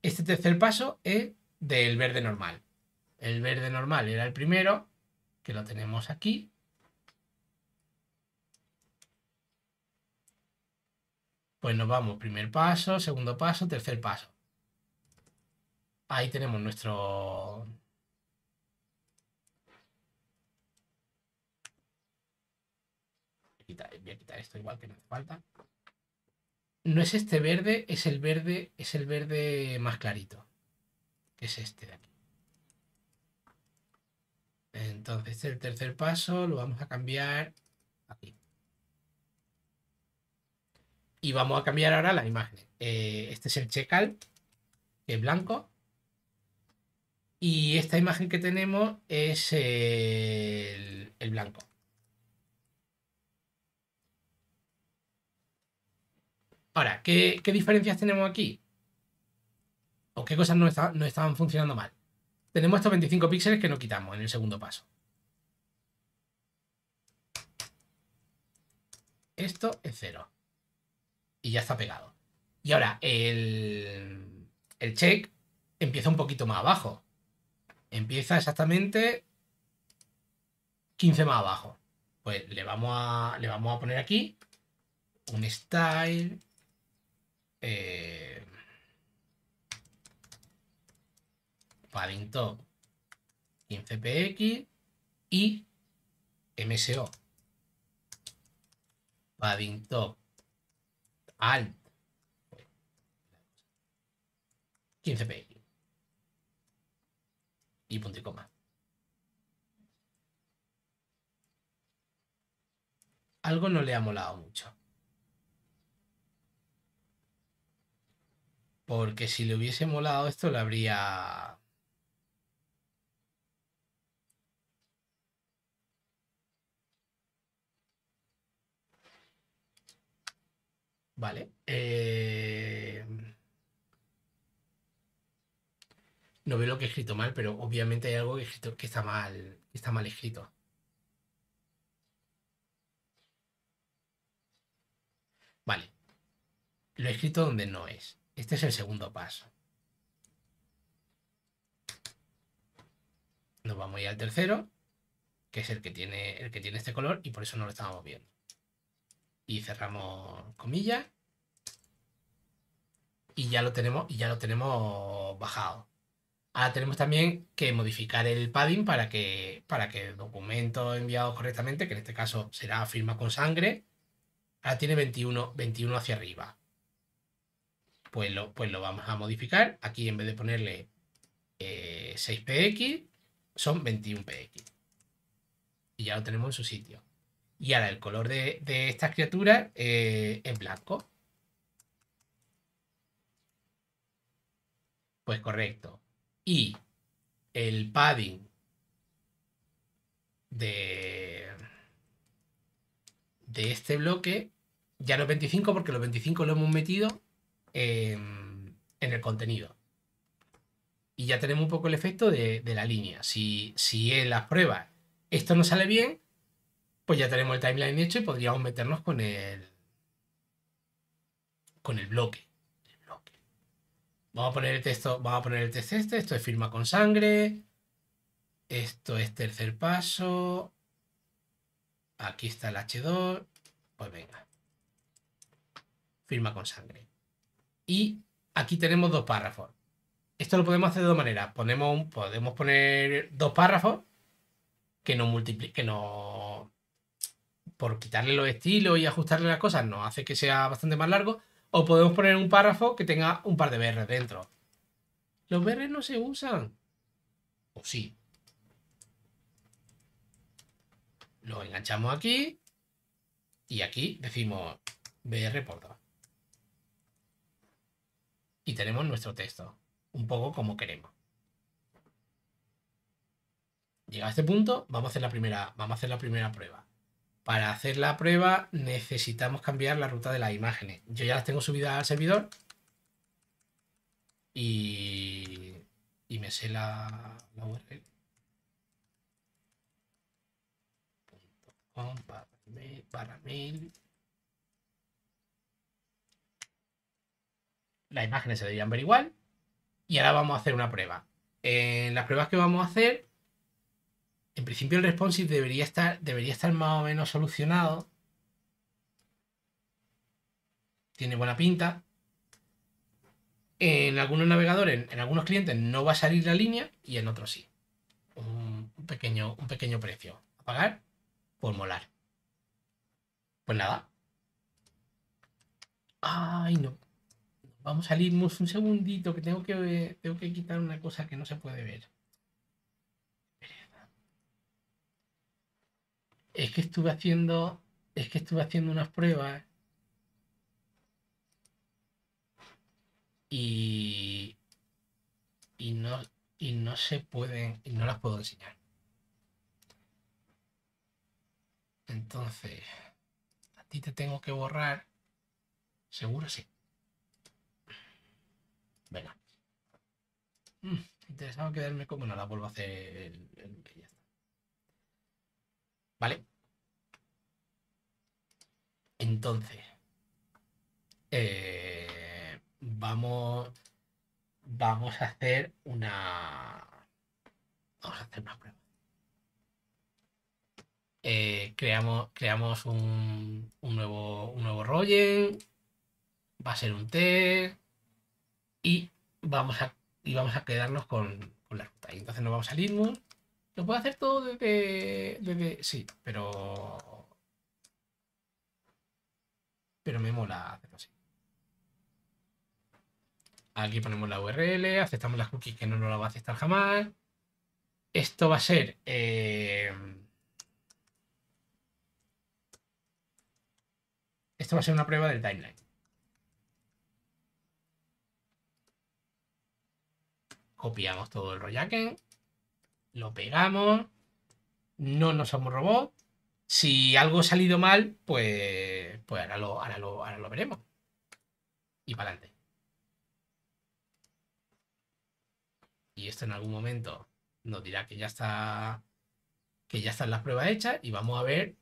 Este tercer paso es del verde normal. El verde normal era el primero, que lo tenemos aquí. Pues nos vamos, primer paso, segundo paso, tercer paso. Ahí tenemos nuestro, voy a quitar esto igual que no hace falta. No es este verde, es el verde, es el verde más clarito. Que es este de aquí. Entonces, el tercer paso, lo vamos a cambiar aquí. Y vamos a cambiar ahora la imagen. Eh, este es el check que blanco. Y esta imagen que tenemos es el blanco. Ahora, ¿qué, diferencias tenemos aquí? ¿O qué cosas no, estaban funcionando mal? Tenemos estos 25 píxeles que no quitamos en el segundo paso. Esto es cero. Y ya está pegado. Y ahora, el, check empieza un poquito más abajo. Empieza exactamente 15 más abajo. Pues le vamos a poner aquí un style eh, Paddington 15px y MSO. Paddington alt 15px y punto y coma. Algo no le ha molado mucho. Porque si le hubiese molado esto, le habría... Vale. Eh, no veo lo que he escrito mal, pero obviamente hay algo que está mal, que está mal escrito. Vale. Lo he escrito donde no es. Este es el segundo paso. Nos vamos ya al tercero, que es el que tiene, el que tiene este color y por eso no lo estábamos viendo. Y cerramos comillas. Y ya lo tenemos, y ya lo tenemos bajado. Ahora tenemos también que modificar el padding para que, para que el documento enviado correctamente, que en este caso será firma con sangre, ahora tiene 21, 21 hacia arriba. Pues, pues lo, vamos a modificar. Aquí en vez de ponerle 6px, eh, son 21px. Y ya lo tenemos en su sitio. Y ahora el color de, de estas criaturas eh, es blanco. Pues correcto. Y el padding de, de este bloque ya no 25 porque los 25 lo hemos metido Em, en el contenido. Y ya tenemos un poco el efecto de, la línea. Si, si en las pruebas esto no sale bien, pues ya tenemos el timeline hecho y podríamos meternos con el con bloque. el bloque. Vamos a poner el texto, vamos a poner el texto este, esto es firma con sangre. Esto es tercer paso. Aquí está el H2. Pues venga. Firma con sangre. Y aquí tenemos dos párrafos. Esto lo podemos hacer de dos maneras. podemos poner dos párrafos que no multipliquen, no por quitarle los estilos y ajustarle las cosas, nos hace que sea bastante más largo. O podemos poner un párrafo que tenga un par de BR dentro. Los BR no se usan. O sí. Lo enganchamos aquí. Y aquí decimos BR por y tenemos nuestro texto, un poco como queremos. llega a este punto, vamos a hacer la primera, vamos a hacer la primera prueba. Para hacer la prueba necesitamos cambiar la ruta de las imágenes. Yo ya las tengo subidas al servidor y, y me sé la, URL. para las imágenes se deberían ver igual. Y ahora vamos a hacer una prueba. En eh, las pruebas que vamos a hacer, en principio el responsive debería estar, debería estar más o menos solucionado. Tiene buena pinta. En algunos navegadores, en algunos clientes no va a salir la línea y en otros sí. Un pequeño, un pequeño precio a pagar por molar. Pues nada. Ay, no. Vamos a salirnos un segundito que tengo que, tengo que quitar una cosa que no se puede ver. Es que estuve haciendo, es que estuve haciendo unas pruebas y, y, no, y no se pueden, y no las puedo enseñar. Entonces, a ti te tengo que borrar, seguro sí. Venga. Mm, interesado quedarme como no la vuelvo a hacer el, ¿Vale? Entonces, eh, vamos, vamos a hacer una, vamos a hacer una prueba. Eh, creamos, creamos un, nuevo, un nuevo rollen, va a ser un test, y vamos a, y vamos a quedarnos con, la ruta. Y entonces nos vamos a Linux. Lo puedo hacer todo desde, Sí, pero... Pero me mola hacerlo así. Aquí ponemos la URL, aceptamos las cookies que no nos la va a aceptar jamás. Esto va a ser... Eh, esto va a ser una prueba del timeline. copiamos todo el Royaken, lo pegamos, no nos somos robot. Si algo ha salido mal, pues, pues ahora, lo, ahora, lo, ahora lo veremos. Y para adelante. Y esto en algún momento nos dirá que ya está que ya están las pruebas hechas y vamos a ver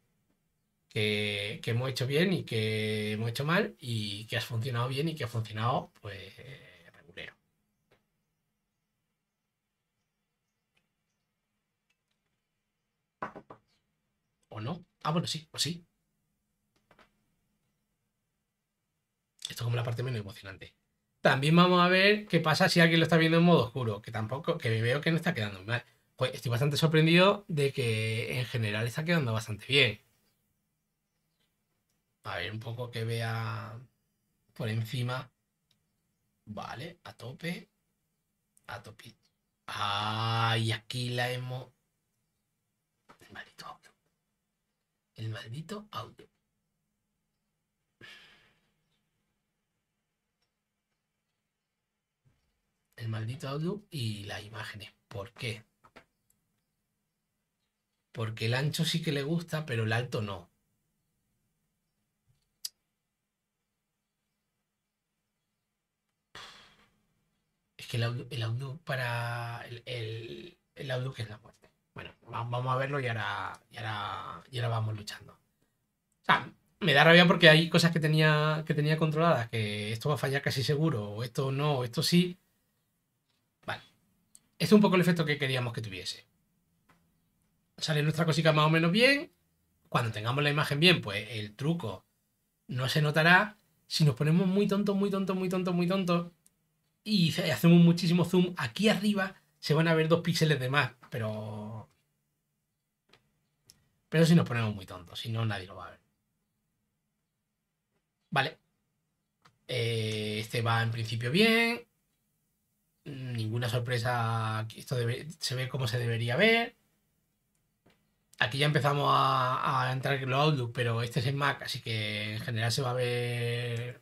que, hemos hecho bien y que hemos hecho mal y que ha funcionado bien y que ha funcionado pues ¿O no? Ah, bueno, sí, pues sí. Esto es como la parte menos emocionante. También vamos a ver qué pasa si alguien lo está viendo en modo oscuro, que tampoco, que veo que no está quedando mal. Pues estoy bastante sorprendido de que en general está quedando bastante bien. A ver, un poco que vea por encima. Vale, a tope. A tope. Ay, aquí la hemos... malito el maldito audio. El maldito audio y las imágenes. ¿Por qué? Porque el ancho sí que le gusta, pero el alto no. Es que el audio, para el, el, el audio que es la muerte. Bueno, vamos a verlo y ahora, y ahora, vamos luchando. O sea, me da rabia porque hay cosas que tenía, que tenía controladas, que esto va a fallar casi seguro, o esto no, o esto sí. Vale. Este es un poco el efecto que queríamos que tuviese. Sale nuestra cosita más o menos bien. Cuando tengamos la imagen bien, pues el truco no se notará. Si nos ponemos muy tontos, muy tontos, muy tontos, muy tontos, y hacemos muchísimo zoom, aquí arriba se van a ver dos píxeles de más pero. Pero si nos ponemos muy tontos, si no, nadie lo va a ver. Vale. Eh, este va en principio bien. Ninguna sorpresa. Esto se ve como se debería ver. Aquí ya empezamos a, entrar en los Outlook, pero este es en Mac, así que en general se va a ver.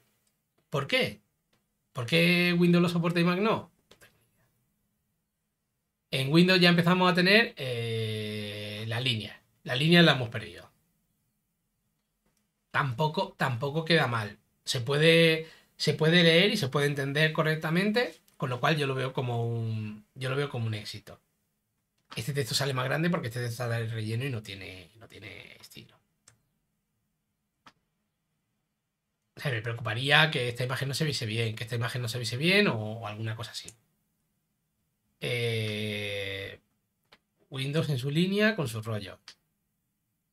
¿Por qué? ¿Por qué Windows lo soporta y Mac no? En Windows ya empezamos a tener eh, la línea. La línea la hemos perdido. Tampoco, tampoco queda mal. Se puede, se puede leer y se puede entender correctamente, con lo cual yo lo veo como un, yo lo veo como un éxito. Este texto sale más grande porque este texto sale relleno y no tiene, no tiene estilo. me preocuparía que esta imagen no se viese bien, que esta imagen no se viese bien o alguna cosa así. Eh, Windows en su línea con su rollo.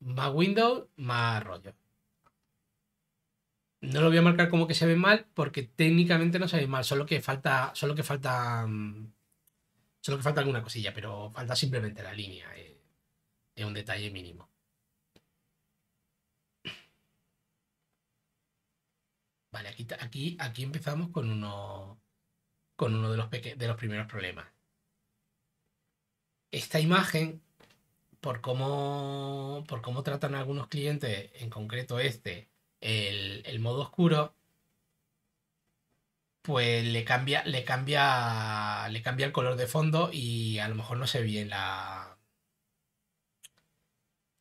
Más Windows, más rollo. No lo voy a marcar como que se ve mal, porque técnicamente no se ve mal, solo que falta. Solo que falta. Mm, solo que falta alguna cosilla, pero falta simplemente la línea. Eh, es un detalle mínimo. Vale, aquí, aquí, aquí empezamos con uno. Con uno de los, de los primeros problemas esta imagen, por cómo, por cómo tratan algunos clientes, en concreto este, el, modo oscuro, pues le cambia, le cambia, le cambia el color de fondo y a lo mejor no se ve bien la,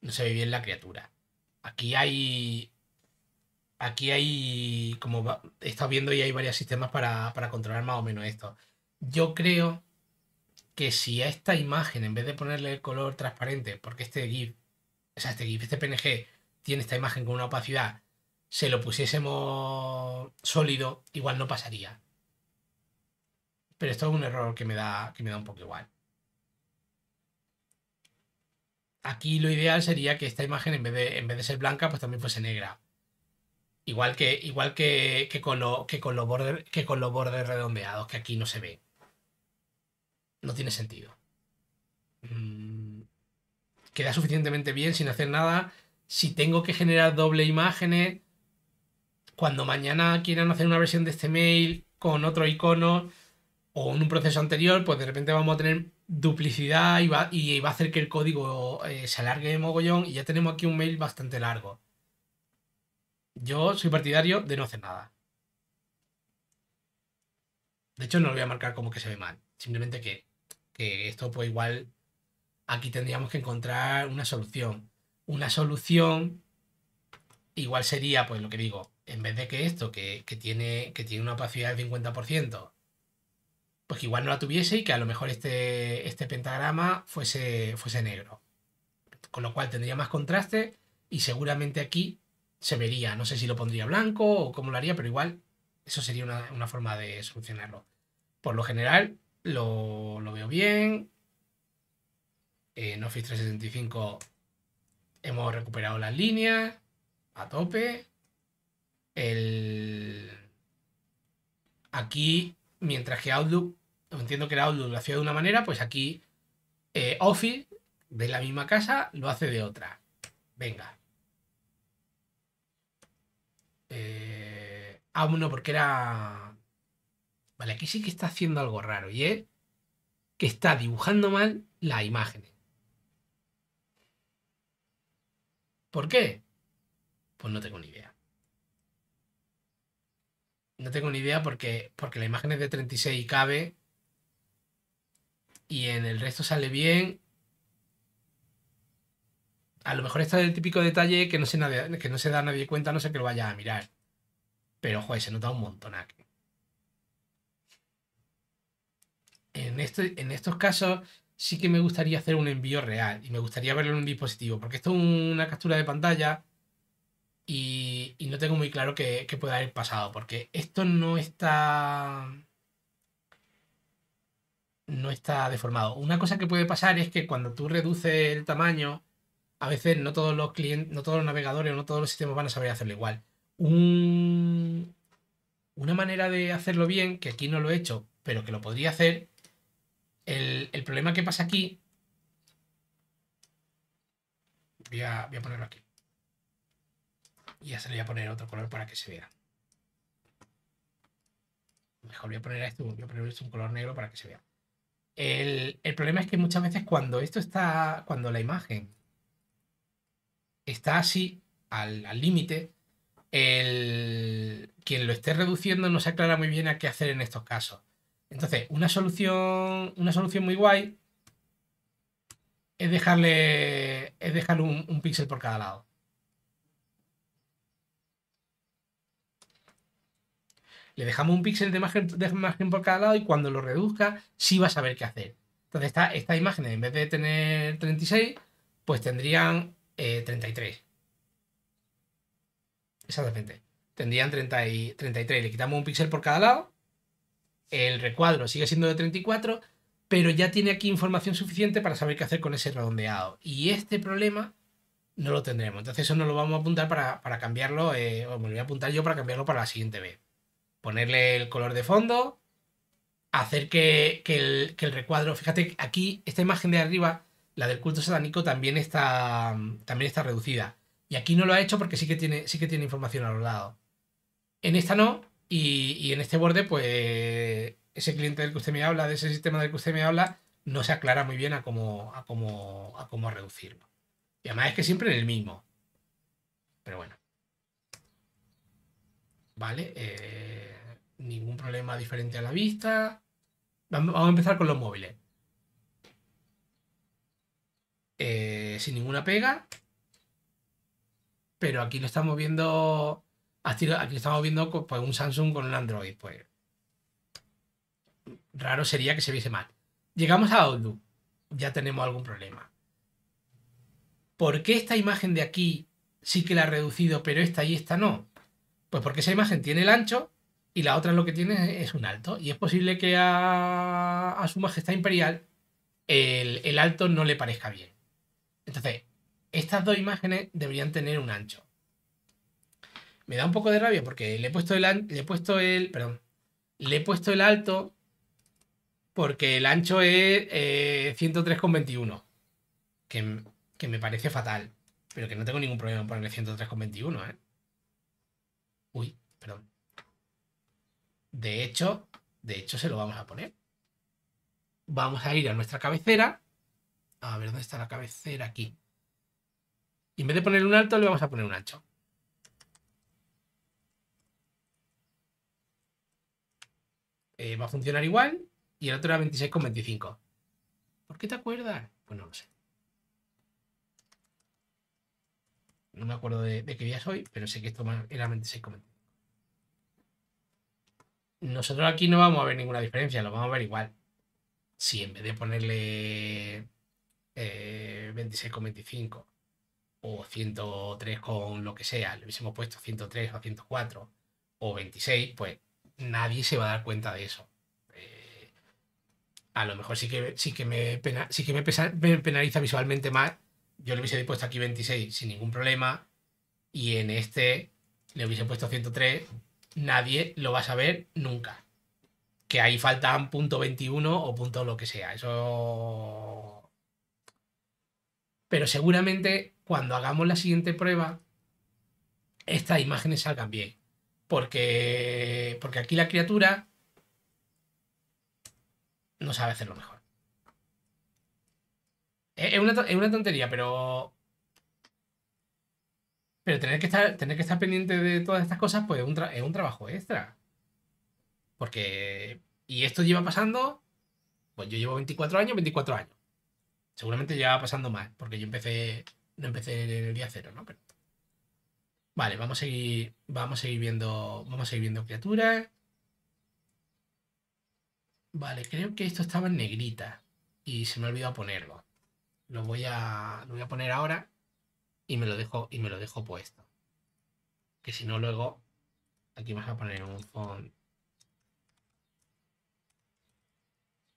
no se ve bien la criatura. Aquí hay, aquí hay, como he estado viendo y hay varios sistemas para, para controlar más o menos esto. Yo creo que si a esta imagen, en vez de ponerle el color transparente, porque este GIF, o sea, este GIF, este PNG, tiene esta imagen con una opacidad, se lo pusiésemos sólido, igual no pasaría. Pero esto es un error que me da, que me da un poco igual. Aquí lo ideal sería que esta imagen, en vez de, en vez de ser blanca, pues también fuese negra. Igual que, igual que, que que, con los que con los bordes redondeados, que aquí no se ve no tiene sentido. Mm, queda suficientemente bien sin hacer nada. Si tengo que generar doble imágenes, cuando mañana quieran hacer una versión de este mail con otro icono o en un proceso anterior, pues de repente vamos a tener duplicidad y va, y va a hacer que el código eh, se alargue mogollón y ya tenemos aquí un mail bastante largo. Yo soy partidario de no hacer nada. De hecho, no lo voy a marcar como que se ve mal. Simplemente que que esto pues igual aquí tendríamos que encontrar una solución. Una solución igual sería, pues lo que digo, en vez de que esto, que, tiene, que tiene una opacidad del 50%, pues igual no la tuviese y que a lo mejor este, este pentagrama fuese, fuese negro. Con lo cual tendría más contraste y seguramente aquí se vería. No sé si lo pondría blanco o cómo lo haría, pero igual eso sería una, una forma de solucionarlo. Por lo general, lo, lo veo bien. En Office 365 hemos recuperado las líneas a tope. El... Aquí, mientras que Outlook, entiendo que el Outlook lo hacía de una manera, pues aquí eh, Office de la misma casa lo hace de otra. Venga. Eh... Ah, uno no, porque era Vale, aquí sí que está haciendo algo raro y es que está dibujando mal la imagen. ¿Por qué? Pues no tengo ni idea. No tengo ni idea porque, porque la imagen es de 36 y cabe. Y en el resto sale bien. A lo mejor está el típico detalle que no, se que no se da nadie cuenta, no sé que lo vaya a mirar. Pero, joder, se nota un montón aquí. Este, en, estos casos sí que me gustaría hacer un envío real y me gustaría verlo en un dispositivo, porque esto es una captura de pantalla y, no tengo muy claro qué, pueda puede haber pasado, porque esto no está no está deformado. Una cosa que puede pasar es que cuando tú reduces el tamaño, a veces no todos los clientes, no todos los navegadores o no todos los sistemas van a saber hacerlo igual. Un... una manera de hacerlo bien, que aquí no lo he hecho, pero que lo podría hacer, el, problema que pasa aquí... Voy a, ponerlo aquí. Y ya se le voy a poner otro color para que se vea. Mejor voy a poner esto, voy a poner esto un color negro para que se vea. El, el, problema es que muchas veces cuando esto está, cuando la imagen está así, al límite, quien lo esté reduciendo no se aclara muy bien a qué hacer en estos casos. Entonces, una solución, una solución muy guay es dejarle, es un, píxel por cada lado. Le dejamos un píxel de imagen, de por cada lado y cuando lo reduzca, sí va a saber qué hacer. Entonces, estas esta imágenes, en vez de tener 36, pues tendrían 33. Eh, Exactamente. Tendrían y, 33. Le quitamos un píxel por cada lado el recuadro sigue siendo de 34, pero ya tiene aquí información suficiente para saber qué hacer con ese redondeado. Y este problema no lo tendremos. Entonces eso no lo vamos a apuntar para, cambiarlo, eh, o me lo voy a apuntar yo para cambiarlo para la siguiente vez. Ponerle el color de fondo, hacer que, el, recuadro, fíjate, aquí esta imagen de arriba, la del culto satánico, también está, también está reducida. Y aquí no lo ha hecho porque sí que tiene, sí que tiene información a los lados. En esta no, y, en este borde, pues ese cliente del que usted me habla, de ese sistema del que usted me habla, no se aclara muy bien a cómo, a cómo, reducirlo. Y además es que siempre en el mismo. Pero bueno. Vale, eh, ningún problema diferente a la vista. Vamos a empezar con los móviles. Eh, sin ninguna pega. Pero aquí lo estamos viendo aquí estamos viendo pues, un Samsung con un Android. Pues raro sería que se viese mal. Llegamos a Outlook. Ya tenemos algún problema. ¿Por qué esta imagen de aquí sí que la ha reducido, pero esta y esta no? Pues porque esa imagen tiene el ancho y la otra lo que tiene es un alto. Y es posible que a, a su majestad imperial el alto no le parezca bien. Entonces, estas dos imágenes deberían tener un ancho me da un poco de rabia porque le he puesto el, le he puesto el, perdón, le he puesto el alto porque el ancho es 103,21, eh, que, me parece fatal, pero que no tengo ningún problema en ponerle 103,21, ¿eh? Uy, perdón. De hecho, de hecho se lo vamos a poner. Vamos a ir a nuestra cabecera. A ver, ¿dónde está la cabecera? Aquí. Y en vez de poner un alto, le vamos a poner un ancho. Eh, va a funcionar igual y el otro era 26,25. ¿Por qué te acuerdas? Pues no lo sé. No me acuerdo de, qué día soy, pero sé que esto era 26,25. Nosotros aquí no vamos a ver ninguna diferencia, lo vamos a ver igual. Si en vez de ponerle 26,25 eh, o 103 con lo que sea, le hubiésemos puesto 103 o 104 o 26, pues nadie se va a dar cuenta de eso. Eh, a lo mejor sí que, sí que, me, que me, penaliza visualmente más. Yo le hubiese puesto aquí 26 sin ningún problema y en este le hubiese puesto 103. Nadie lo va a saber nunca. Que ahí faltan punto 21 o punto lo que sea. Eso... Pero seguramente cuando hagamos la siguiente prueba, estas imágenes salgan bien porque, porque aquí la criatura no sabe hacerlo mejor. Es una, tontería, pero. Pero tener que, estar, tener que estar pendiente de todas estas cosas, pues es un, es un trabajo extra. Porque. Y esto lleva pasando. Pues yo llevo 24 años, 24 años. Seguramente lleva pasando más, porque yo empecé. No empecé en el día cero, ¿no? Vale, vamos a seguir, vamos a viendo, vamos a viendo criaturas. Vale, creo que esto estaba en negrita y se me olvidó ponerlo. Lo voy a, voy a poner ahora y me lo dejo y me lo dejo puesto. Que si no luego aquí vas a poner un font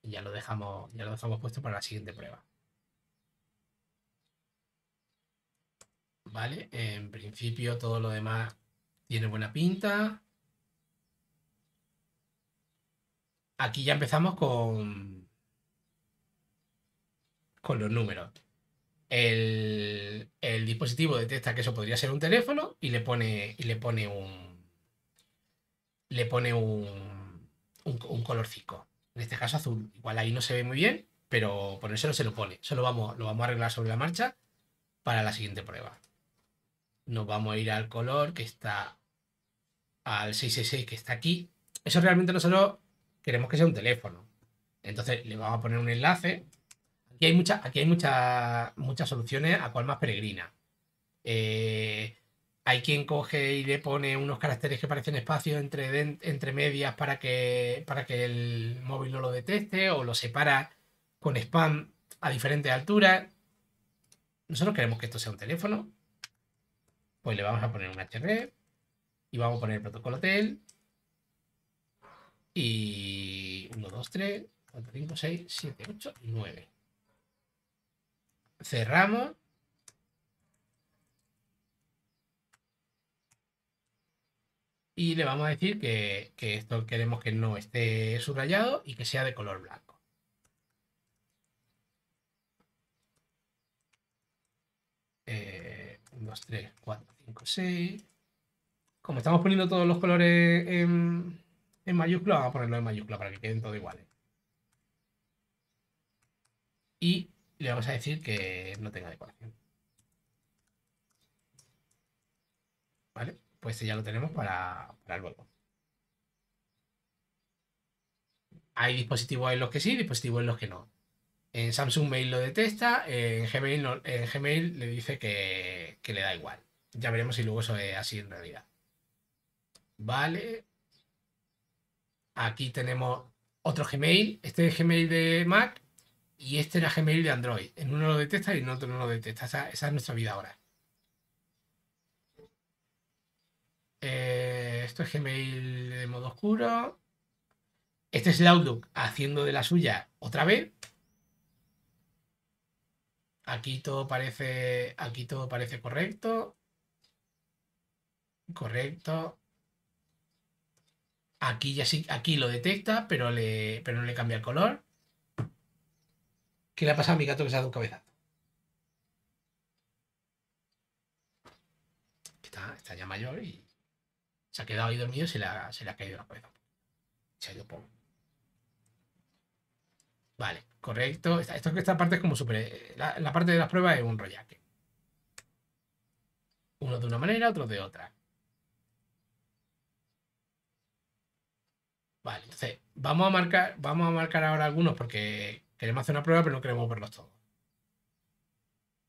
ya lo dejamos, ya lo dejamos puesto para la siguiente prueba. ¿vale? En principio todo lo demás tiene buena pinta. Aquí ya empezamos con, con los números. El, dispositivo detecta que eso podría ser un teléfono y le pone, y le pone un. Le pone un, colorcico. En este caso azul. Igual ahí no se ve muy bien, pero por ponérselo se lo pone. Eso vamos, lo vamos a arreglar sobre la marcha para la siguiente prueba nos vamos a ir al color que está al 666 que está aquí. Eso realmente nosotros queremos que sea un teléfono. Entonces le vamos a poner un enlace. Aquí hay, mucha, aquí hay muchas soluciones a cual más peregrina. Eh, hay quien coge y le pone unos caracteres que parecen espacios entre, entre medias para que, para que el móvil no lo detecte o lo separa con spam a diferentes alturas. Nosotros queremos que esto sea un teléfono pues le vamos a poner un HR y vamos a poner el protocolo TEL y 1, 2, 3, 4, 5, 6, 7, 8, 9. Cerramos. Y le vamos a decir que, esto queremos que no esté subrayado y que sea de color blanco. 1, 2, 3, 4, 6. Como estamos poniendo todos los colores en, en mayúscula, vamos a ponerlo en mayúscula para que queden todos iguales. Y le vamos a decir que no tenga decoración. ¿Vale? Pues ya lo tenemos para, para luego. Hay dispositivos en los que sí, dispositivos en los que no. En Samsung Mail lo detesta, en Gmail, en Gmail le dice que le da igual. Ya veremos si luego eso es así en realidad. Vale. Aquí tenemos otro Gmail. Este es Gmail de Mac y este era Gmail de Android. En uno lo detecta y en otro no lo detecta. Esa, es nuestra vida ahora. Eh, esto es Gmail de modo oscuro. Este es el Outlook haciendo de la suya otra vez. Aquí todo parece, aquí todo parece correcto. Correcto. Aquí ya sí, aquí lo detecta, pero, le, pero no le cambia el color. ¿Qué le ha pasado a mi gato que se ha dado un cabezazo? Está, ya mayor y se ha quedado ahí dormido y se le ha, caído la cabeza. Se ha ido por... Vale, correcto. Esta, esta parte es como super... Eh, la, la parte de las pruebas es un rollaque. Uno de una manera, otro de otra. Vale, entonces vamos a marcar, vamos a marcar ahora algunos porque queremos hacer una prueba, pero no queremos verlos todos.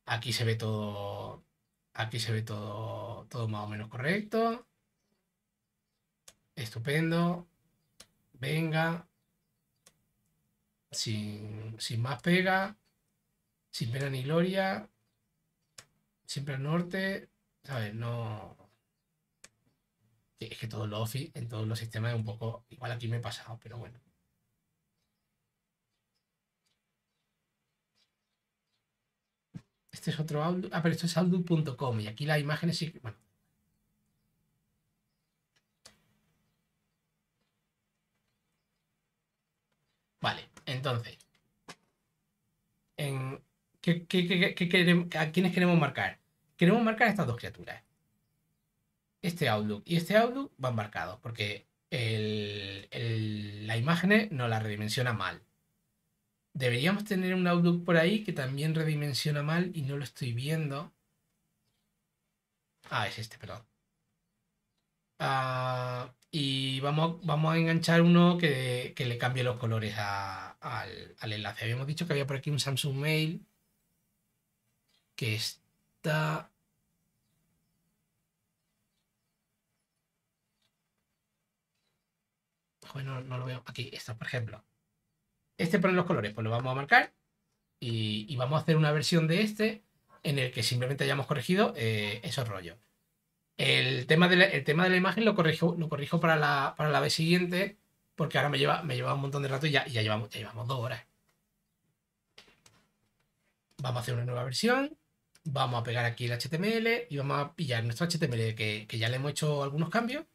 Aquí se ve todo. Aquí se ve todo, todo más o menos correcto. Estupendo. Venga. Sin, sin más pega. Sin pena ni gloria. Siempre al norte. ¿Sabes? No es que todo los Office, en todos los sistemas es un poco igual aquí me he pasado, pero bueno. Este es otro Outlook. Ah, pero esto es Outlook.com y aquí las imágenes sí. Bueno. Vale, entonces. En, ¿qué, ¿A quiénes queremos marcar? Queremos marcar a estas dos criaturas este Outlook y este Outlook va embarcado porque la imagen no la redimensiona mal. Deberíamos tener un Outlook por ahí que también redimensiona mal y no lo estoy viendo. Ah, es este, perdón. Ah, y vamos, vamos a enganchar uno que, le cambie los colores al, al enlace. Habíamos dicho que había por aquí un Samsung Mail que está no, lo veo. Aquí, esto, por ejemplo. Este pone los colores, pues lo vamos a marcar y, vamos a hacer una versión de este en el que simplemente hayamos corregido eh, esos rollos. El tema, de la, tema de la imagen lo corrijo, lo corrijo para, la, para la vez siguiente, porque ahora me lleva, me lleva un montón de rato y ya, ya, llevamos, llevamos dos horas. Vamos a hacer una nueva versión, vamos a pegar aquí el HTML y vamos a pillar nuestro HTML que ya le hemos hecho algunos cambios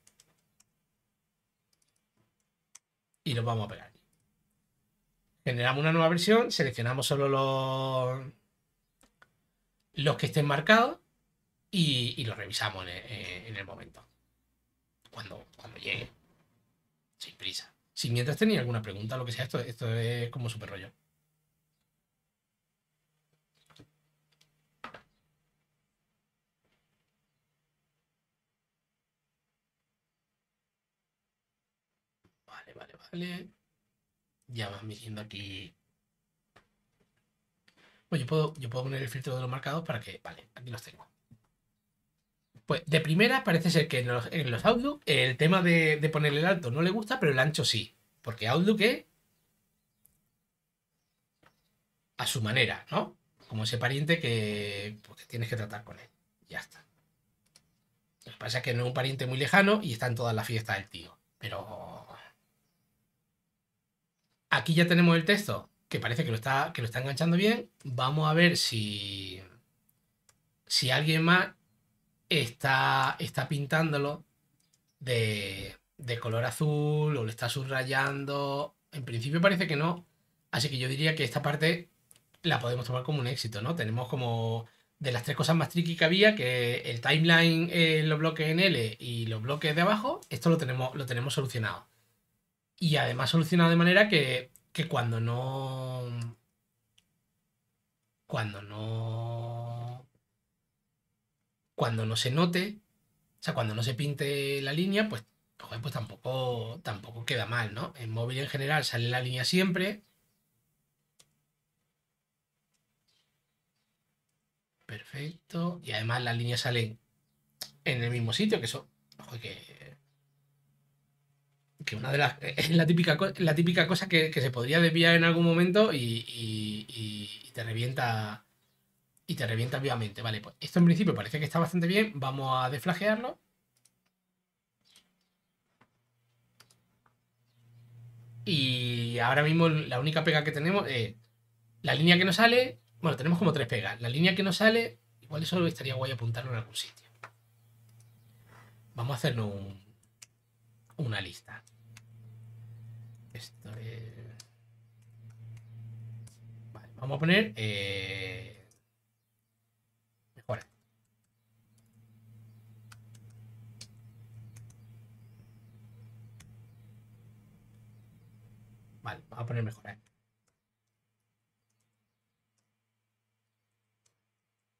y los vamos a pegar Generamos una nueva versión, seleccionamos solo los, los que estén marcados y, los revisamos en el, momento. Cuando, cuando llegue. Sin prisa. Si mientras tenía alguna pregunta, lo que sea, esto, esto es como super rollo. Vale. Ya vas midiendo aquí. Bueno, yo puedo, yo puedo poner el filtro de los marcados para que. Vale, aquí los tengo. Pues de primera parece ser que en los, en Outlook el tema de, de poner el alto no le gusta, pero el ancho sí. Porque Outlook es a su manera, ¿no? Como ese pariente que, pues, que, tienes que tratar con él. Ya está. Lo pasa que no es un pariente muy lejano y está en todas las fiestas del tío. Pero Aquí ya tenemos el texto, que parece que lo está, que lo está enganchando bien. Vamos a ver si, si alguien más está, está pintándolo de, de color azul o le está subrayando. En principio parece que no. Así que yo diría que esta parte la podemos tomar como un éxito, ¿no? Tenemos como de las tres cosas más tricky que había, que el timeline, en eh, los bloques en L y los bloques de abajo, esto lo tenemos, lo tenemos solucionado. Y además solucionado de manera que, cuando no. Cuando no. Cuando no se note, o sea, cuando no se pinte la línea, pues, pues tampoco, tampoco queda mal, ¿no? En móvil en general sale la línea siempre. Perfecto. Y además las líneas salen en el mismo sitio, que eso, joder que que una de las, eh, es la típica, la típica cosa que, se podría desviar en algún momento y, te revienta y te revienta vivamente. Vale, pues esto en principio parece que está bastante bien. Vamos a desflagearlo. Y ahora mismo la única pega que tenemos es la línea que nos sale. Bueno, tenemos como tres pegas. La línea que nos sale, igual eso estaría guay apuntarlo en algún sitio. Vamos a hacernos una lista. Vale, vamos a poner... Eh... Mejora. Vale, vamos a poner mejora.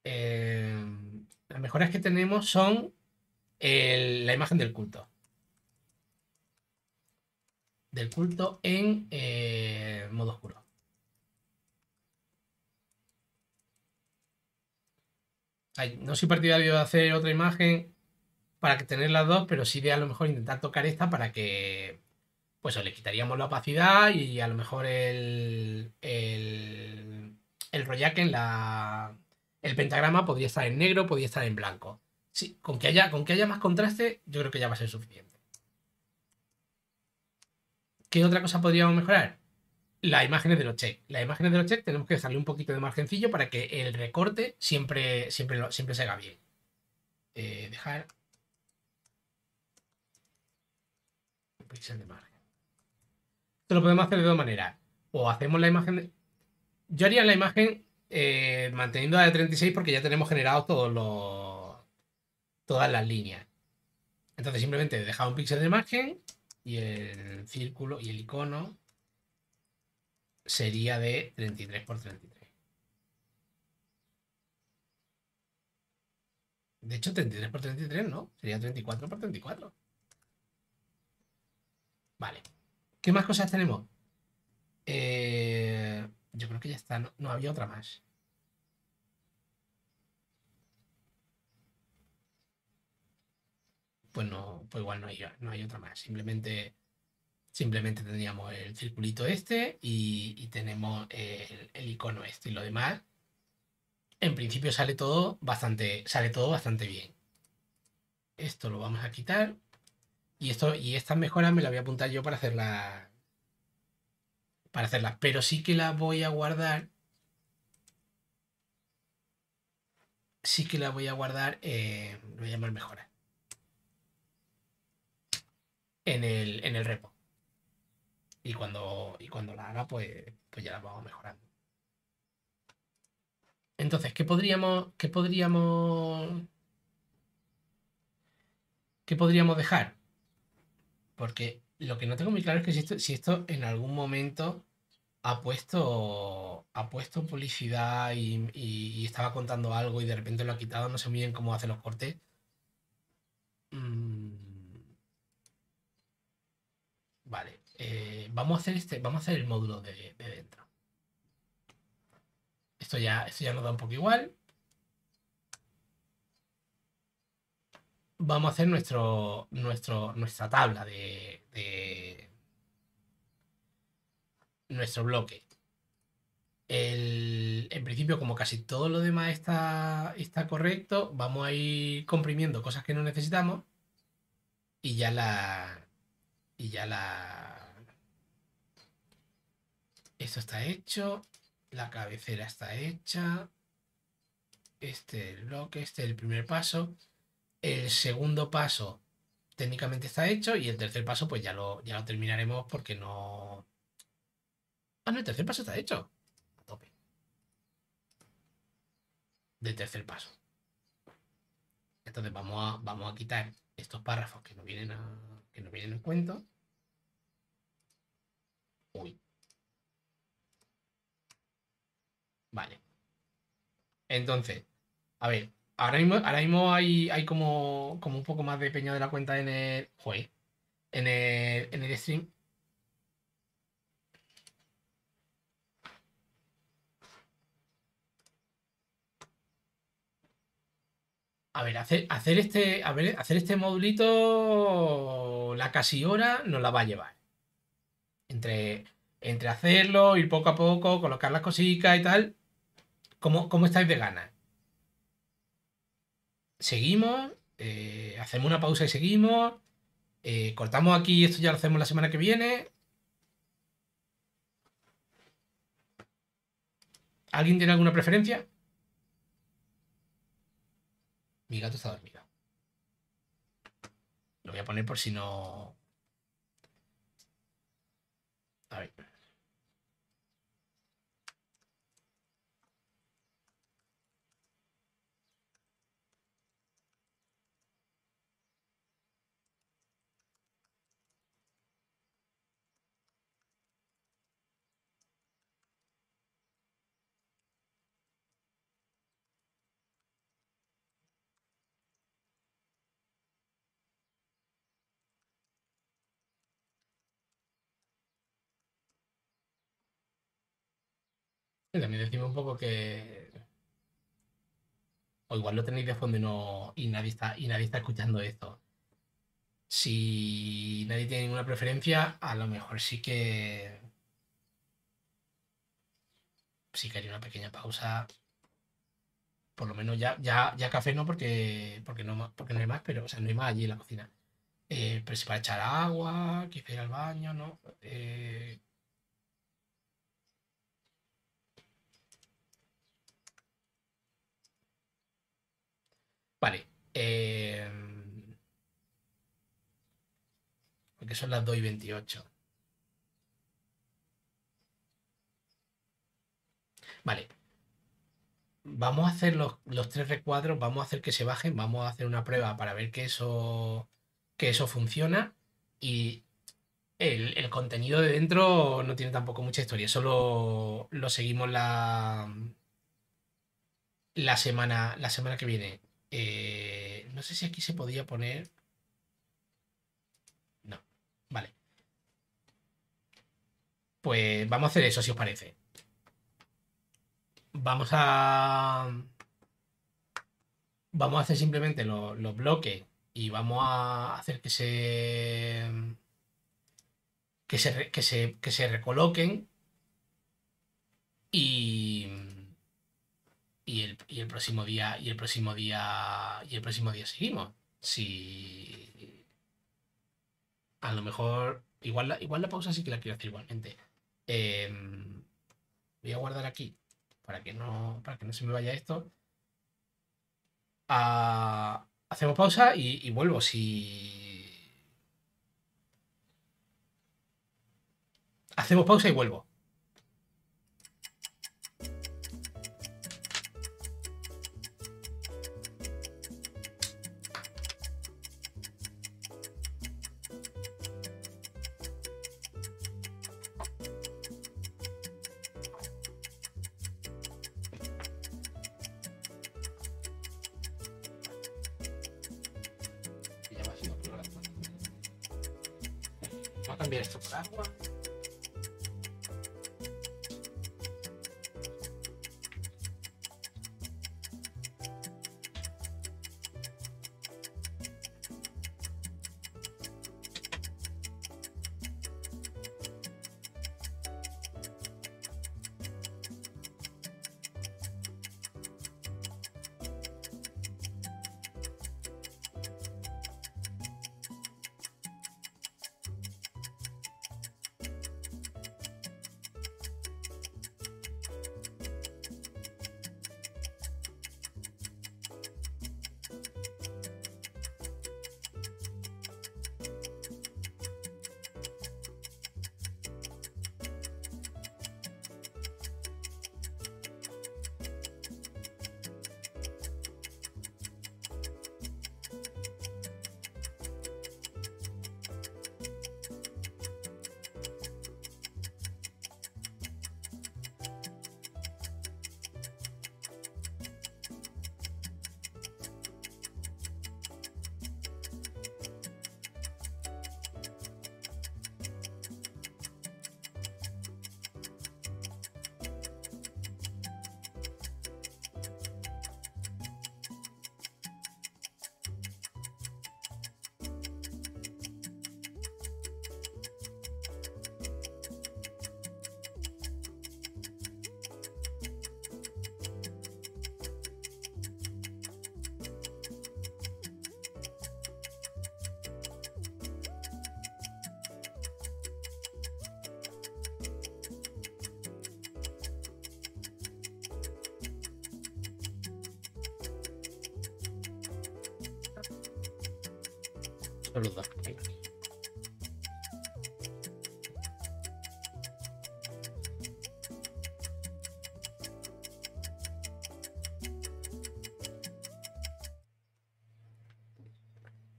Eh, las mejoras que tenemos son la imagen del culto del culto en eh, modo oscuro. no soy partidario de hacer otra imagen para que tener las dos, pero sí de a lo mejor intentar tocar esta para que pues le quitaríamos la opacidad y a lo mejor el, el, el en el pentagrama podría estar en negro, podría estar en blanco. Sí, con que haya, con que haya más contraste, yo creo que ya va a ser suficiente. ¿Qué otra cosa podríamos mejorar? Las imágenes de los checks. Las imágenes de los checks tenemos que dejarle un poquito de margencillo para que el recorte siempre, siempre, siempre se haga bien. Eh, dejar un píxel de margen. Esto lo podemos hacer de dos maneras. O hacemos la imagen... Yo haría la imagen eh, manteniendo la de 36 porque ya tenemos generados todos los... todas las líneas. Entonces simplemente dejar un píxel de margen y el círculo y el icono sería de 33 por 33. De hecho, 33 por 33 no, sería 34 por 34. Vale. ¿Qué más cosas tenemos? Eh, yo creo que ya está. no había otra más. pues no, pues igual no hay, no hay otra más. Simplemente, simplemente tendríamos el circulito este y, tenemos el, icono este y lo demás. En principio sale todo bastante, sale todo bastante bien. Esto lo vamos a quitar. Y, esto, y estas mejoras me las voy a apuntar yo para hacerla Para hacerlas. Pero sí que las voy a guardar. Sí que la voy a guardar. Eh, lo voy a llamar mejoras en el, en el repo. Y cuando, y cuando la haga, pues, pues ya la vamos mejorando. Entonces, ¿qué podríamos, qué podríamos, qué podríamos dejar? Porque lo que no tengo muy claro es que si esto, en algún momento ha puesto, ha puesto publicidad y, estaba contando algo y de repente lo ha quitado, no sé muy bien cómo hace los cortes. Mm, Vale, eh, vamos a hacer este, vamos a hacer el módulo de, dentro. Esto ya, ya nos da un poco igual. Vamos a hacer nuestro, nuestro, nuestra tabla de, nuestro bloque. en principio, como casi todo lo demás está, está correcto, vamos a ir comprimiendo cosas que no necesitamos y ya la, y ya la... Esto está hecho. La cabecera está hecha. Este el bloque, este el primer paso. El segundo paso técnicamente está hecho. Y el tercer paso pues ya lo, ya terminaremos porque no... Ah, no, el tercer paso está hecho. A tope. De tercer paso. Entonces vamos a, vamos a quitar estos párrafos que no vienen a que no viene en cuento. Uy. Vale. Entonces, a ver, ahora mismo, ahora mismo hay, hay como, como un poco más de peña de la cuenta en el. en el, en el stream. A ver, hacer, hacer este, a ver, hacer este modulito, la casi hora nos la va a llevar. Entre, entre hacerlo, ir poco a poco, colocar las cositas y tal. ¿Cómo, cómo estáis de gana Seguimos, eh, hacemos una pausa y seguimos. Eh, cortamos aquí, esto ya lo hacemos la semana que viene. ¿Alguien tiene alguna preferencia? Mi gato está dormido. Lo voy a poner por si no... A ver. también decimos un poco que. O igual lo tenéis de fondo y, no, y, nadie está, y nadie está escuchando esto. Si nadie tiene ninguna preferencia, a lo mejor sí que. Sí que haría una pequeña pausa. Por lo menos ya, ya, ya café no porque, porque no, porque no hay más, pero o sea, no hay más allí en la cocina. Eh, pero si para echar agua, quizá ir al baño, ¿no? Eh, Vale. Em, porque son las 2 y 28. Vale. Vamos a hacer los, tres recuadros, vamos a hacer que se bajen, vamos a hacer una prueba para ver que eso, que eso funciona. Y el, el contenido de dentro no tiene tampoco mucha historia, solo lo seguimos la, la, semana, la semana que viene. Eh, no sé si aquí se podía poner... No, vale. Pues vamos a hacer eso, si os parece. Vamos a... Vamos a hacer simplemente los, bloques y vamos a hacer que se... Que se, que se, que se recoloquen y y el, próximo día y el próximo día y el próximo día seguimos si a lo mejor igual la, igual la pausa sí que la quiero hacer igualmente em, voy a guardar aquí para que no para que no se me vaya esto ah, hacemos pausa y, y vuelvo si hacemos pausa y vuelvo também esta água.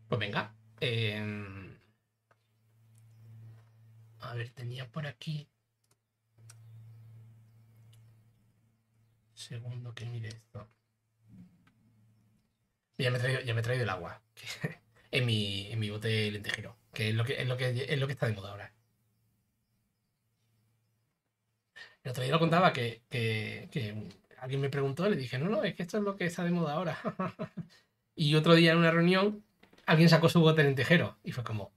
Pues venga. Eh... A ver, tenía por aquí. Segundo que mire esto. Ya me, he ya me he traído el agua. dije, no, no, es que esto es lo que está de moda ahora. y otro día en una reunión, alguien sacó su bote en tejero y fue como,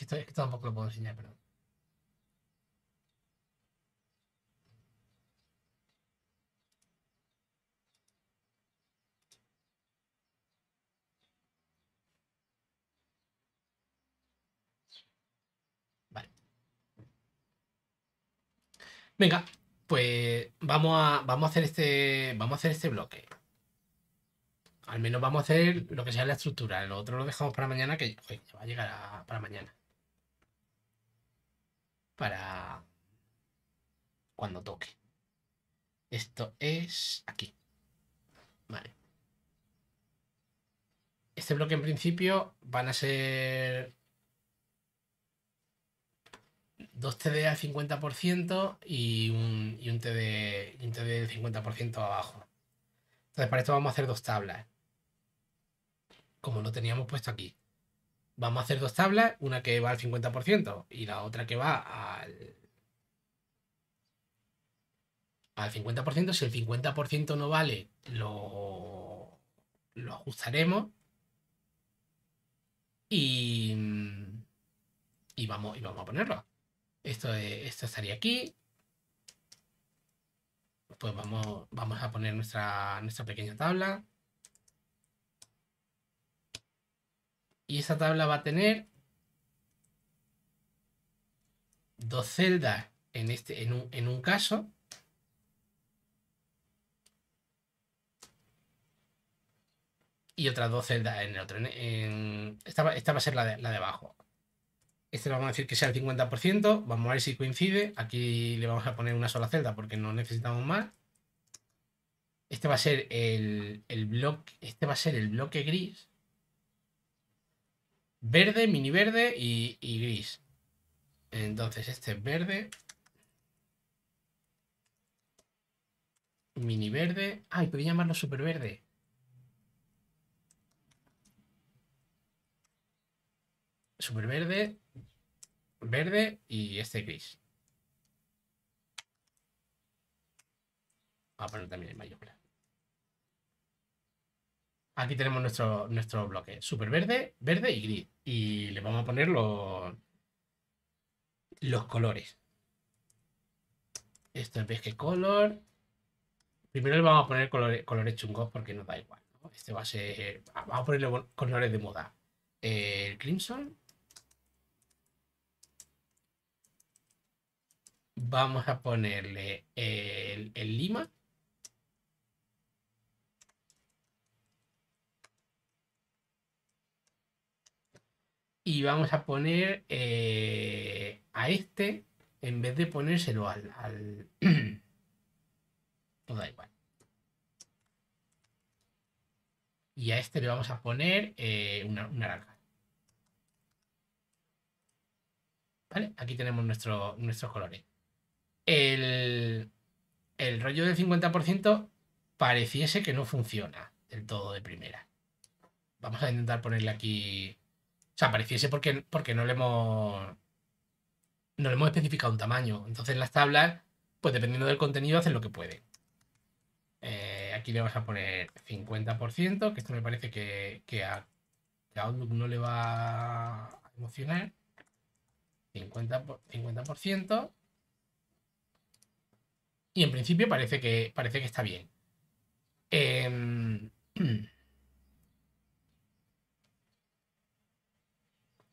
Esto, esto tampoco lo puedo enseñar, pero Vale. Venga, pues vamos a, vamos a hacer este. Vamos a hacer este bloque. Al menos vamos a hacer lo que sea la estructura. Lo otro lo dejamos para mañana, que va a llegar para mañana para cuando toque. Esto es aquí. Vale. Este bloque en principio van a ser dos TD al 50% y un, y un TD, un del 50% abajo. Entonces para esto vamos a hacer dos tablas. Como lo teníamos puesto aquí vamos a hacer dos tablas, una que va al 50% y la otra que va al... Al 50%, si el 50% no vale, lo, lo ajustaremos. Y, y, vamos, y vamos a ponerlo. Esto, esto estaría aquí. Pues vamos, vamos a poner nuestra, nuestra pequeña tabla. Y esa tabla va a tener dos celdas en, este, en, un, caso. Y otras dos celdas en el otro. esta, va a ser la de, abajo. Este vamos a decir que sea el 50%. Vamos a ver si coincide. Aquí le vamos a poner una sola celda porque no necesitamos más. Este va a ser el, el bloque. Este va a ser el bloque gris verde, mini verde y, gris. Entonces este es verde. Mini verde. Ay, podría llamarlo super verde. Super verde. Verde y este gris. Vamos a poner también el Aquí tenemos nuestro, nuestro bloque. Super verde, verde y gris. Y le vamos a poner los, colores. Esto es que color. Primero le vamos a poner colores, chungos porque nos da igual. Este va a ser. Vamos a ponerle colores de moda. El crimson. Vamos a ponerle el lima. y vamos a poner eh, a este en vez de ponérselo al... da igual. Y a este le vamos a poner eh, una, una ¿Vale? Aquí tenemos nuestros colores. El, el rollo del 50% pareciese que no funciona del todo de primera. Vamos a intentar ponerle aquí o sea, apareciese porque, porque no le hemos. No le hemos especificado un tamaño. Entonces las tablas, pues dependiendo del contenido, hacen lo que pueden. Eh, aquí le vamos a poner 50%, que esto me parece que, que a, Outlook no le va a emocionar. 50%, 50%. Y en principio parece que, parece que está bien. Em,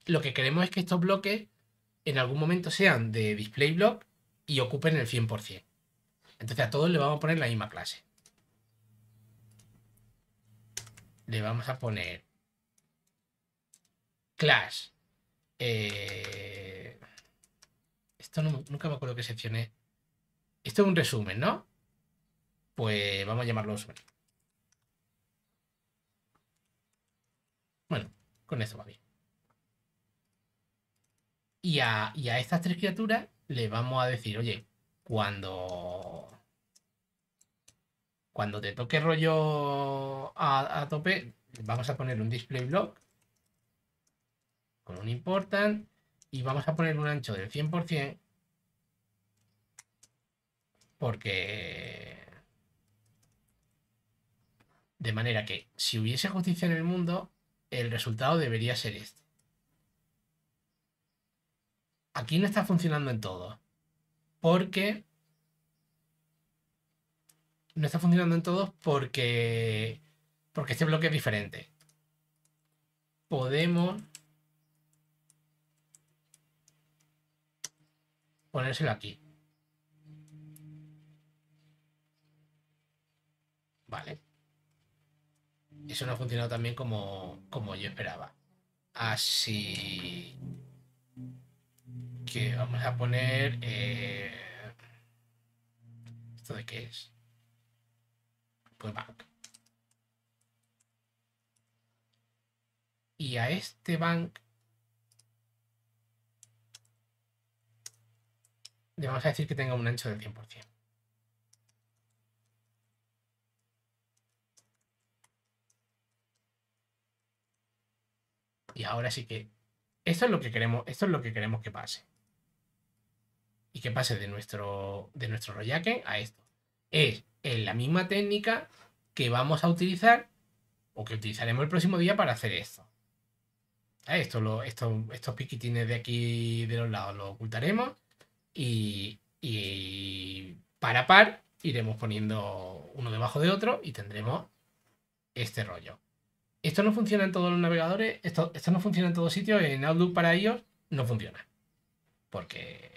lo que queremos es que estos bloques en algún momento sean de display block y ocupen el 100%. Entonces a todos le vamos a poner la misma clase. Le vamos a poner class. Eh, esto nunca me acuerdo qué sección Esto es un resumen, ¿no? Pues vamos a llamarlo resumen. Bueno, con esto va bien. Y a, estas tres criaturas le vamos a decir, oye, cuando. Cuando te toque rollo a, a tope, vamos a poner un display block con un important y vamos a poner un ancho del 100% porque de manera que si hubiese justicia en el mundo, el resultado debería ser este aquí no está funcionando en todo. Porque. No está funcionando en todos porque. Porque este bloque es diferente. Podemos. Ponérselo aquí. Vale. Eso no ha funcionado también como yo esperaba. Así que vamos a poner... Eh, ¿Esto de qué es? Pues bank. Y a este bank le vamos a decir que tenga un ancho del 100%. Y ahora sí que esto es lo que queremos, esto es lo que queremos que pase y que pase de nuestro, de nuestro a esto. Es en la misma técnica que vamos a utilizar o que utilizaremos el próximo día para hacer esto. Esto, estos piquitines de aquí de los lados los ocultaremos y, para par iremos poniendo uno debajo de otro y tendremos este rollo. Esto no funciona en todos los navegadores, esto, esto no funciona en todos sitios, en Outlook para ellos no funciona. Porque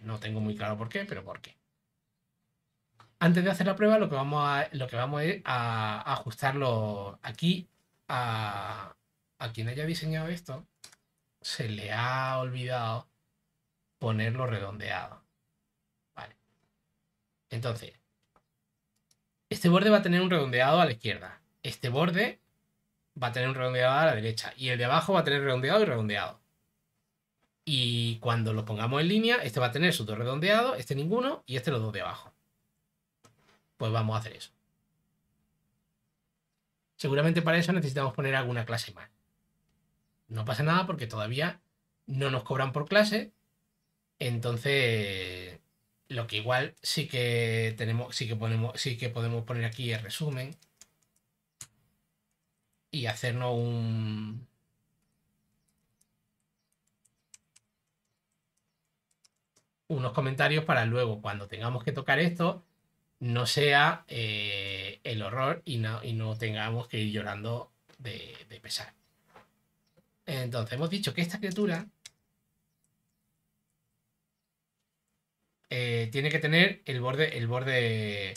no tengo muy claro por qué, pero por qué. Antes de hacer la prueba, lo que vamos a, lo que vamos a ajustarlo aquí a, a quien haya diseñado esto, se le ha olvidado ponerlo redondeado. Vale. Entonces, este borde va a tener un redondeado a la izquierda. Este borde va a tener un redondeado a la derecha. Y el de abajo va a tener redondeado y redondeado. Y cuando lo pongamos en línea, este va a tener sus dos redondeados, este ninguno y este los dos de abajo. Pues vamos a hacer eso. Seguramente para eso necesitamos poner alguna clase más. No pasa nada porque todavía no nos cobran por clase. Entonces, lo que igual sí que tenemos, sí que ponemos, sí que podemos poner aquí el resumen y hacernos un, unos comentarios para luego, cuando tengamos que tocar esto, no sea eh, el horror y no, y no, tengamos que ir llorando de, pesar. Entonces, hemos dicho que esta criatura eh, tiene que tener el borde, el borde,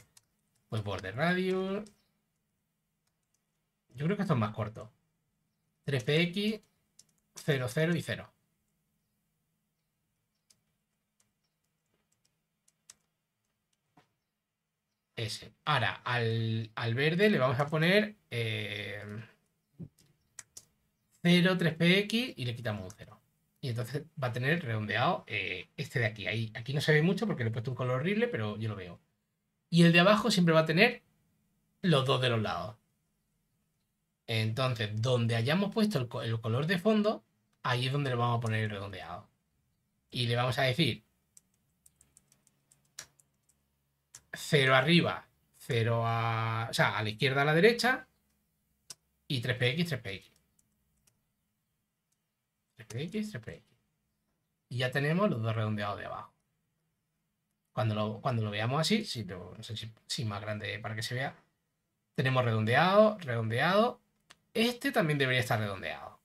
pues borde radio. Yo creo que esto es más corto. 3px, 0, 0 y 0. Ahora, al, verde le vamos a poner eh, 0, px y le quitamos un 0. Y entonces va a tener redondeado eh, este de aquí. aquí no se ve mucho porque le he puesto un color horrible, pero yo lo veo. Y el de abajo siempre va a tener los dos de los lados. Entonces, donde hayamos puesto el, el color de fondo, ahí es donde le vamos a poner el redondeado. Y le vamos a decir 0 arriba, 0 a... O sea, a la izquierda, a la derecha. Y 3px, 3px. 3px, 3px. Y ya tenemos los dos redondeados de abajo. Cuando lo, cuando lo veamos así, si, no sé si, más grande para que se vea, tenemos redondeado, redondeado. Este también debería estar redondeado.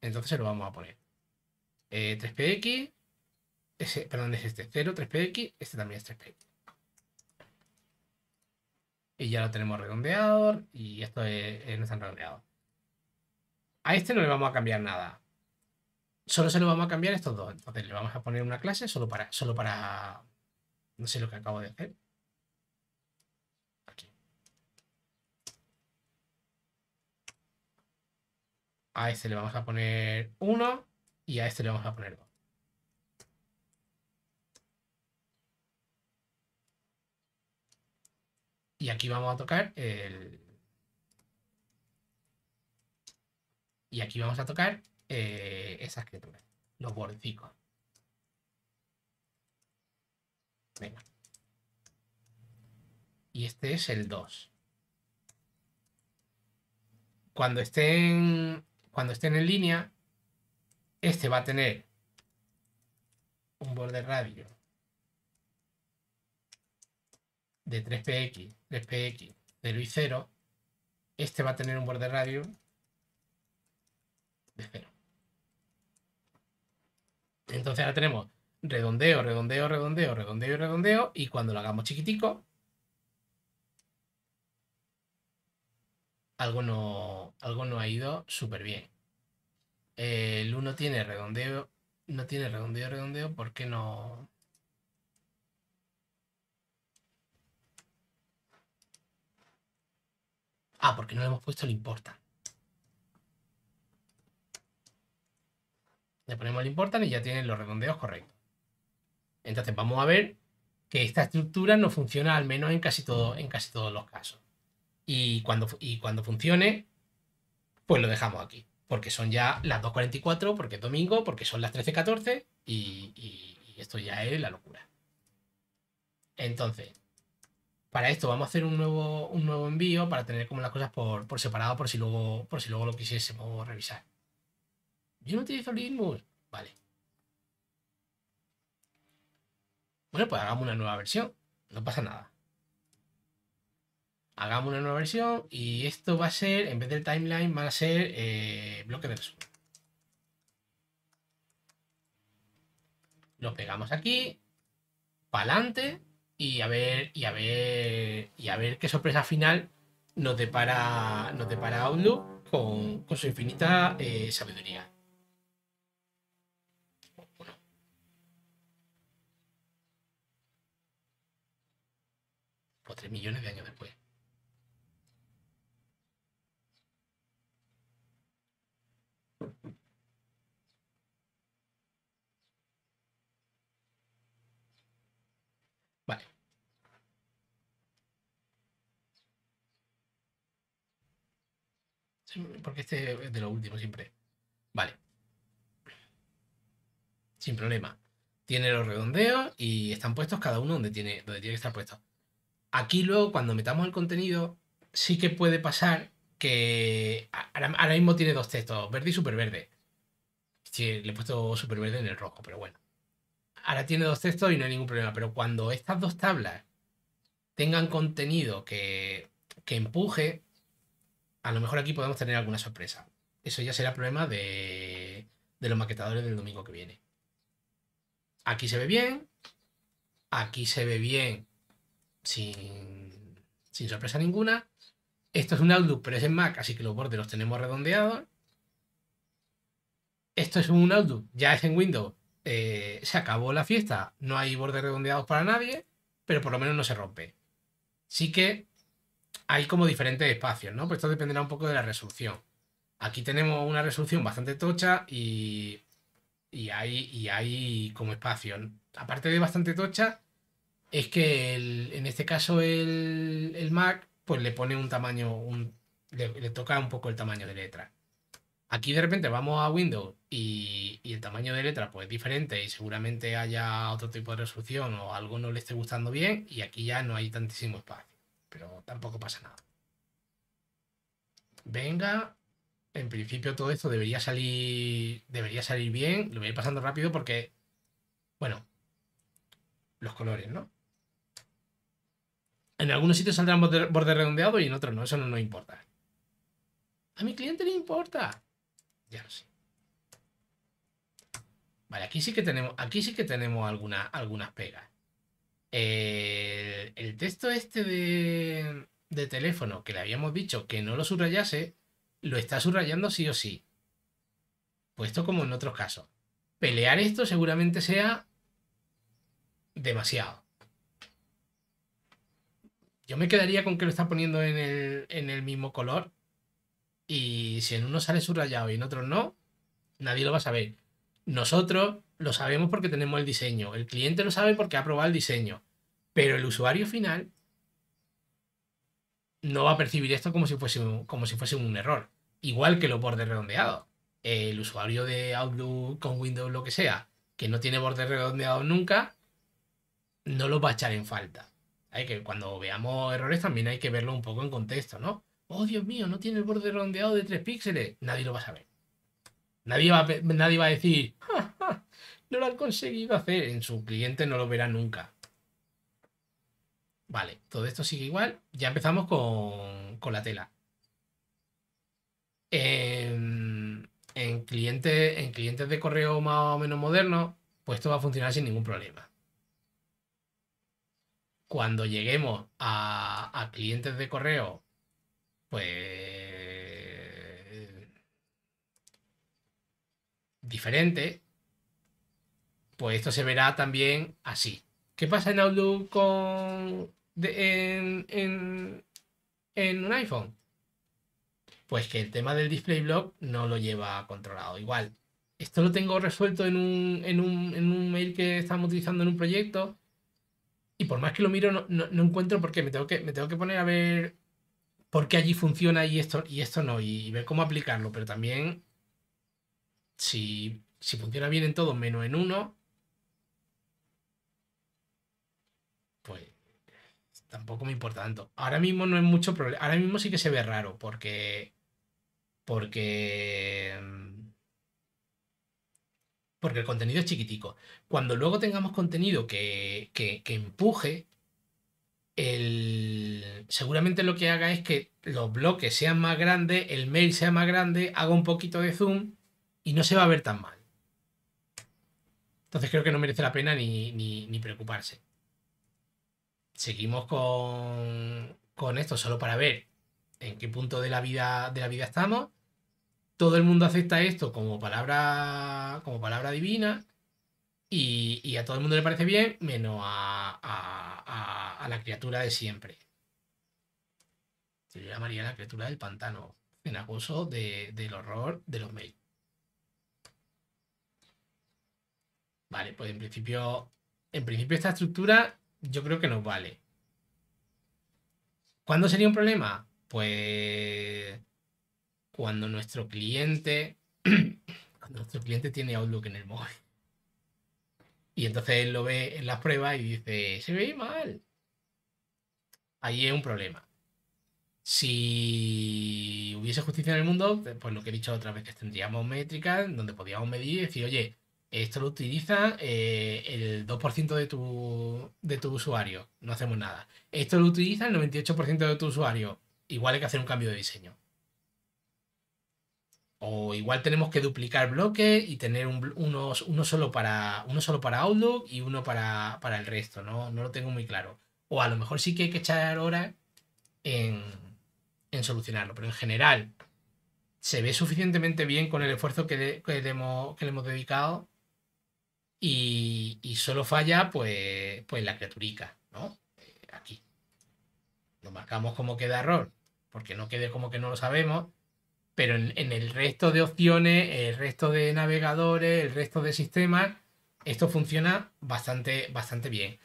Entonces lo vamos a poner. 3px, eh, perdón, es este 0, 3px, este también es 3px y ya lo tenemos redondeado y esto es, es, eh, no redondeado. A este no le vamos a cambiar nada. Solo se lo vamos a cambiar estos dos. Entonces le vamos a poner una clase solo para, solo para, no sé lo que acabo de hacer. Aquí. A este le vamos a poner uno y a este le vamos a poner dos. Y aquí vamos a tocar el... Y aquí vamos a tocar eh, esas criaturas, los bordicos. Venga. Y este es el 2. Cuando estén, cuando estén en línea, este va a tener un borde radio de 3px, 3px de Luis 0, este va a tener un borde radio de 0. Entonces ahora tenemos redondeo, redondeo, redondeo, redondeo redondeo. Y cuando lo hagamos chiquitico, algo no, algo no ha ido súper bien. El 1 tiene redondeo, no tiene redondeo, redondeo, qué no, Ah, porque no le hemos puesto el importan. Le ponemos el importan y ya tienen los redondeos correctos. Entonces vamos a ver que esta estructura no funciona al menos en casi, todo, en casi todos los casos. Y cuando, y cuando funcione, pues lo dejamos aquí. Porque son ya las 2.44, porque es domingo, porque son las 13.14 y esto ya es la locura. Entonces, para esto vamos a hacer un nuevo, un nuevo envío para tener como las cosas por, separado por si luego por si luego lo quisiésemos revisar. Yo no utilizo Linux. Vale. Bueno, pues hagamos una nueva versión. No pasa nada. Hagamos una nueva versión y esto va a ser, en vez del timeline, van a ser eh, bloque de resumen. Lo pegamos aquí. Para adelante y a ver, y a ver, y a ver qué sorpresa final nos depara, nos depara Outlook con, su infinita eh, sabiduría. O pues tres millones de años después. Porque este es de lo último siempre. Vale. Sin problema. Tiene los redondeos y están puestos cada uno donde tiene, donde tiene que estar puesto. Aquí luego, cuando metamos el contenido, sí que puede pasar que ahora, mismo tiene dos textos, verde y superverde. si le he puesto verde en el rojo, pero bueno. Ahora tiene dos textos y no hay ningún problema. Pero cuando estas dos tablas tengan contenido que, que empuje, a lo mejor aquí podemos tener alguna sorpresa. Eso ya será problema de, los maquetadores del domingo que viene. Aquí se ve bien. Aquí se ve bien sin, sorpresa ninguna. Esto es un Outlook, pero es en Mac, así que los bordes los tenemos redondeados. Esto es un Outlook, ya es en Windows. Eh, se acabó la fiesta, no hay bordes redondeados para nadie, pero por lo menos no se rompe. Sí que hay como diferentes espacios, ¿no? Pues esto dependerá un poco de la resolución. Aquí tenemos una resolución bastante tocha y, y, hay, como espacio. Aparte de bastante tocha, es que en este caso el, Mac pues le pone un tamaño, le, toca un poco el tamaño de letra. Aquí de repente vamos a Windows y, y, el tamaño de letra pues es diferente y seguramente haya otro tipo de resolución o algo no le esté gustando bien y aquí ya no hay tantísimo espacio pero tampoco pasa nada. Venga, en principio todo esto debería salir, debería salir bien, lo voy a ir pasando rápido porque, bueno, los colores, ¿no? En algunos sitios saldrán bordes borde redondeado y en otros no, eso no no importa. A mi cliente le importa. Ya no sé. Vale, aquí sí que tenemos, aquí sí que tenemos algunas pegas. Eh, el, texto este de, teléfono que le habíamos dicho que no lo subrayase, lo está subrayando sí o sí. Puesto como en otros casos. Pelear esto seguramente sea demasiado. Yo me quedaría con que lo está poniendo en el, en el mismo color. Y si en uno sale subrayado y en otro no, nadie lo va a saber. Nosotros, lo sabemos porque tenemos el diseño, el cliente lo sabe porque ha probado el diseño, pero el usuario final no va a percibir esto como si fuese un, como si fuese un error, igual que los bordes redondeados. El usuario de Outlook con Windows, lo que sea, que no tiene bordes redondeados nunca, no lo va a echar en falta. Hay que cuando veamos errores también hay que verlo un poco en contexto, ¿no? Oh, Dios mío, no tiene el borde redondeado de tres píxeles. Nadie lo va a saber. Nadie va, nadie va a decir, ah, no lo han conseguido hacer. En su cliente no lo verá nunca. Vale, todo esto sigue igual. Ya empezamos con, la tela. En, clientes, en clientes de correo más o menos modernos, pues esto va a funcionar sin ningún problema. Cuando lleguemos a, a clientes de correo, pues diferente, pues esto se verá también así. ¿Qué pasa en Outlook con, en, en, un iPhone? Pues que el tema del display block no lo lleva controlado. Igual, esto lo tengo resuelto en un, en un, en un mail que estamos utilizando en un proyecto y por más que lo miro no, no, no encuentro por qué. Me tengo, que, me tengo que poner a ver por qué allí funciona y esto, y esto no y ver cómo aplicarlo. Pero también, si, si funciona bien en todo menos en uno, pues tampoco me importa tanto. Ahora mismo no es mucho problema. Ahora mismo sí que se ve raro porque. Porque. Porque el contenido es chiquitico. Cuando luego tengamos contenido que, que, empuje, el... seguramente lo que haga es que los bloques sean más grandes, el mail sea más grande, haga un poquito de zoom y no se va a ver tan mal. Entonces creo que no merece la pena ni, ni preocuparse seguimos con, con esto solo para ver en qué punto de la vida, de la vida estamos. Todo el mundo acepta esto como palabra, como palabra divina y, a todo el mundo le parece bien, menos a, la criatura de siempre. Yo llamaría la criatura del pantano, cenagoso de, del horror de los mails. Vale, pues en principio, en principio esta estructura yo creo que nos vale. ¿Cuándo sería un problema? Pues cuando nuestro cliente, cuando nuestro cliente tiene Outlook en el móvil. Y entonces él lo ve en las pruebas y dice, se ve mal. Ahí es un problema. Si hubiese justicia en el mundo, pues lo que he dicho otra vez que tendríamos métricas donde podíamos medir y decir, oye, esto lo utiliza eh, el 2% de tu, usuario. No hacemos nada. Esto lo utiliza el 98% de tu usuario. Igual hay que hacer un cambio de diseño. O igual tenemos que duplicar bloques y tener unos, uno, solo para, uno solo para Outlook y uno para, el resto. ¿no? lo tengo muy claro. O a lo mejor sí que hay que echar horas en, solucionarlo. Pero en general, se ve suficientemente bien con el esfuerzo que que hemos, que le hemos dedicado y, solo falla pues, pues la criaturica, ¿no? Eh, aquí. Lo marcamos como queda error, porque no quede como que no lo sabemos, pero en, el resto de opciones, el resto de navegadores, el resto de sistemas, esto funciona bastante, bastante bien.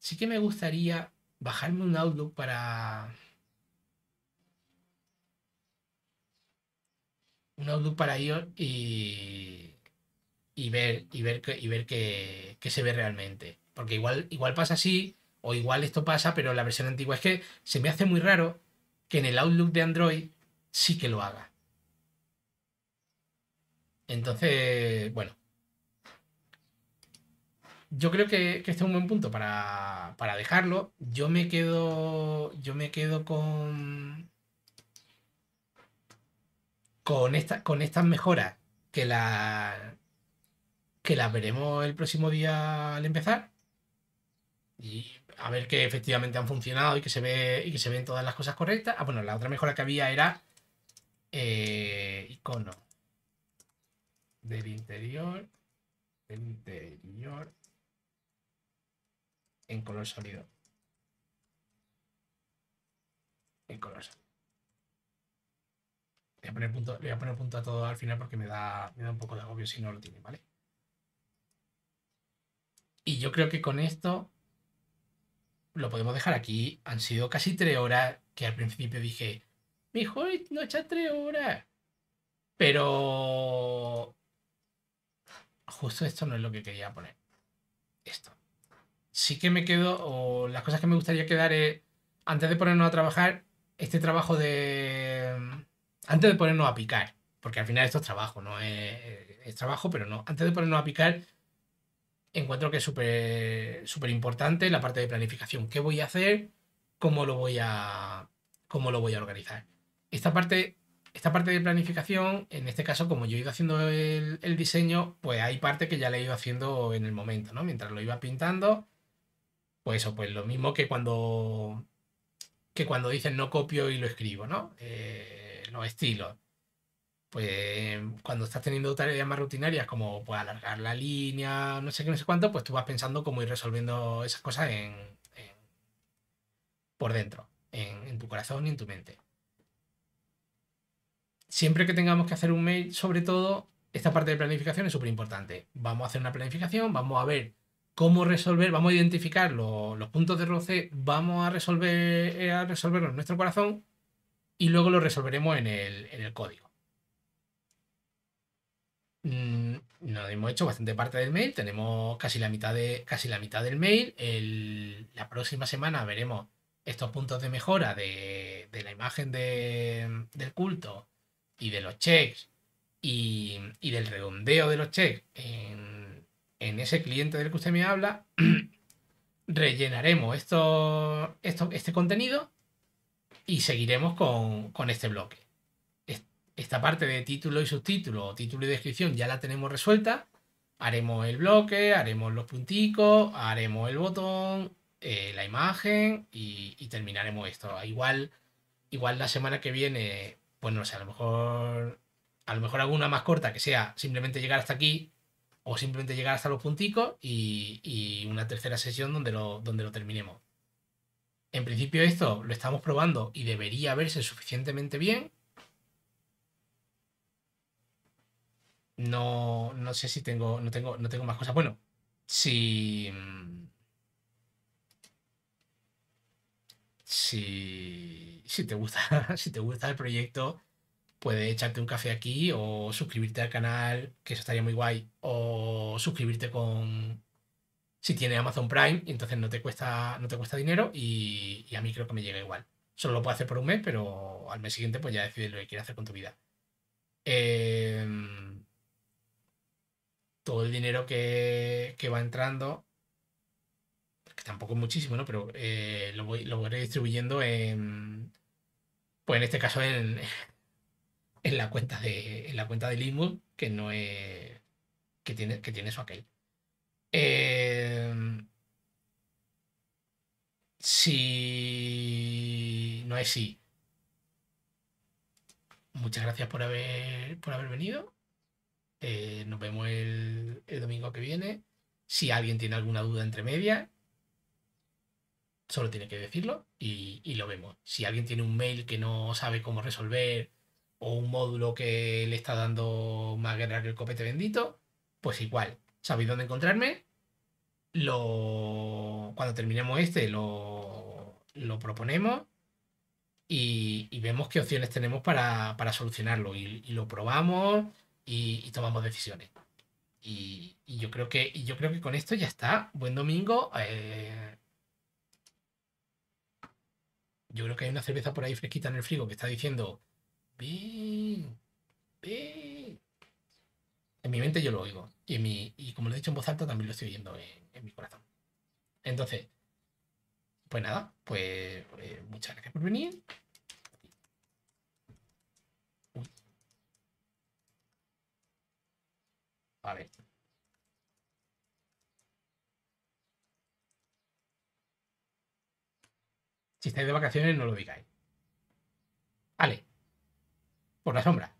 Sí que me gustaría bajarme un Outlook para... Un Outlook para ellos y y ver, y ver, que, y ver qué, se ve realmente. Porque igual, igual pasa así, o igual esto pasa, pero la versión antigua es que se me hace muy raro que en el Outlook de Android sí que lo haga. Entonces, bueno. Yo creo que, que este es un buen punto para, dejarlo. Yo me quedo. Yo me quedo con. Con, esta, con estas mejoras que la, que las veremos el próximo día al empezar. Y a ver que efectivamente han funcionado y que se ve y que se ven todas las cosas correctas. Ah, bueno, la otra mejora que había era eh, icono del interior, del interior en color sólido. En color sólido. Voy a poner punto, voy a poner punto a todo al final porque me da, me da un poco de agobio si no lo tiene, ¿vale? Y yo creo que con esto lo podemos dejar aquí. Han sido casi tres horas que al principio dije, mi no echa tres horas. Pero justo esto no es lo que quería poner. Esto. Sí que me quedo, o las cosas que me gustaría quedar es, antes de ponernos a trabajar, este trabajo de... Antes de ponernos a picar, porque al final esto es trabajo, ¿no? es trabajo, pero no. Antes de ponernos a picar, encuentro que es súper importante la parte de planificación. ¿Qué voy a hacer? ¿Cómo lo voy a, cómo lo voy a organizar? Esta parte, esta parte de planificación, en este caso, como yo he ido haciendo el, diseño, pues hay parte que ya le he ido haciendo en el momento, ¿no? Mientras lo iba pintando, pues eso, pues lo mismo que cuando que cuando dicen no copio y lo escribo, ¿no? Eh, los estilos pues cuando estás teniendo tareas más rutinarias como pues, alargar la línea, no sé qué, no sé cuánto, pues tú vas pensando cómo ir resolviendo esas cosas por dentro, en, tu corazón y en tu mente. Siempre que tengamos que hacer un mail, sobre todo, esta parte de planificación es súper importante. Vamos a hacer una planificación, vamos a ver cómo resolver, vamos a identificar los, puntos de roce, vamos a resolver eh, a resolverlo en nuestro corazón y luego lo resolveremos en el código. Mm, nos hemos hecho bastante parte del mail, tenemos casi la mitad, de, casi la mitad del mail. la próxima semana veremos estos puntos de mejora de, la imagen del culto y de los checks y, del redondeo de los checks en, ese cliente del que usted me habla, rellenaremos esto, este contenido y seguiremos con este bloque esta parte de título y subtítulo título y descripción ya la tenemos resuelta. Haremos el bloque, haremos los punticos, haremos el botón, eh, la imagen y, terminaremos esto. Igual, igual la semana que viene, pues no sé, a lo mejor a lo mejor alguna más corta que sea simplemente llegar hasta aquí o simplemente llegar hasta los punticos y, una tercera sesión donde donde lo terminemos. En principio esto lo estamos probando y debería verse suficientemente bien No, no sé si tengo, no tengo, no tengo más cosas. Bueno, si... Mm, si, si, te gusta, si te gusta el proyecto, puedes echarte un café aquí o suscribirte al canal, que eso estaría muy guay, o suscribirte con si tiene Amazon Prime, y entonces no te cuesta, no te cuesta dinero y, a mí creo que me llega igual. Solo lo puedo hacer por un mes, pero al mes siguiente pues ya decides lo que quieres hacer con tu vida. Eh, todo el dinero que, va entrando, que tampoco es muchísimo, ¿no? Pero eh, lo, voy, lo voy distribuyendo en, pues en este caso en, la cuenta de en la cuenta de Linwood, que no es que tiene que tiene eso aquel. Em, si no es sí. Muchas gracias por haber por haber venido. Eh, nos vemos el, domingo que viene. Si alguien tiene alguna duda entre media, solo tiene que decirlo y, lo vemos. Si alguien tiene un mail que no sabe cómo resolver o un módulo que le está dando más guerra que el copete bendito, pues igual, sabéis dónde encontrarme. Lo, cuando terminemos este, lo, proponemos y, vemos qué opciones tenemos para, solucionarlo. y lo probamos y, tomamos decisiones. Y, yo creo que, yo creo que con esto ya está. Buen domingo. Eh. Yo creo que hay una cerveza por ahí fresquita en el frigo que está diciendo, ¡Bien! En mi mente yo lo oigo. Y, mi, y como lo he dicho en voz alta, también lo estoy oyendo en, mi corazón. Entonces, pues nada, pues eh, muchas gracias por venir. Vale. Si estáis de vacaciones, no lo digáis. Vale. Por la sombra.